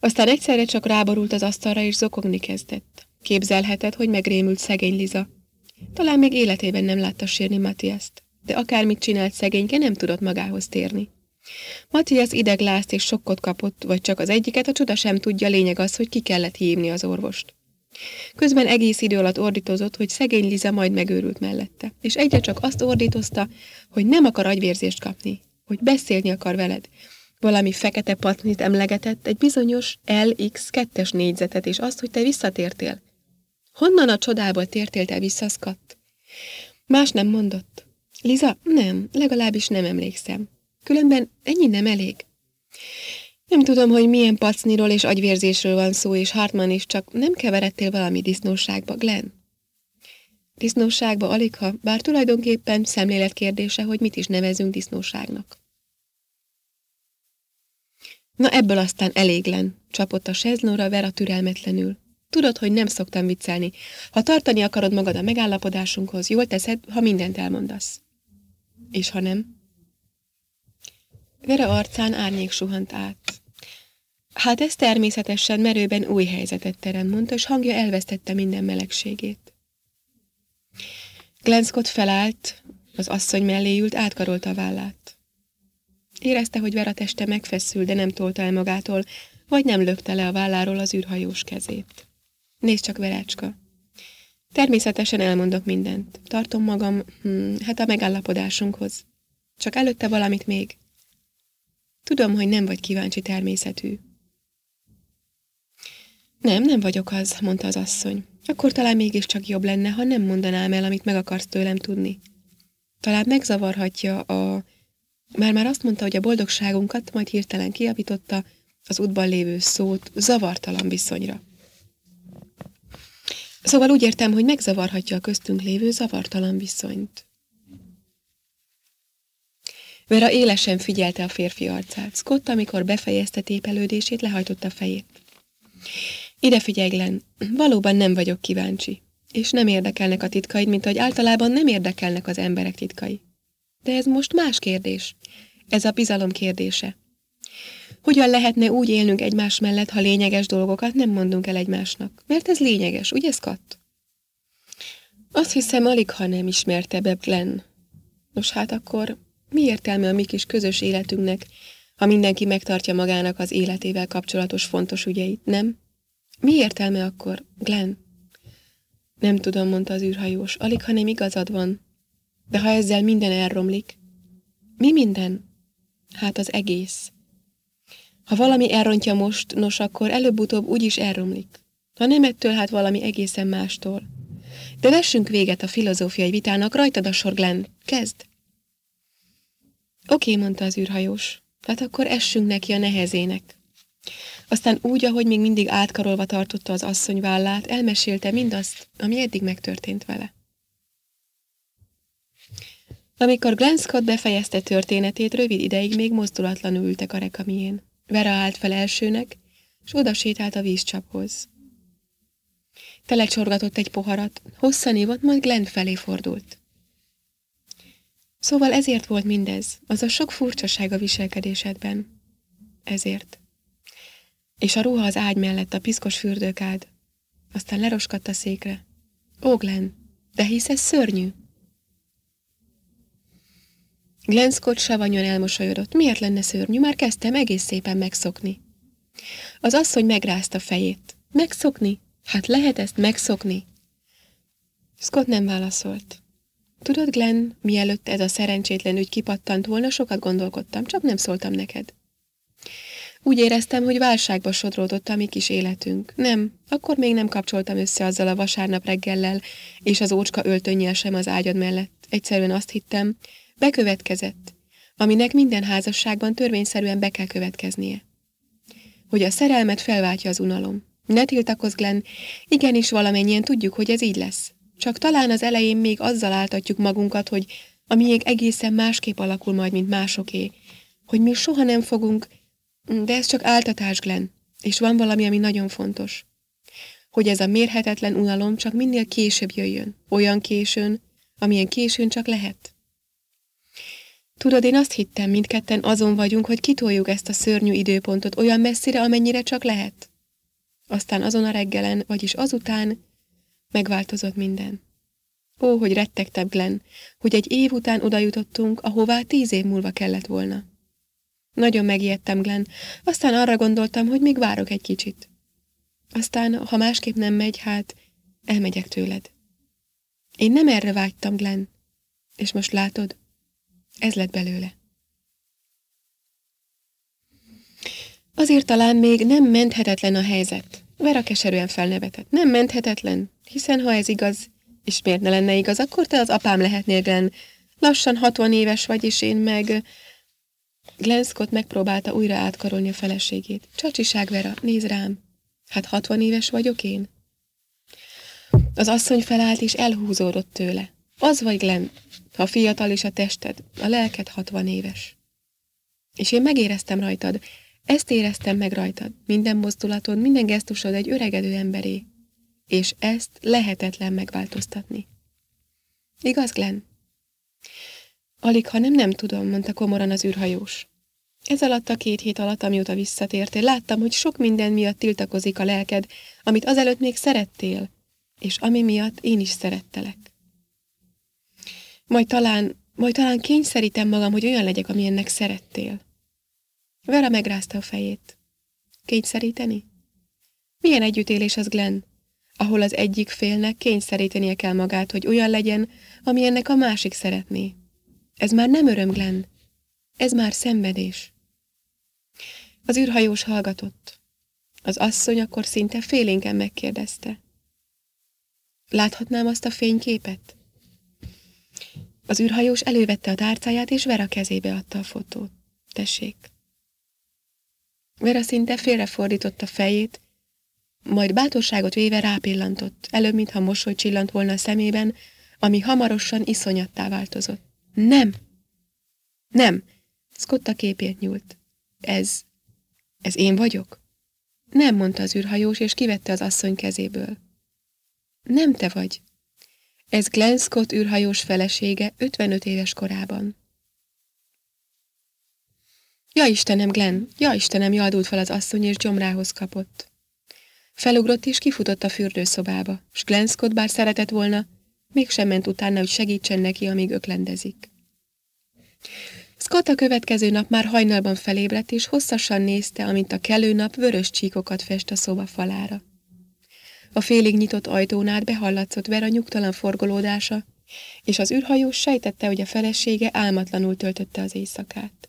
Speaker 1: aztán egyszerre csak ráborult az asztalra és zokogni kezdett. Képzelheted, hogy megrémült szegény Liza. Talán még életében nem látta sírni Matthiast, de akármit csinált szegényke, nem tudott magához térni. Matthias ideglászt és sokkot kapott, vagy csak az egyiket, a csoda sem tudja, lényeg az, hogy ki kellett hívni az orvost. Közben egész idő alatt ordítozott, hogy szegény Liza majd megőrült mellette, és egyre csak azt ordítozta, hogy nem akar agyvérzést kapni, hogy beszélni akar veled. Valami fekete patnit emlegetett, egy bizonyos LX2-es négyzetet, és azt, hogy te visszatértél. Honnan a csodából tértél te vissza, Scott? Más nem mondott. Liza, nem, legalábbis nem emlékszem. Különben ennyi nem elég. Nem tudom, hogy milyen pacniról és agyvérzésről van szó, és Hartman is, csak nem keveredtél valami disznóságba, Glenn? Disznóságba alig ha, bár tulajdonképpen szemlélet kérdése, hogy mit is nevezünk disznóságnak. Na ebből aztán elég len, csapott a seznóra Vera türelmetlenül. Tudod, hogy nem szoktam viccelni. Ha tartani akarod magad a megállapodásunkhoz, jól teszed, ha mindent elmondasz. És ha nem? Vera arcán árnyék suhant át. Hát ez természetesen merőben új helyzetet terem, mondta, és hangja elvesztette minden melegségét. Glenn felállt, az asszony mellé ült, átkarolta a vállát. Érezte, hogy Vera teste megfeszül, de nem tolta el magától, vagy nem lökte le a válláról az űrhajós kezét. Nézd csak, Verácska! Természetesen elmondok mindent. Tartom magam, hmm, hát a megállapodásunkhoz. Csak előtte valamit még. Tudom, hogy nem vagy kíváncsi természetű. Nem, nem vagyok az, mondta az asszony. Akkor talán mégiscsak jobb lenne, ha nem mondanám el, amit meg akarsz tőlem tudni. Talán megzavarhatja a... Már-már azt mondta, hogy a boldogságunkat, majd hirtelen kiabította az útban lévő szót zavartalan viszonyra. Szóval úgy értem, hogy megzavarhatja a köztünk lévő zavartalan viszonyt. Vera élesen figyelte a férfi arcát. Scott, amikor befejezte tépelődését, lehajtotta a fejét. Ide figyelj, Glenn, valóban nem vagyok kíváncsi, és nem érdekelnek a titkaid, mint ahogy általában nem érdekelnek az emberek titkai. De ez most más kérdés. Ez a bizalom kérdése. Hogyan lehetne úgy élnünk egymás mellett, ha lényeges dolgokat nem mondunk el egymásnak? Mert ez lényeges, ugye, Scott? Azt hiszem, alig, ha nem ismerte be Glenn. Nos, hát akkor mi értelme a mi kis közös életünknek, ha mindenki megtartja magának az életével kapcsolatos fontos ügyeit, nem? Mi értelme akkor, Glenn? Nem tudom, mondta az űrhajós, alig, ha nem igazad van. De ha ezzel minden elromlik. Mi minden? Hát az egész. Ha valami elrontja most, nos, akkor előbb-utóbb úgyis elromlik. Ha nem ettől, hát valami egészen mástól. De vessünk véget a filozófiai vitának, rajtad a sor, Glenn. Kezd! Oké, mondta az űrhajós, hát akkor essünk neki a nehezének. Aztán úgy, ahogy még mindig átkarolva tartotta az asszony vállát, elmesélte mindazt, ami eddig megtörtént vele. Amikor Glenn Scott befejezte történetét, rövid ideig még mozdulatlanul ültek a rekamién. Vera állt fel elsőnek, és oda sétált a vízcsaphoz. Telecsorgatott egy poharat, hosszan ívott, majd Glenn felé fordult. Szóval ezért volt mindez, az a sok furcsaság a viselkedésedben. Ezért. És a ruha az ágy mellett a piszkos fürdőkád. Aztán leroskadt a székre. Ó, Glenn, de hisz ez szörnyű? Glenn Scott savanyon elmosolyodott. Miért lenne szörnyű? Már kezdtem egész szépen megszokni. Az asszony megrázta fejét. Megszokni? Hát lehet ezt megszokni? Scott nem válaszolt. Tudod, Glenn, mielőtt ez a szerencsétlen ügy kipattant volna, sokat gondolkodtam, csak nem szóltam neked. Úgy éreztem, hogy válságba sodródott a mi kis életünk. Nem, akkor még nem kapcsoltam össze azzal a vasárnap reggellel, és az ócska öltönnyel sem az ágyad mellett. Egyszerűen azt hittem, bekövetkezett, aminek minden házasságban törvényszerűen be kell következnie. Hogy a szerelmet felváltja az unalom. Ne tiltakozz, Glenn, igenis valamennyien tudjuk, hogy ez így lesz. Csak talán az elején még azzal áltatjuk magunkat, hogy a miénk egészen másképp alakul majd, mint másoké, hogy mi soha nem fogunk, de ez csak áltatás, Glenn, és van valami, ami nagyon fontos. Hogy ez a mérhetetlen unalom csak minél később jöjjön, olyan későn, amilyen későn csak lehet. Tudod, én azt hittem, mindketten azon vagyunk, hogy kitoljuk ezt a szörnyű időpontot olyan messzire, amennyire csak lehet. Aztán azon a reggelen, vagyis azután, Megváltozott minden. Ó, hogy rettegtebb Glenn, hogy egy év után odajutottunk, ahová tíz év múlva kellett volna. Nagyon megijedtem, Glenn, aztán arra gondoltam, hogy még várok egy kicsit. Aztán, ha másképp nem megy, hát elmegyek tőled. Én nem erre vágytam, Glenn. És most látod, ez lett belőle. Azért talán még nem menthetetlen a helyzet. Vera keserűen felnevetett. Nem menthetetlen, hiszen ha ez igaz, és miért ne lenne igaz, akkor te az apám lehetnél, Glenn. Lassan hatvan éves vagy, és én meg... Glenn Scott megpróbálta újra átkarolni a feleségét. Csacsiság, Vera, néz rám. Hát hatvan éves vagyok én? Az asszony felállt, és elhúzódott tőle. Az vagy, Glenn, ha fiatal is a tested, a lelked hatvan éves. És én megéreztem rajtad, ezt éreztem meg rajtad, minden mozdulatod, minden gesztusod egy öregedő emberé és ezt lehetetlen megváltoztatni. Igaz, Glenn? Alig, ha nem, nem tudom, mondta komoran az űrhajós. Ez alatt a két hét alatt, amióta visszatértél, láttam, hogy sok minden miatt tiltakozik a lelked, amit azelőtt még szerettél, és ami miatt én is szerettelek. Majd talán, majd talán kényszerítem magam, hogy olyan legyek, amilyennek szerettél. Vera megrázta a fejét. Kényszeríteni? Milyen együttélés az, Glenn? ahol az egyik félnek kényszerítenie kell magát, hogy olyan legyen, ami ennek a másik szeretné. Ez már nem öröm, Glenn. Ez már szenvedés. Az űrhajós hallgatott. Az asszony akkor szinte félénken megkérdezte. Láthatnám azt a fényképet? Az űrhajós elővette a tárcáját, és Vera kezébe adta a fotót. Tessék. Vera szinte félrefordította fejét, majd bátorságot véve rápillantott, előbb, mintha mosoly csillant volna a szemében, ami hamarosan iszonyattá változott. Nem! Nem! Scott a képért nyúlt. Ez... ez én vagyok? Nem, mondta az űrhajós, és kivette az asszony kezéből. Nem te vagy. Ez Glenn Scott űrhajós felesége 55 éves korában. Ja Istenem, Glenn! Ja Istenem, jaldult fel az asszony, és gyomrához kapott. Felugrott és kifutott a fürdőszobába, s Glenn Scott bár szeretett volna, mégsem ment utána, hogy segítsen neki, amíg öklendezik. Scott a következő nap már hajnalban felébredt, és hosszasan nézte, amint a kelő nap vörös csíkokat fest a szoba falára. A félig nyitott ajtón át behallatszott Vera nyugtalan forgolódása, és az űrhajós sejtette, hogy a felesége álmatlanul töltötte az éjszakát.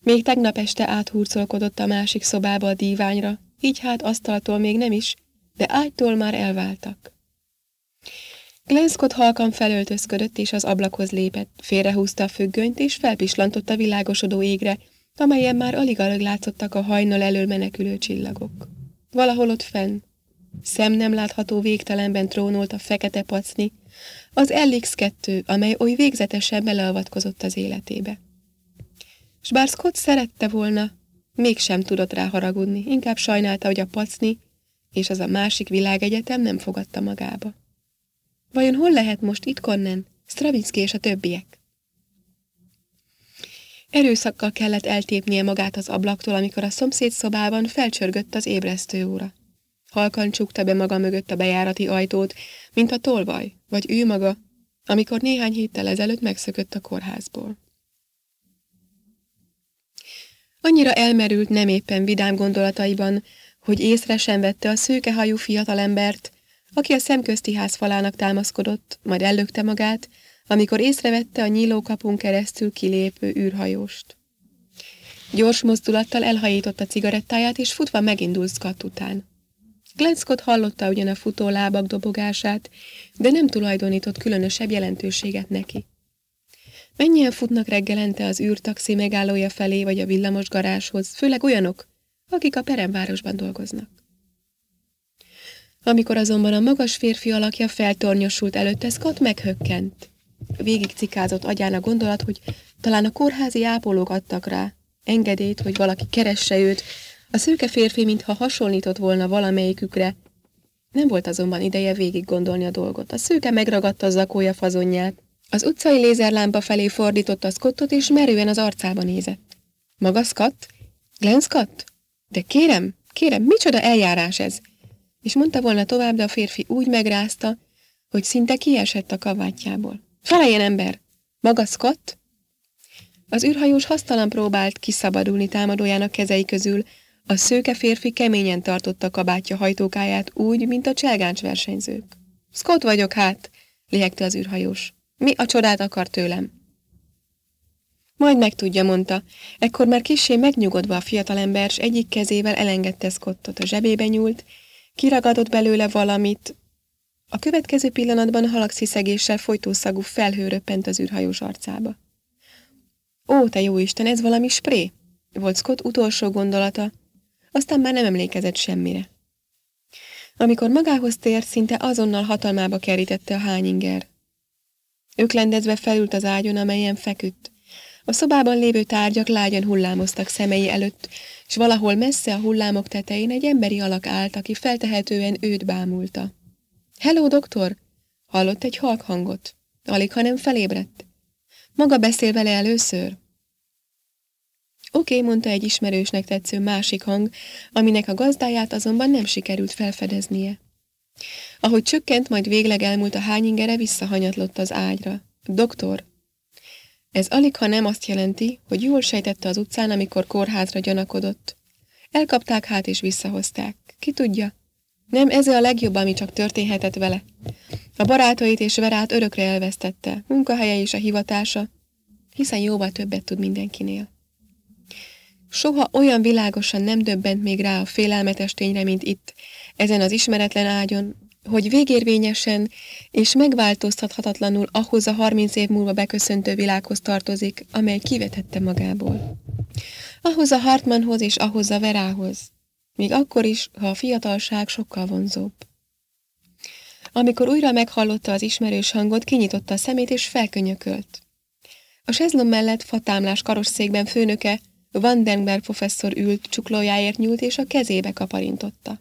Speaker 1: Még tegnap este áthurcolkodott a másik szobába a díványra, így hát asztaltól még nem is, de ágytól már elváltak. Glenskot halkan felöltözködött és az ablakhoz lépett, félrehúzta a függönyt és felpislantott a világosodó égre, amelyen már alig-alig látszottak a hajnal elől menekülő csillagok. Valahol ott fenn, szem nem látható végtelenben trónolt a fekete pacni, az LX2, amely oly végzetesen beleavatkozott az életébe. S bár Scott szerette volna, Mégsem tudott rá haragudni, inkább sajnálta, hogy a pacni és az a másik világegyetem nem fogadta magába. Vajon hol lehet most itt konnen? Stravinsky és a többiek? Erőszakkal kellett eltépnie magát az ablaktól, amikor a szomszéd szobában felcsörgött az ébresztő óra. Halkan csukta be maga mögött a bejárati ajtót, mint a tolvaj, vagy ő maga, amikor néhány héttel ezelőtt megszökött a kórházból. Annyira elmerült nem éppen vidám gondolataiban, hogy észre sem vette a szőkehajú fiatalembert, aki a szemközti ház falának támaszkodott, majd ellökte magát, amikor észrevette a nyílókapun keresztül kilépő űrhajóst. Gyors mozdulattal elhajította cigarettáját, és futva megindult Scott után. Glenn Scott hallotta ugyan a futó lábak dobogását, de nem tulajdonított különösebb jelentőséget neki. Mennyien futnak reggelente az űrtaxi megállója felé vagy a villamos garázshoz, főleg olyanok, akik a peremvárosban dolgoznak. Amikor azonban a magas férfi alakja feltornyosult ez Kat meghökkent. Végig cikázott agyán a gondolat, hogy talán a kórházi ápolók adtak rá, engedélyt, hogy valaki keresse őt. A szőke férfi mintha hasonlított volna valamelyikükre. Nem volt azonban ideje végig gondolni a dolgot. A szőke megragadta a zakója fazonját, az utcai lézerlámpa felé fordította Scottot, és merően az arcába nézett. Maga Scott? Glenn Scott? De kérem, kérem, micsoda eljárás ez? És mondta volna tovább, de a férfi úgy megrázta, hogy szinte kiesett a kavátjából. Feleljen ember! Maga Scott? Az űrhajós hasztalan próbált kiszabadulni támadójának kezei közül, a szőke férfi keményen tartotta kabátja hajtókáját úgy, mint a cselgáncs versenyzők. Scott vagyok hát, lihegte az űrhajós. Mi a csodát akar tőlem? Majd megtudja, mondta. Ekkor már kissé megnyugodva a fiatalember, s egyik kezével elengedte Scottot a zsebébe nyúlt, kiragadott belőle valamit. A következő pillanatban halagsziszegéssel folytószagú röppent az űrhajós arcába. Ó, te jó Isten, ez valami spré! volt Scott utolsó gondolata, aztán már nem emlékezett semmire. Amikor magához tért, szinte azonnal hatalmába kerítette a hányinger. Öklendezve felült az ágyon, amelyen feküdt. A szobában lévő tárgyak lágyan hullámoztak szemei előtt, és valahol messze a hullámok tetején egy emberi alak állt, aki feltehetően őt bámulta. – Hello, doktor! – hallott egy halk hangot. Alig, hanem felébredt. Maga beszél vele először? Oké, okay, mondta egy ismerősnek tetsző másik hang, aminek a gazdáját azonban nem sikerült felfedeznie. Ahogy csökkent, majd végleg elmúlt a hányingere, visszahanyatlott az ágyra. Doktor! Ez alig, ha nem azt jelenti, hogy jól sejtette az utcán, amikor kórházra gyanakodott. Elkapták hát és visszahozták. Ki tudja? Nem ez a legjobb, ami csak történhetett vele. A barátait és Verát örökre elvesztette, munkahelye és a hivatása, hiszen jóval többet tud mindenkinél. Soha olyan világosan nem döbbent még rá a félelmetes tényre, mint itt, ezen az ismeretlen ágyon, hogy végérvényesen és megváltoztathatatlanul ahhoz a 30 év múlva beköszöntő világhoz tartozik, amely kivetette magából. Ahhoz a Hartmannhoz és ahhoz a Verához, még akkor is, ha a fiatalság sokkal vonzóbb. Amikor újra meghallotta az ismerős hangot, kinyitotta a szemét és felkönyökölt. A sezlom mellett fatámlás karosszékben főnöke, Vandenberg professzor ült, csuklójáért nyúlt és a kezébe kaparintotta.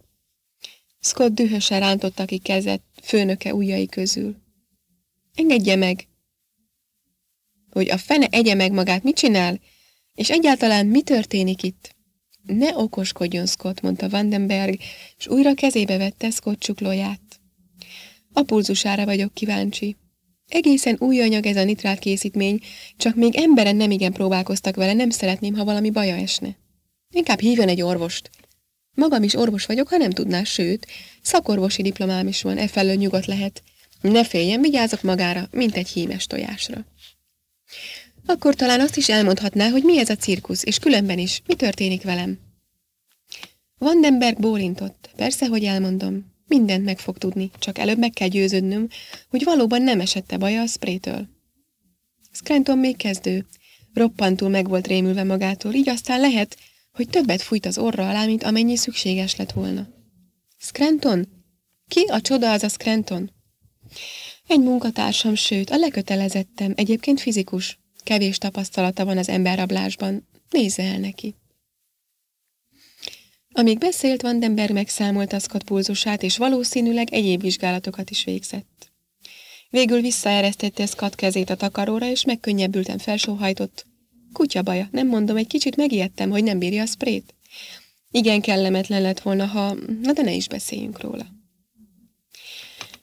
Speaker 1: Scott dühösen rántotta ki kezet, főnöke ujjai közül. Engedje meg! Hogy a fene egye meg magát, mit csinál? És egyáltalán mi történik itt? Ne okoskodjon, Scott, mondta Vandenberg, és újra kezébe vette Scott csuklóját. A pulzusára vagyok kíváncsi. Egészen új anyag ez a nitrát készítmény, csak még emberen nem igen próbálkoztak vele, nem szeretném, ha valami baja esne. Inkább hívjon egy orvost. Magam is orvos vagyok, ha nem tudná, sőt, szakorvosi diplomám is van, efelől nyugodt lehet. Ne féljen, vigyázok magára, mint egy hímes tojásra. Akkor talán azt is elmondhatná, hogy mi ez a cirkusz, és különben is, mi történik velem. Vandenberg bólintott. Persze, hogy elmondom. Mindent meg fog tudni, csak előbb meg kell győződnöm, hogy valóban nem esette baja a sprétől. Scranton még kezdő. Roppantul meg volt rémülve magától, így aztán lehet, hogy többet fújt az orra alá, mint amennyi szükséges lett volna. Scranton? Ki a csoda az a Scranton? Egy munkatársam, sőt, a lekötelezettem, egyébként fizikus. Kevés tapasztalata van az emberrablásban. Nézze el neki. Amíg beszélt, Vandenberg megszámolta a pulzusát, és valószínűleg egyéb vizsgálatokat is végzett. Végül visszaeresztette Scott kezét a takaróra, és megkönnyebbülten felsóhajtott. Kutya baja, nem mondom, egy kicsit megijedtem, hogy nem bírja a sprét. Igen, kellemetlen lett volna, ha... Na de ne is beszéljünk róla.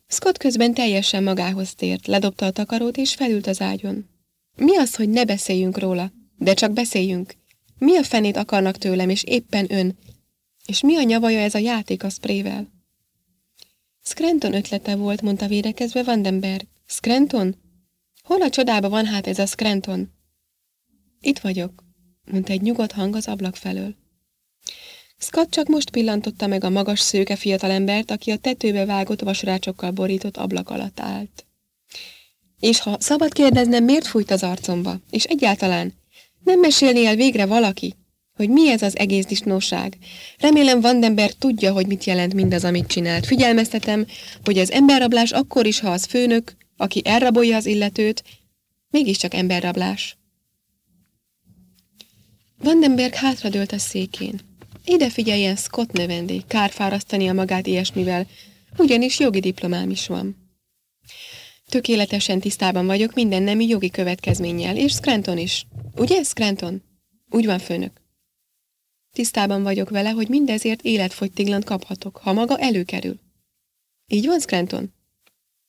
Speaker 1: Scott közben teljesen magához tért, ledobta a takarót és felült az ágyon. Mi az, hogy ne beszéljünk róla? De csak beszéljünk. Mi a fenét akarnak tőlem, és éppen ön? És mi a nyavaja ez a játék a sprével? Scranton ötlete volt, mondta védekezve Vandenberg. Scranton? Hol a csodába van hát ez a Scranton? Itt vagyok, mondta egy nyugodt hang az ablak felől. Scott csak most pillantotta meg a magas szőke fiatalembert, aki a tetőbe vágott vasrácsokkal borított ablak alatt állt. És ha szabad kérdeznem, miért fújt az arcomba? És egyáltalán nem mesélné el végre valaki, hogy mi ez az egész disznóság? Remélem Vandember tudja, hogy mit jelent mindaz, amit csinált. Figyelmeztetem, hogy az emberrablás akkor is, ha az főnök, aki elrabolja az illetőt, mégiscsak emberrablás. Vandenberg hátradőlt a székén. Ide figyeljen Scott növendék, kár fárasztania magát ilyesmivel, ugyanis jogi diplomám is van. Tökéletesen tisztában vagyok minden nemű jogi következménnyel, és Scranton is. Ugye, Scranton? Úgy van, főnök. Tisztában vagyok vele, hogy mindezért életfogytiglant kaphatok, ha maga előkerül. Így van, Scranton?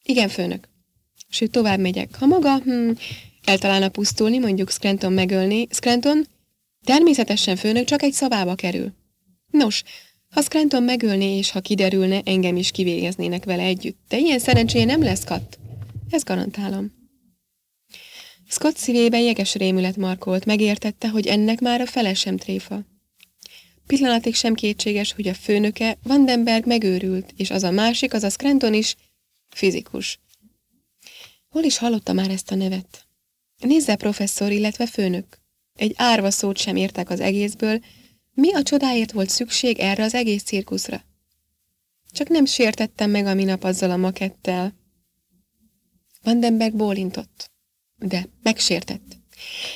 Speaker 1: Igen, főnök. Sőt, tovább megyek. Ha maga, hm, eltalálna pusztulni, mondjuk Scranton megölni. Scranton, Természetesen főnök csak egy szabába kerül. Nos, ha Scranton megölné, és ha kiderülne, engem is kivégeznének vele együtt, de ilyen szerencséje nem lesz Kat. Ezt garantálom. Scott szívében jeges rémület markolt, megértette, hogy ennek már a fele sem tréfa. Pillanatig sem kétséges, hogy a főnöke Vandenberg megőrült, és az a másik, az a Scranton is fizikus. Hol is hallotta már ezt a nevet? Nézze professzor, illetve főnök. Egy árva szót sem értek az egészből, mi a csodáért volt szükség erre az egész cirkuszra? Csak nem sértettem meg a minap azzal a makettel. Vandenberg bólintott. De megsértett.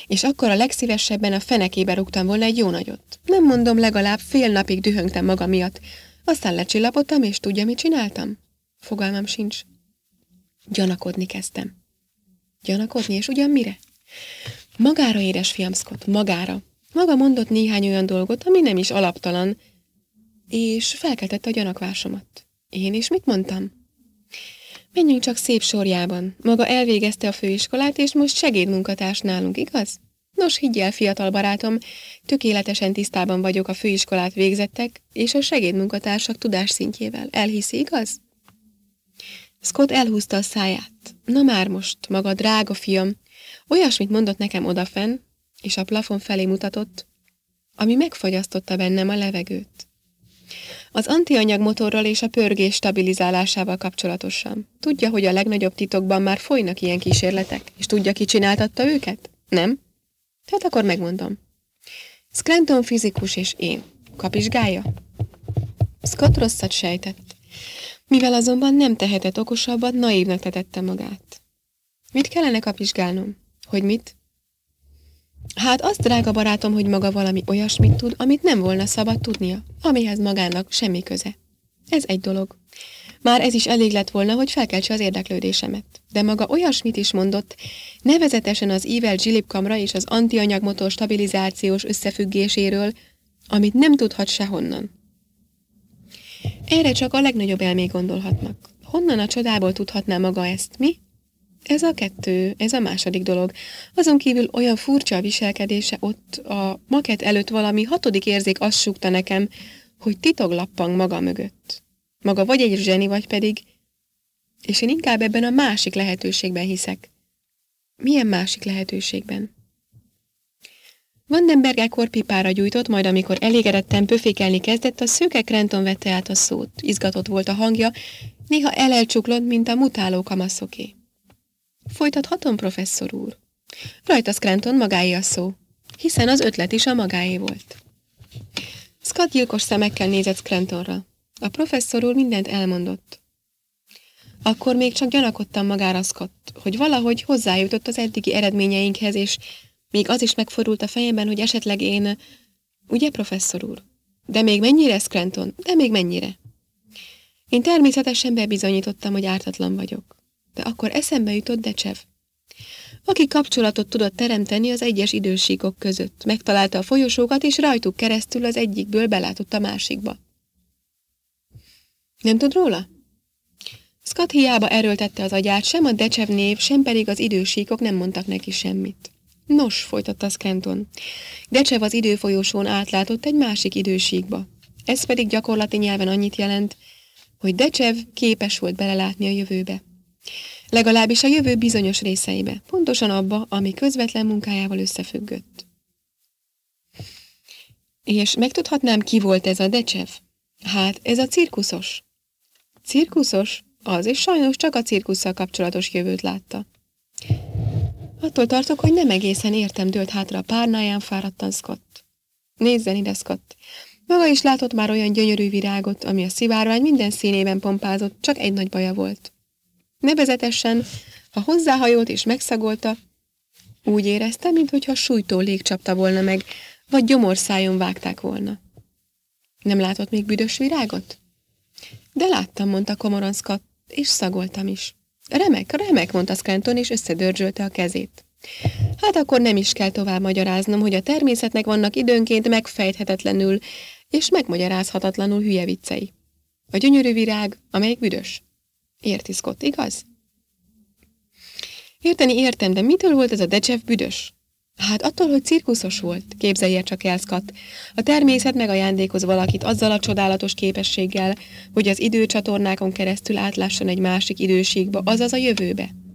Speaker 1: És akkor a legszívesebben a fenekébe rúgtam volna egy jó nagyot. Nem mondom, legalább fél napig dühöngtem maga miatt. Aztán lecsillapodtam, és tudja, mit csináltam? Fogalmam sincs. Gyanakodni kezdtem. Gyanakodni, és ugyan mire? Magára, fiam Scott, magára. Maga mondott néhány olyan dolgot, ami nem is alaptalan, és felkeltette a gyanakvásomat. Én is mit mondtam? Menjünk csak szép sorjában. Maga elvégezte a főiskolát, és most segédmunkatárs nálunk, igaz? Nos, higgyel, fiatal barátom, tökéletesen tisztában vagyok a főiskolát végzettek és a segédmunkatársak tudásszintjével. Elhiszi, igaz? Scott elhúzta a száját. Na már most, maga drága fiam, Olyasmit mondott nekem odafen, és a plafon felé mutatott, ami megfagyasztotta bennem a levegőt. Az antianyag motorral és a pörgés stabilizálásával kapcsolatosan. Tudja, hogy a legnagyobb titokban már folynak ilyen kísérletek, és tudja, ki csináltatta őket? Nem? Tehát akkor megmondom. Scranton fizikus és én. Kapizsgálja? Scott rosszat sejtett. Mivel azonban nem tehetett okosabbat, naívnak tetette magát. Mit kellene kapizsgálnom? Hogy mit? Hát az, drága barátom, hogy maga valami olyasmit tud, amit nem volna szabad tudnia, amihez magának semmi köze. Ez egy dolog. Már ez is elég lett volna, hogy felkeltse az érdeklődésemet. De maga olyasmit is mondott, nevezetesen az ível zsilipkamra és az antianyagmotor stabilizációs összefüggéséről, amit nem tudhat sehonnan. Erre csak a legnagyobb elmé gondolhatnak. Honnan a csodából tudhatná maga ezt, mi? Ez a kettő, ez a második dolog. Azon kívül olyan furcsa a viselkedése, ott a maket előtt valami hatodik érzék azt súgta nekem, hogy titok lappang maga mögött. Maga vagy egy zseni, vagy pedig... És én inkább ebben a másik lehetőségben hiszek. Milyen másik lehetőségben? Vandenberg pipára gyújtott, majd amikor elégedetten pöfékelni kezdett, a szőke Krenton vette át a szót. Izgatott volt a hangja, néha elelcsuklott, mint a mutáló kamaszoké. Folytathatom, professzor úr? Rajta Scranton magáé a szó, hiszen az ötlet is a magáé volt. Scott gyilkos szemekkel nézett Scrantonra. A professzor úr mindent elmondott. Akkor még csak gyanakodtam magára Scott, hogy valahogy hozzájutott az eddigi eredményeinkhez, és még az is megfordult a fejemben, hogy esetleg én... Ugye, professzor úr? De még mennyire, Scranton? De még mennyire? Én természetesen bebizonyítottam, hogy ártatlan vagyok de akkor eszembe jutott Decsev. Aki kapcsolatot tudott teremteni az egyes idősíkok között, megtalálta a folyosókat, és rajtuk keresztül az egyikből belátott a másikba. Nem tud róla? Scott hiába erőltette az agyát, sem a Decsev név, sem pedig az idősíkok nem mondtak neki semmit. Nos, folytatta Skenton. Decsev az időfolyosón átlátott egy másik idősíkba. Ez pedig gyakorlati nyelven annyit jelent, hogy Decsev képes volt belelátni a jövőbe. Legalábbis a jövő bizonyos részeibe, pontosan abba, ami közvetlen munkájával összefüggött. És megtudhatnám, ki volt ez a decsev? Hát, ez a cirkuszos. Cirkuszos? Az és sajnos csak a cirkusszal kapcsolatos jövőt látta. Attól tartok, hogy nem egészen értem dőlt hátra a párnáján fáradtan Scott. Nézzen ide, Scott. Maga is látott már olyan gyönyörű virágot, ami a szivárvány minden színében pompázott, csak egy nagy baja volt. Nevezetesen, ha hozzáhajolt és megszagolta, úgy érezte, mintha sújtó lég csapta volna meg, vagy gyomorszájon vágták volna. Nem látott még büdös virágot? De láttam, mondta Komoranszka, és szagoltam is. Remek, remek, mondta Scranton, és összedörzsölte a kezét. Hát akkor nem is kell tovább magyaráznom, hogy a természetnek vannak időnként megfejthetetlenül és megmagyarázhatatlanul hülye viccei. A gyönyörű virág, amelyik büdös. Érti Scott, igaz? Érteni értem, de mitől volt ez a decsev büdös? Hát attól, hogy cirkuszos volt, képzelje csak el, Scott. A természet megajándékoz valakit azzal a csodálatos képességgel, hogy az időcsatornákon keresztül átlásson egy másik időségbe, azaz a jövőbe.